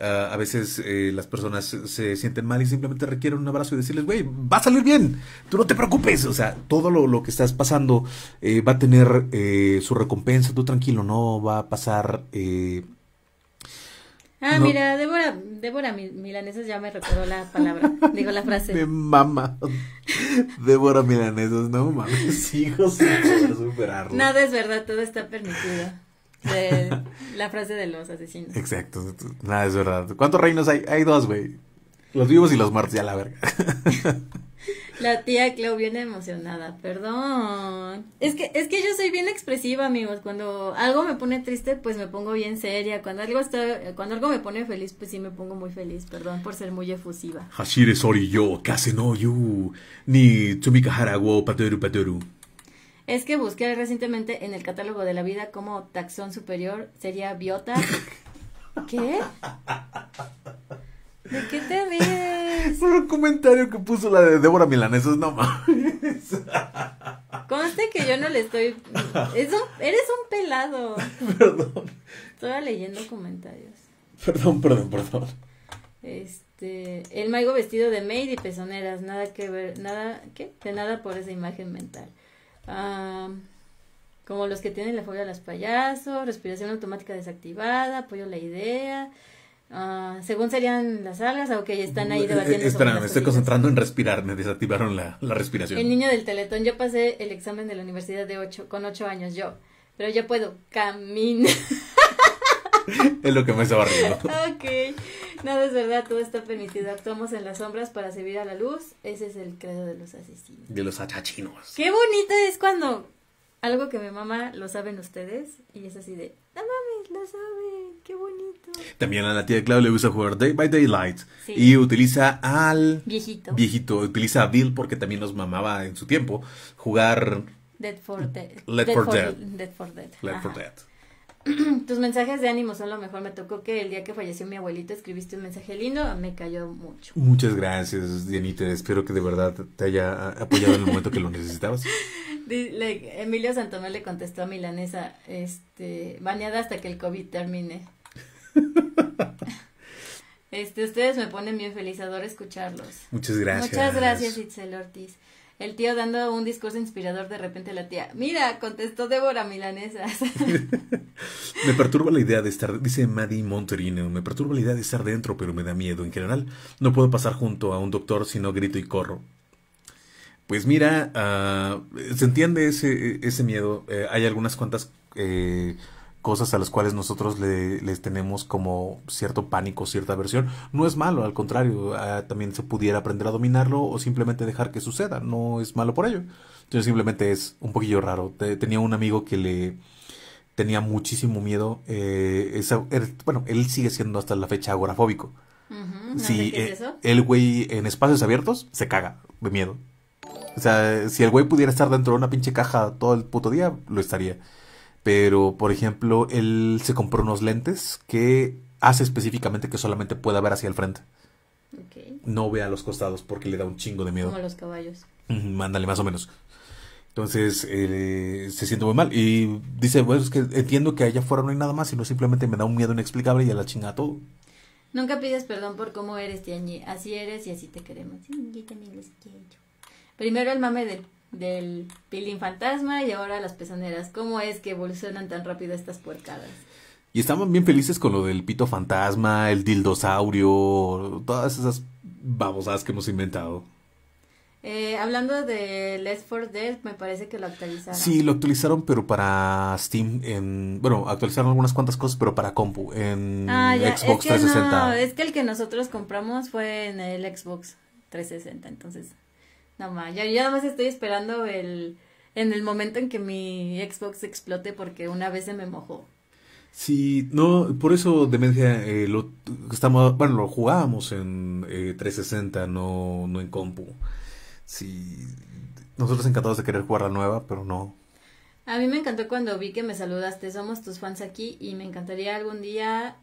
Ah, a veces eh, las personas se sienten mal y simplemente requieren un abrazo y decirles, güey, va a salir bien, tú no te preocupes. O sea, todo lo, que estás pasando eh, va a tener eh, su recompensa, tú tranquilo, no va a pasar. Ah, mira, Débora, Débora Milanesas ya me recordó la palabra, digo la frase. De mama. Débora Milanesas, no mames, hijos, superarlo. Nada es verdad, todo está permitido. la frase de los asesinos. Exacto, nada, es verdad. ¿Cuántos reinos hay? Hay dos, güey. Los vivos y los muertos, ya la verga. La tía Clau viene emocionada, perdón. Es que, es que yo soy bien expresiva, amigos. Cuando algo me pone triste, pues me pongo bien seria. Cuando algo cuando algo me pone feliz, pues sí me pongo muy feliz, perdón por ser muy efusiva. Hashire ori yo, casi no you ni tsumikahara wo pateru pateru. Es que busqué recientemente en el catálogo de la vida como taxón superior sería biota. ¿Qué? ¿De qué te ríes? Por un comentario que puso la de Débora es no mames. Conste que yo no le estoy. Eso Eres un pelado. Perdón. Estaba leyendo comentarios. Perdón, perdón, perdón. Este. El maigo vestido de maid y pezoneras. Nada que ver. Nada. ¿Qué? De nada por esa imagen mental como los que tienen la fobia a los payasos, respiración automática desactivada, apoyo a la idea. Ah, según serían las algas, ok, están ahí eh, debatiendo. Eh, me estoy concentrando en respirar, me desactivaron la, la, respiración. El niño del teletón, yo pasé el examen de la universidad de 8 con ocho años, yo, pero ya puedo caminar. es lo que me estaba riendo. Ok. Nada, es verdad, todo está permitido. Actuamos en las sombras para servir a la luz. Ese es el credo de los asesinos. De los achachinos. Qué bonito es cuando algo que mi mamá lo saben ustedes y es así de, no mames, lo sabe, qué bonito. También a la tía Clau le gusta jugar Day by Daylight y utiliza al viejito. Viejito, utiliza a Bill porque también nos mamaba en su tiempo jugar Dead for Dead. Dead for, Dead. Dead for Dead. Tus mensajes de ánimo son lo mejor. Me tocó que el día que falleció mi abuelito escribiste un mensaje lindo. Me cayó mucho. Muchas gracias, Dianita. Espero que de verdad te haya apoyado en el momento que lo necesitabas. Emilio Santomé le contestó a Milanesa, este, bañada hasta que el COVID termine. este, ustedes me ponen bien feliz, adoro escucharlos. Muchas gracias. Muchas gracias, Itzel Ortiz. El tío dando un discurso inspirador, de repente la tía, mira, contestó Débora Milanesa. me perturba la idea de estar, dice Maddy Monterino, me perturba la idea de estar dentro, pero me da miedo. En general, no puedo pasar junto a un doctor si no grito y corro. Pues mira, ah, se entiende ese, ese miedo. Eh, hay algunas cuantas... Eh, cosas a las cuales nosotros le, les tenemos como cierto pánico, cierta aversión. No es malo, al contrario, ah, también se pudiera aprender a dominarlo o simplemente dejar que suceda, no es malo por ello. Entonces simplemente es un poquillo raro. Tenía un amigo que le tenía muchísimo miedo. Eh, er, bueno, él sigue siendo hasta la fecha agorafóbico. si eh, el güey en espacios abiertos se caga de miedo. O sea, si el güey pudiera estar dentro de una pinche caja todo el puto día, lo estaría. Pero, por ejemplo, él se compró unos lentes que hace específicamente que solamente pueda ver hacia el frente. Okay. No ve a los costados porque le da un chingo de miedo. Como los caballos. Mándale, más o menos. Entonces eh, se siente muy mal. Y dice, bueno, es que entiendo que allá afuera no hay nada más, sino simplemente me da un miedo inexplicable y a la chinga todo. Nunca pides perdón por cómo eres, Tianyi. Así eres y así te queremos. Y también Primero el mame del del peeling Fantasma y ahora las pesaneras ¿Cómo es que evolucionan tan rápido estas puercadas? Y estaban bien felices con lo del pito fantasma, el dildosaurio, todas esas babosadas que hemos inventado. Eh, hablando del s 4 Dead, me parece que lo actualizaron. Sí, lo actualizaron, pero para Steam. En, bueno, actualizaron algunas cuantas cosas, pero para compu. En ah, Xbox 360. No, es que el que nosotros compramos fue en el Xbox 360, entonces no más, ya nada más estoy esperando el, en el momento en que mi Xbox explote porque una vez se me mojó. Sí, no, por eso Demencia eh, lo estamos, bueno, lo jugábamos en 360, eh, no, no en compu. Sí, nosotros encantados de querer jugar la nueva, pero no. A mí me encantó cuando vi que me saludaste, somos tus fans aquí y me encantaría algún día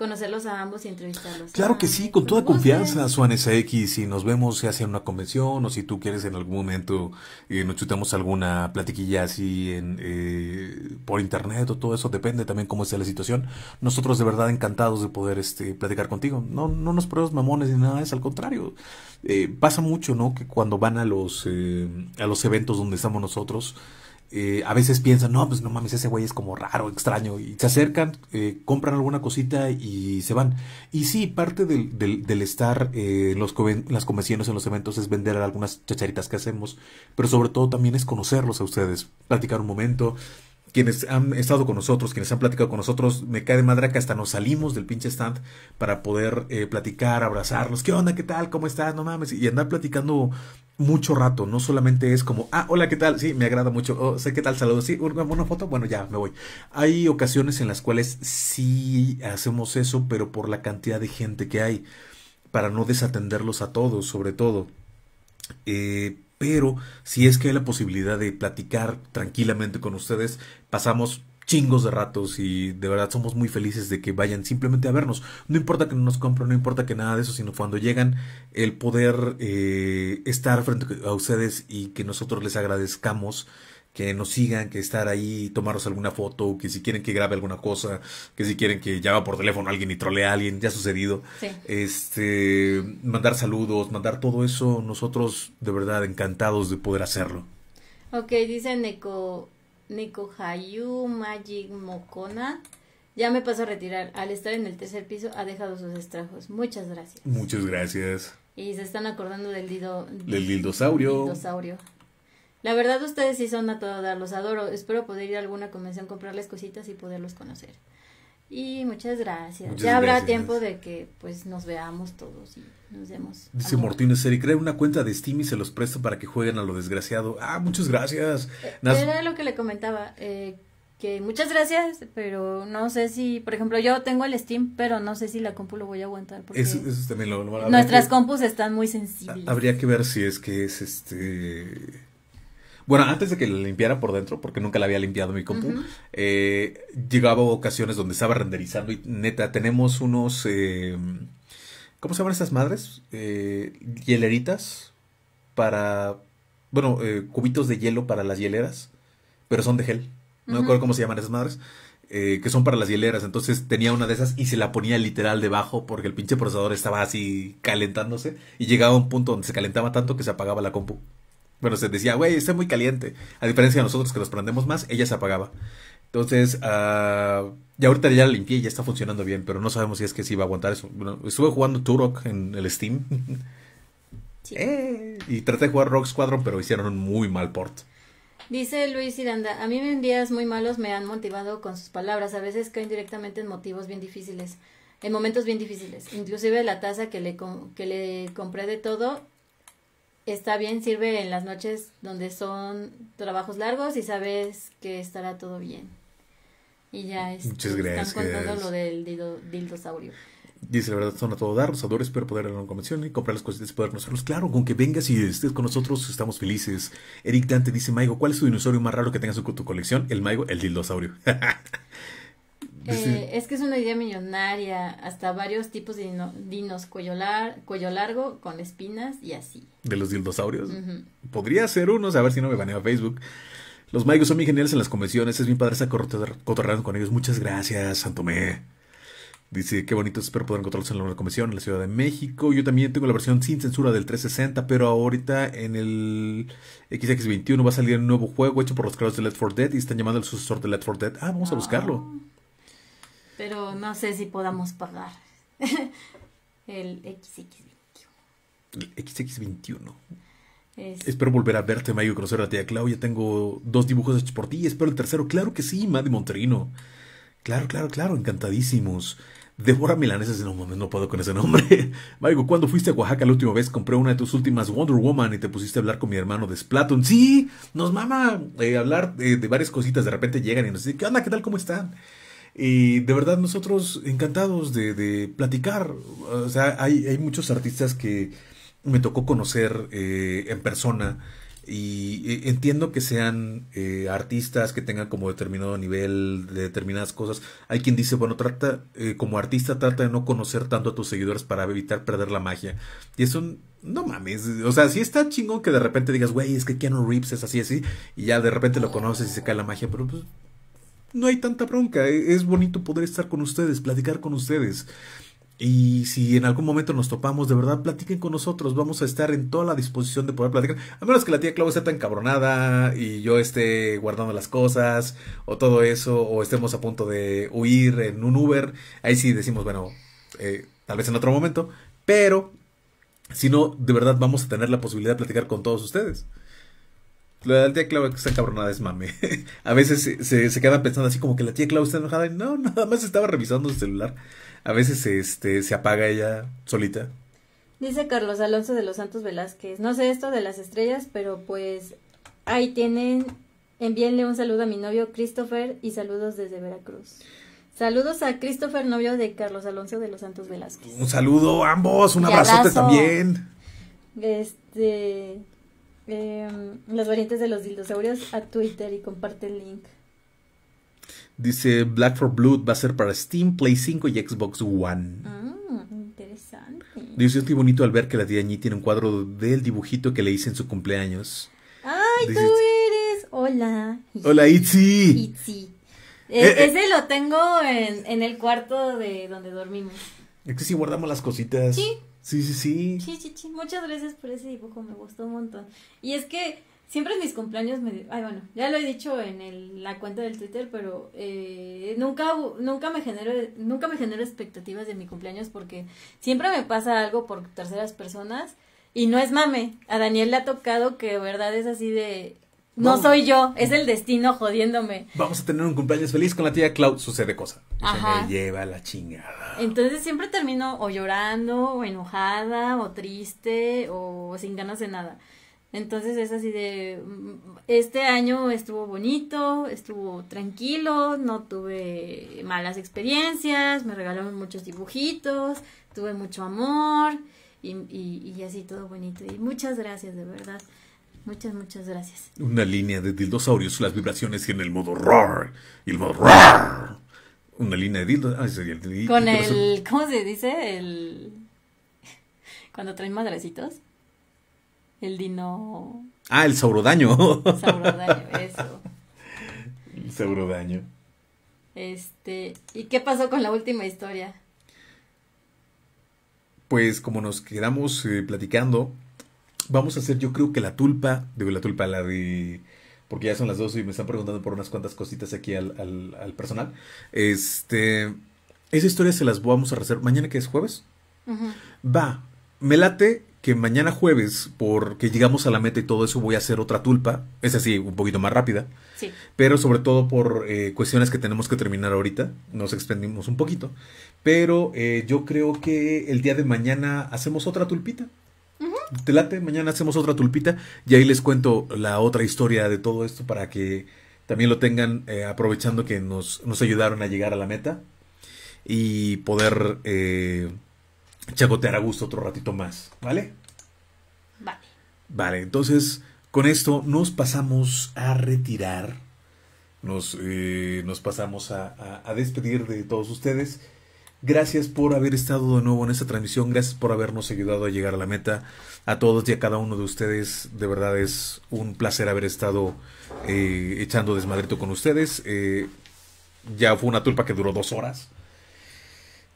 conocerlos a ambos y entrevistarlos. Claro que sí, con ah, toda pues confianza, Suanes X, si nos vemos se sea en una convención o si tú quieres en algún momento eh, nos chutamos alguna platiquilla así en, eh, por internet o todo eso, depende también cómo esté la situación. Nosotros de verdad encantados de poder este, platicar contigo. No, no nos pruebas mamones ni nada, es al contrario. Eh, pasa mucho, ¿no? Que cuando van a los, a los eventos donde estamos nosotros, eh, a veces piensan, no, pues no mames, ese güey es como raro, extraño, y se acercan, eh, compran alguna cosita y se van. Y sí, parte del, del, estar eh, los las convenciones en los eventos es vender algunas chacharitas que hacemos, pero sobre todo también es conocerlos a ustedes, platicar un momento. Quienes han estado con nosotros, quienes han platicado con nosotros, me cae de madre que hasta nos salimos del pinche stand para poder eh, platicar, abrazarlos. ¿Qué onda? ¿Qué tal? ¿Cómo estás? No mames. Y andar platicando mucho rato, no solamente es como, ah, hola, ¿qué tal? Sí, me agrada mucho, oh, sé qué tal, saludos, sí, una buena foto, bueno, ya, me voy. Hay ocasiones en las cuales sí hacemos eso, pero por la cantidad de gente que hay, para no desatenderlos a todos, sobre todo. Eh, pero si es que hay la posibilidad de platicar tranquilamente con ustedes, pasamos chingos de ratos y de verdad somos muy felices de que vayan simplemente a vernos. No importa que no nos compren, no importa que nada de eso, sino cuando llegan el poder eh, estar frente a ustedes y que nosotros les agradezcamos que nos sigan, que estar ahí, tomaros alguna foto, que si quieren que grabe alguna cosa, que si quieren que llame por teléfono a alguien y trolee a alguien, ya ha sucedido. Este, mandar saludos, mandar todo eso, nosotros de verdad encantados de poder hacerlo. Ok, dice Neko Nico Hayu, Magic Mocona. Ya me paso a retirar. Al estar en el tercer piso ha dejado sus estragos. Muchas gracias. Muchas gracias. Y se están acordando del dildo... dildosaurio. La verdad ustedes sí son a todo los adoro. Espero poder ir a alguna convención, comprarles cositas y poderlos conocer. Y muchas gracias. ya habrá tiempo de que pues nos veamos todos. Y nos vemos. Dice Martínez Seri, crea una cuenta de Steam y se los presto para que jueguen a lo desgraciado. Ah, muchas gracias. Eh, era lo que le comentaba, eh, que muchas gracias, pero no sé si, por ejemplo, yo tengo el Steam, pero no sé si la compu lo voy a aguantar. eso, también lo, Nuestras compus están muy sensibles. Habría que ver si es que es este... Bueno, antes de que la limpiara por dentro, porque nunca la había limpiado mi compu, eh, llegaba ocasiones donde estaba renderizando y neta, tenemos unos... Em, ¿Cómo se llaman esas madres? Eh, hieleritas para. Bueno, eh, cubitos de hielo para las hieleras, pero son de gel. No me acuerdo cómo se llaman esas madres. Eh, que son para las hieleras. Entonces tenía una de esas y se la ponía literal debajo porque el pinche procesador estaba así calentándose y llegaba a un punto donde se calentaba tanto que se apagaba la compu. Bueno, se decía, güey, está muy caliente. A diferencia de nosotros que nos prendemos más, ella se apagaba. Entonces, ah, ya ahorita ya la limpié y ya está funcionando bien, pero no sabemos si es que sí va a aguantar eso. estuve jugando Turok en el Steam. Eh, y traté de jugar Rock Squadron, pero hicieron un muy mal port. Dice Luis Iranda, a mí en días muy malos me han motivado con sus palabras, a veces caen directamente en motivos bien difíciles, en momentos bien difíciles, inclusive la taza que le, que le compré de todo está bien, sirve en las noches donde son trabajos largos y sabes que estará todo bien. Y ya es este, Muchas gracias. están contando lo del dildosaurio. Dice, la verdad, son a todo dar, los adores, espero poder ir a la convención y comprar las cositas y poder conocerlos. Claro, con que vengas y estés con nosotros, estamos felices. Eric Dante dice, Maigo, ¿cuál es tu dinosaurio más raro que tengas en tu colección? El Maigo, el dildosaurio. Eh, es que es una idea millonaria, hasta varios tipos de dinos, cuello, cuello largo, con espinas y así. ¿De los dildosaurios? Podría ser uno, a ver si no me baneo a Facebook. Los maigos son muy geniales en las convenciones. Es bien padre estar cotorreando con ellos. Muchas gracias, Santomé. Dice, qué bonito, espero poder encontrarlos en la convención en la Ciudad de México. Yo también tengo la versión sin censura del 360, pero ahorita en el XX21 va a salir un nuevo juego hecho por los creadores de Left 4 Dead y están llamando al sucesor de Left 4 Dead. Ah, vamos a ah. buscarlo. Pero no sé si podamos pagar el XX21. El XX21. Espero volver a verte, Mayo, conocer a la tía Ya Tengo dos dibujos hechos por ti espero el tercero. Claro que sí, Maddy Monterino. Claro, claro, claro, encantadísimos. Débora Milaneses, no no puedo con ese nombre. Maigo, ¿cuándo fuiste a Oaxaca la última vez? Compré una de tus últimas Wonder Woman y te pusiste a hablar con mi hermano de Splatoon. Sí, nos mama eh, hablar de varias cositas. De repente llegan y nos dicen, ¿qué onda? ¿Qué tal? ¿Cómo están? Y de verdad, nosotros encantados de, de platicar. O sea, hay, hay muchos artistas que me tocó conocer eh, en persona y eh, entiendo que sean eh, artistas que tengan como determinado nivel de determinadas cosas. Hay quien dice, bueno, trata, eh, como artista, trata de no conocer tanto a tus seguidores para evitar perder la magia. Y eso, no mames, o sea, si está chingón que de repente digas, güey, es que Keanu Reeves es así, así, y ya de repente lo conoces y se cae la magia, pero pues, no hay tanta bronca. E, es bonito poder estar con ustedes, platicar con ustedes. Y si en algún momento nos topamos, de verdad, platiquen con nosotros. Vamos a estar en toda la disposición de poder platicar. A menos que la tía Clau esté tan cabronada y yo esté guardando las cosas o todo eso, o estemos a punto de huir en un Uber. Ahí sí decimos, bueno, eh, tal vez en otro momento. Pero, si no, de verdad vamos a tener la posibilidad de platicar con todos ustedes. La tía Clau está encabronada, es mame. a veces se, se, queda pensando así como que la tía Clau está enojada. Y no, nada más estaba revisando su celular a veces este, se apaga ella solita. Dice Carlos Alonso de los Santos Velázquez, no sé esto de las estrellas, pero pues ahí tienen, envíenle un saludo a mi novio Christopher y saludos desde Veracruz. Saludos a Christopher, novio de Carlos Alonso de los Santos Velázquez. Un saludo a ambos, un abrazote también. Este, em, las variantes de los dildosaurios a Twitter y comparte el link. Dice Black for Blood va a ser para Steam, Play 5 y Xbox One. Ah, interesante. Dice, es bonito al ver que la tía Ñi tiene un cuadro del dibujito que le hice en su cumpleaños. ¡Ay, tú eres! Hola. Hola, Itzy. Itzy. E, eh, eh. ese lo tengo en, en, el cuarto de donde dormimos. Es que sí guardamos las cositas. Sí. Sí, sí, sí. Sí, sí, sí. Muchas gracias por ese dibujo, me gustó un montón. Y es que siempre en mis cumpleaños me... Ay, bueno, ya lo he dicho en el, la cuenta del Twitter, pero eh, nunca, nunca, me genero, nunca me genero expectativas de mi cumpleaños porque siempre me pasa algo por terceras personas y no es mame. A Daniel le ha tocado que verdad es así de... No, soy yo, es el destino jodiéndome. Vamos a tener un cumpleaños feliz con la tía Cloud, sucede cosa. Ajá. me lleva la chingada. Entonces siempre termino o llorando, o enojada, o triste, o sin ganas de nada. Entonces es así de, mm, este año estuvo bonito, estuvo tranquilo, no tuve malas experiencias, me regalaron muchos dibujitos, tuve mucho amor y, y, así todo bonito. Y muchas gracias, de verdad. Muchas, muchas gracias. Una línea de dildosaurios, las vibraciones y en el modo roar. Y el modo roar. Una línea de dildos. Con el, ¿Cómo se dice? El. Cuando traen madrecitos. El dino. Ah, el saurodaño. Saurodaño, eso. El Saurodaño. Este, ¿y qué pasó con la última historia? Pues como nos quedamos eh, platicando, vamos a hacer yo creo que la tulpa, digo la tulpa, la de... Porque ya son las dos y me están preguntando por unas cuantas cositas aquí al, al, personal. Este, esa historia se las vamos a hacer mañana que es jueves. Va, me late que mañana jueves, porque llegamos a la meta y todo eso, voy a hacer otra tulpa. Es así, un poquito más rápida. Sí. Pero sobre todo por eh, cuestiones que tenemos que terminar ahorita. Nos extendimos un poquito. Pero eh, yo creo que el día de mañana hacemos otra tulpita. Uh Te late, mañana hacemos otra tulpita y ahí les cuento la otra historia de todo esto para que también lo tengan eh, aprovechando que nos, nos ayudaron a llegar a la meta y poder chacotear a gusto otro ratito más, ¿vale? Vale. Vale, entonces con esto nos pasamos a retirar, nos, eh, nos pasamos a, despedir de todos ustedes. Gracias por haber estado de nuevo en esta transmisión, gracias por habernos ayudado a llegar a la meta. A todos y a cada uno de ustedes, de verdad es un placer haber estado eh, echando desmadrito con ustedes. Eh, ya fue una tulpa que duró dos horas.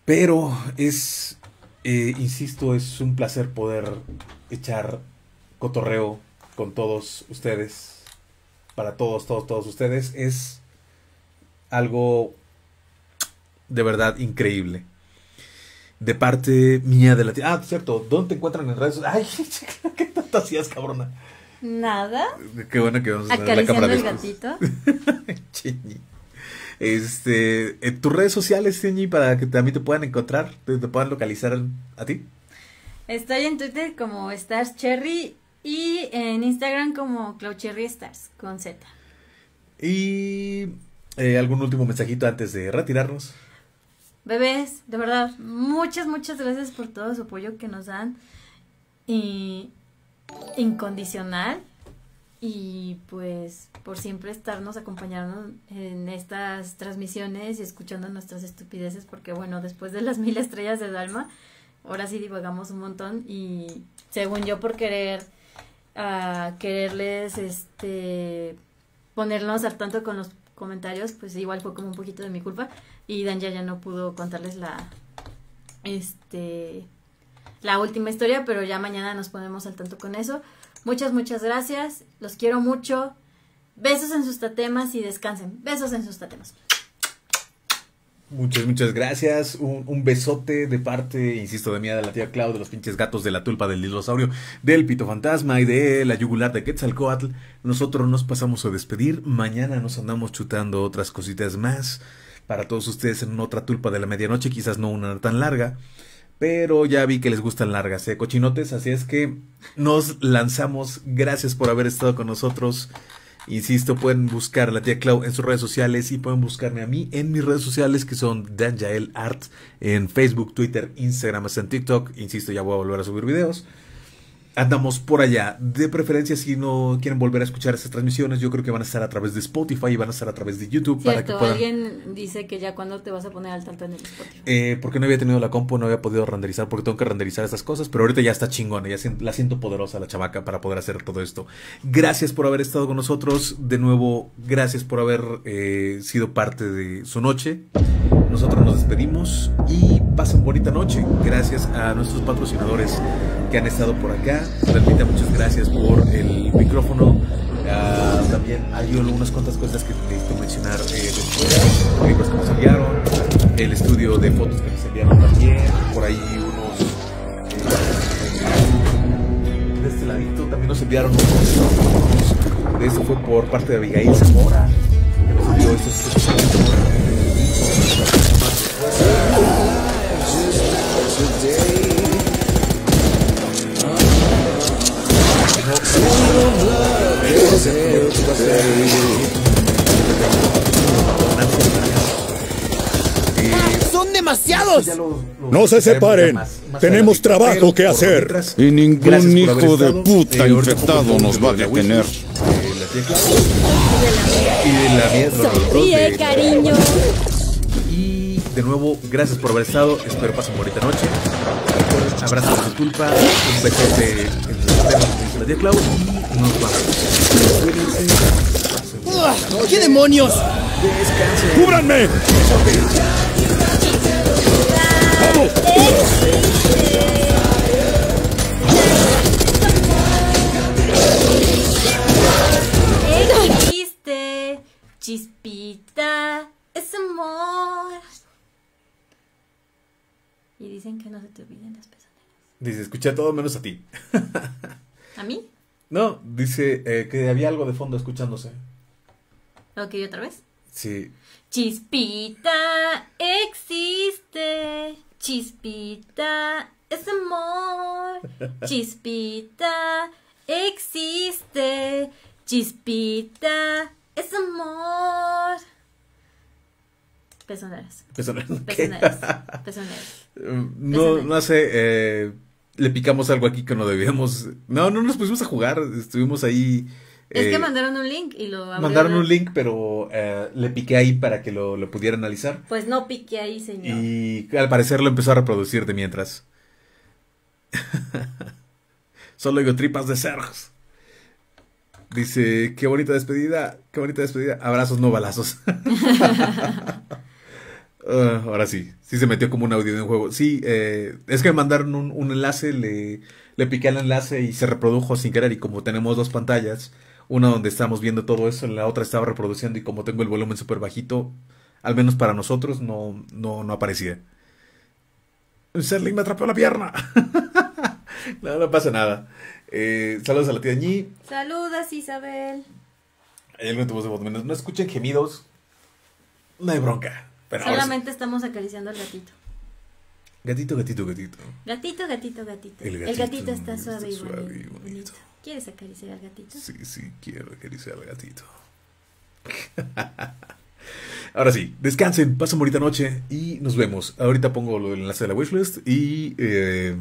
Pero es eh, insisto, es un placer poder echar cotorreo con todos ustedes. Para todos, todos, todos ustedes. Es algo de verdad increíble. De parte mía de la tía. Ah, cierto, ¿dónde te encuentran en redes sociales? Ay, qué fantasías, cabrona. Nada. Qué bueno que vamos a la el gatito. Este, en eh, tus redes sociales, para que también te puedan encontrar, te, puedan localizar a ti. Estoy en Twitter como Stars Cherry y en Instagram como Cherry con Z. Y eh, algún último mensajito antes de retirarnos. Bebés, de verdad, muchas, muchas gracias por todo su apoyo que nos dan. Y incondicional y pues por siempre estarnos acompañando en estas transmisiones y escuchando nuestras estupideces, porque bueno, después de las mil estrellas de Dalma, ahora sí divagamos un montón y según yo por querer a ah, quererles este ponernos al tanto con los comentarios, pues igual fue como un poquito de mi culpa y ya ya no pudo contarles la este la última historia, pero ya mañana nos ponemos al tanto con eso. Muchas, muchas gracias. Los quiero mucho. Besos en sus tatemas y descansen. Besos en sus tatemas. Muchas, muchas gracias. Un, besote de parte, insisto, de mía, de la tía Clau, de los pinches gatos, de la tulpa, del dinosaurio, del pito fantasma y de la yugular de Quetzalcoatl. Nosotros nos pasamos a despedir. Mañana nos andamos chutando otras cositas más para todos ustedes en otra tulpa de la medianoche, quizás no una tan larga. Pero ya vi que les gustan largas, eh, cochinotes. Así es que nos lanzamos. Gracias por haber estado con nosotros. Insisto, pueden buscar a la tía Clau en sus redes sociales y pueden buscarme a mí en mis redes sociales que son Danjael Art en Facebook, Twitter, Instagram, hasta en TikTok. Insisto, ya voy a volver a subir videos andamos por allá. De preferencia, si no quieren volver a escuchar esas transmisiones, yo creo que van a estar a través de Spotify y van a estar a través de YouTube. Cierto, para que puedan... alguien dice que ya cuando te vas a poner al tanto en el Spotify. Eh, porque no había tenido la compu, no había podido renderizar, porque tengo que renderizar esas cosas, pero ahorita ya está chingona, ya la siento poderosa la chavaca para poder hacer todo esto. Gracias por haber estado con nosotros. De nuevo, gracias por haber eh, sido parte de su noche. Nosotros nos despedimos y pasen bonita noche. Gracias a nuestros patrocinadores que han estado por acá. realmente muchas gracias por el micrófono. Ah, también hay unas cuantas cosas que necesito mencionar. Eh, los libros que nos enviaron, el estudio de fotos que nos enviaron también. Por ahí unos. Eh, de este ladito también nos enviaron unos. De esto fue por parte de Abigail Zamora, que nos envió estos. estos ¡Son demasiados! No se separen. Tenemos trabajo que hacer. Y ningún hijo de puta infectado nos va a detener. cariño. Y de nuevo, gracias por haber estado. Espero pasen bonita noche. Abrazo, de culpa. Un beso de... la Claudio. ¿Qué demonios? ¡Cúbranme! ¡Vamos! Existe, chispita, es amor. Y dicen que no se te olviden las pesadillas Dice, escuché todo menos a ti. ¿A mí? No, dice eh, que había algo de fondo escuchándose. Ok, ¿otra vez? Sí. Chispita existe, chispita es amor, chispita existe, chispita es amor. Pesoneras. Pesoneras. Pesoneras. No, no sé. Eh, le picamos algo aquí que no debíamos. No, no nos pusimos a jugar, estuvimos ahí. Es que eh, mandaron un link y lo abrieron. Mandaron un link, pero eh, le piqué ahí para que lo, pudiera analizar. Pues no piqué ahí, señor. Y al parecer lo empezó a reproducir de mientras. Solo digo tripas de cerros. Dice, qué bonita despedida, qué bonita despedida. Abrazos, no balazos. Ah, ahora sí, sí se metió como un audio de un juego. Sí, eh, es que me mandaron un, enlace, le, le, piqué el enlace y se reprodujo sin querer. Y como tenemos dos pantallas, una donde estamos viendo todo eso, la otra estaba reproduciendo. Y como tengo el volumen súper bajito, al menos para nosotros, no, no, no aparecía. Serling me atrapó la pierna. no, no pasa nada. Eh, saludos a la tía Ñi. Saludas, Isabel. No escuchen gemidos. No hay bronca. Solamente estamos acariciando al gatito. Gatito, gatito, gatito. Gatito, gatito, gatito. El gatito, está suave, y, bonito. ¿Quieres acariciar al gatito? Sí, sí, quiero acariciar al gatito. Ahora sí, descansen, pasen bonita noche y nos vemos. Ahorita pongo el enlace de la wishlist y eh,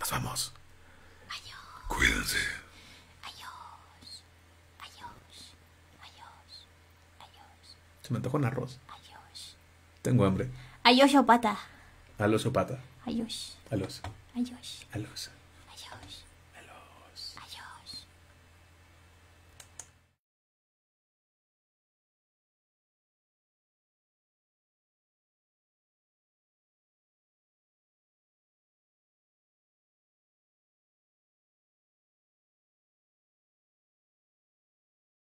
nos vamos. Adiós. Cuídense. Adiós. Adiós. Adiós. Se me antojó un arroz. Tengo hambre. Ayosho pata. Al oso pata. Ayosh. Al oso. Ayosh. Al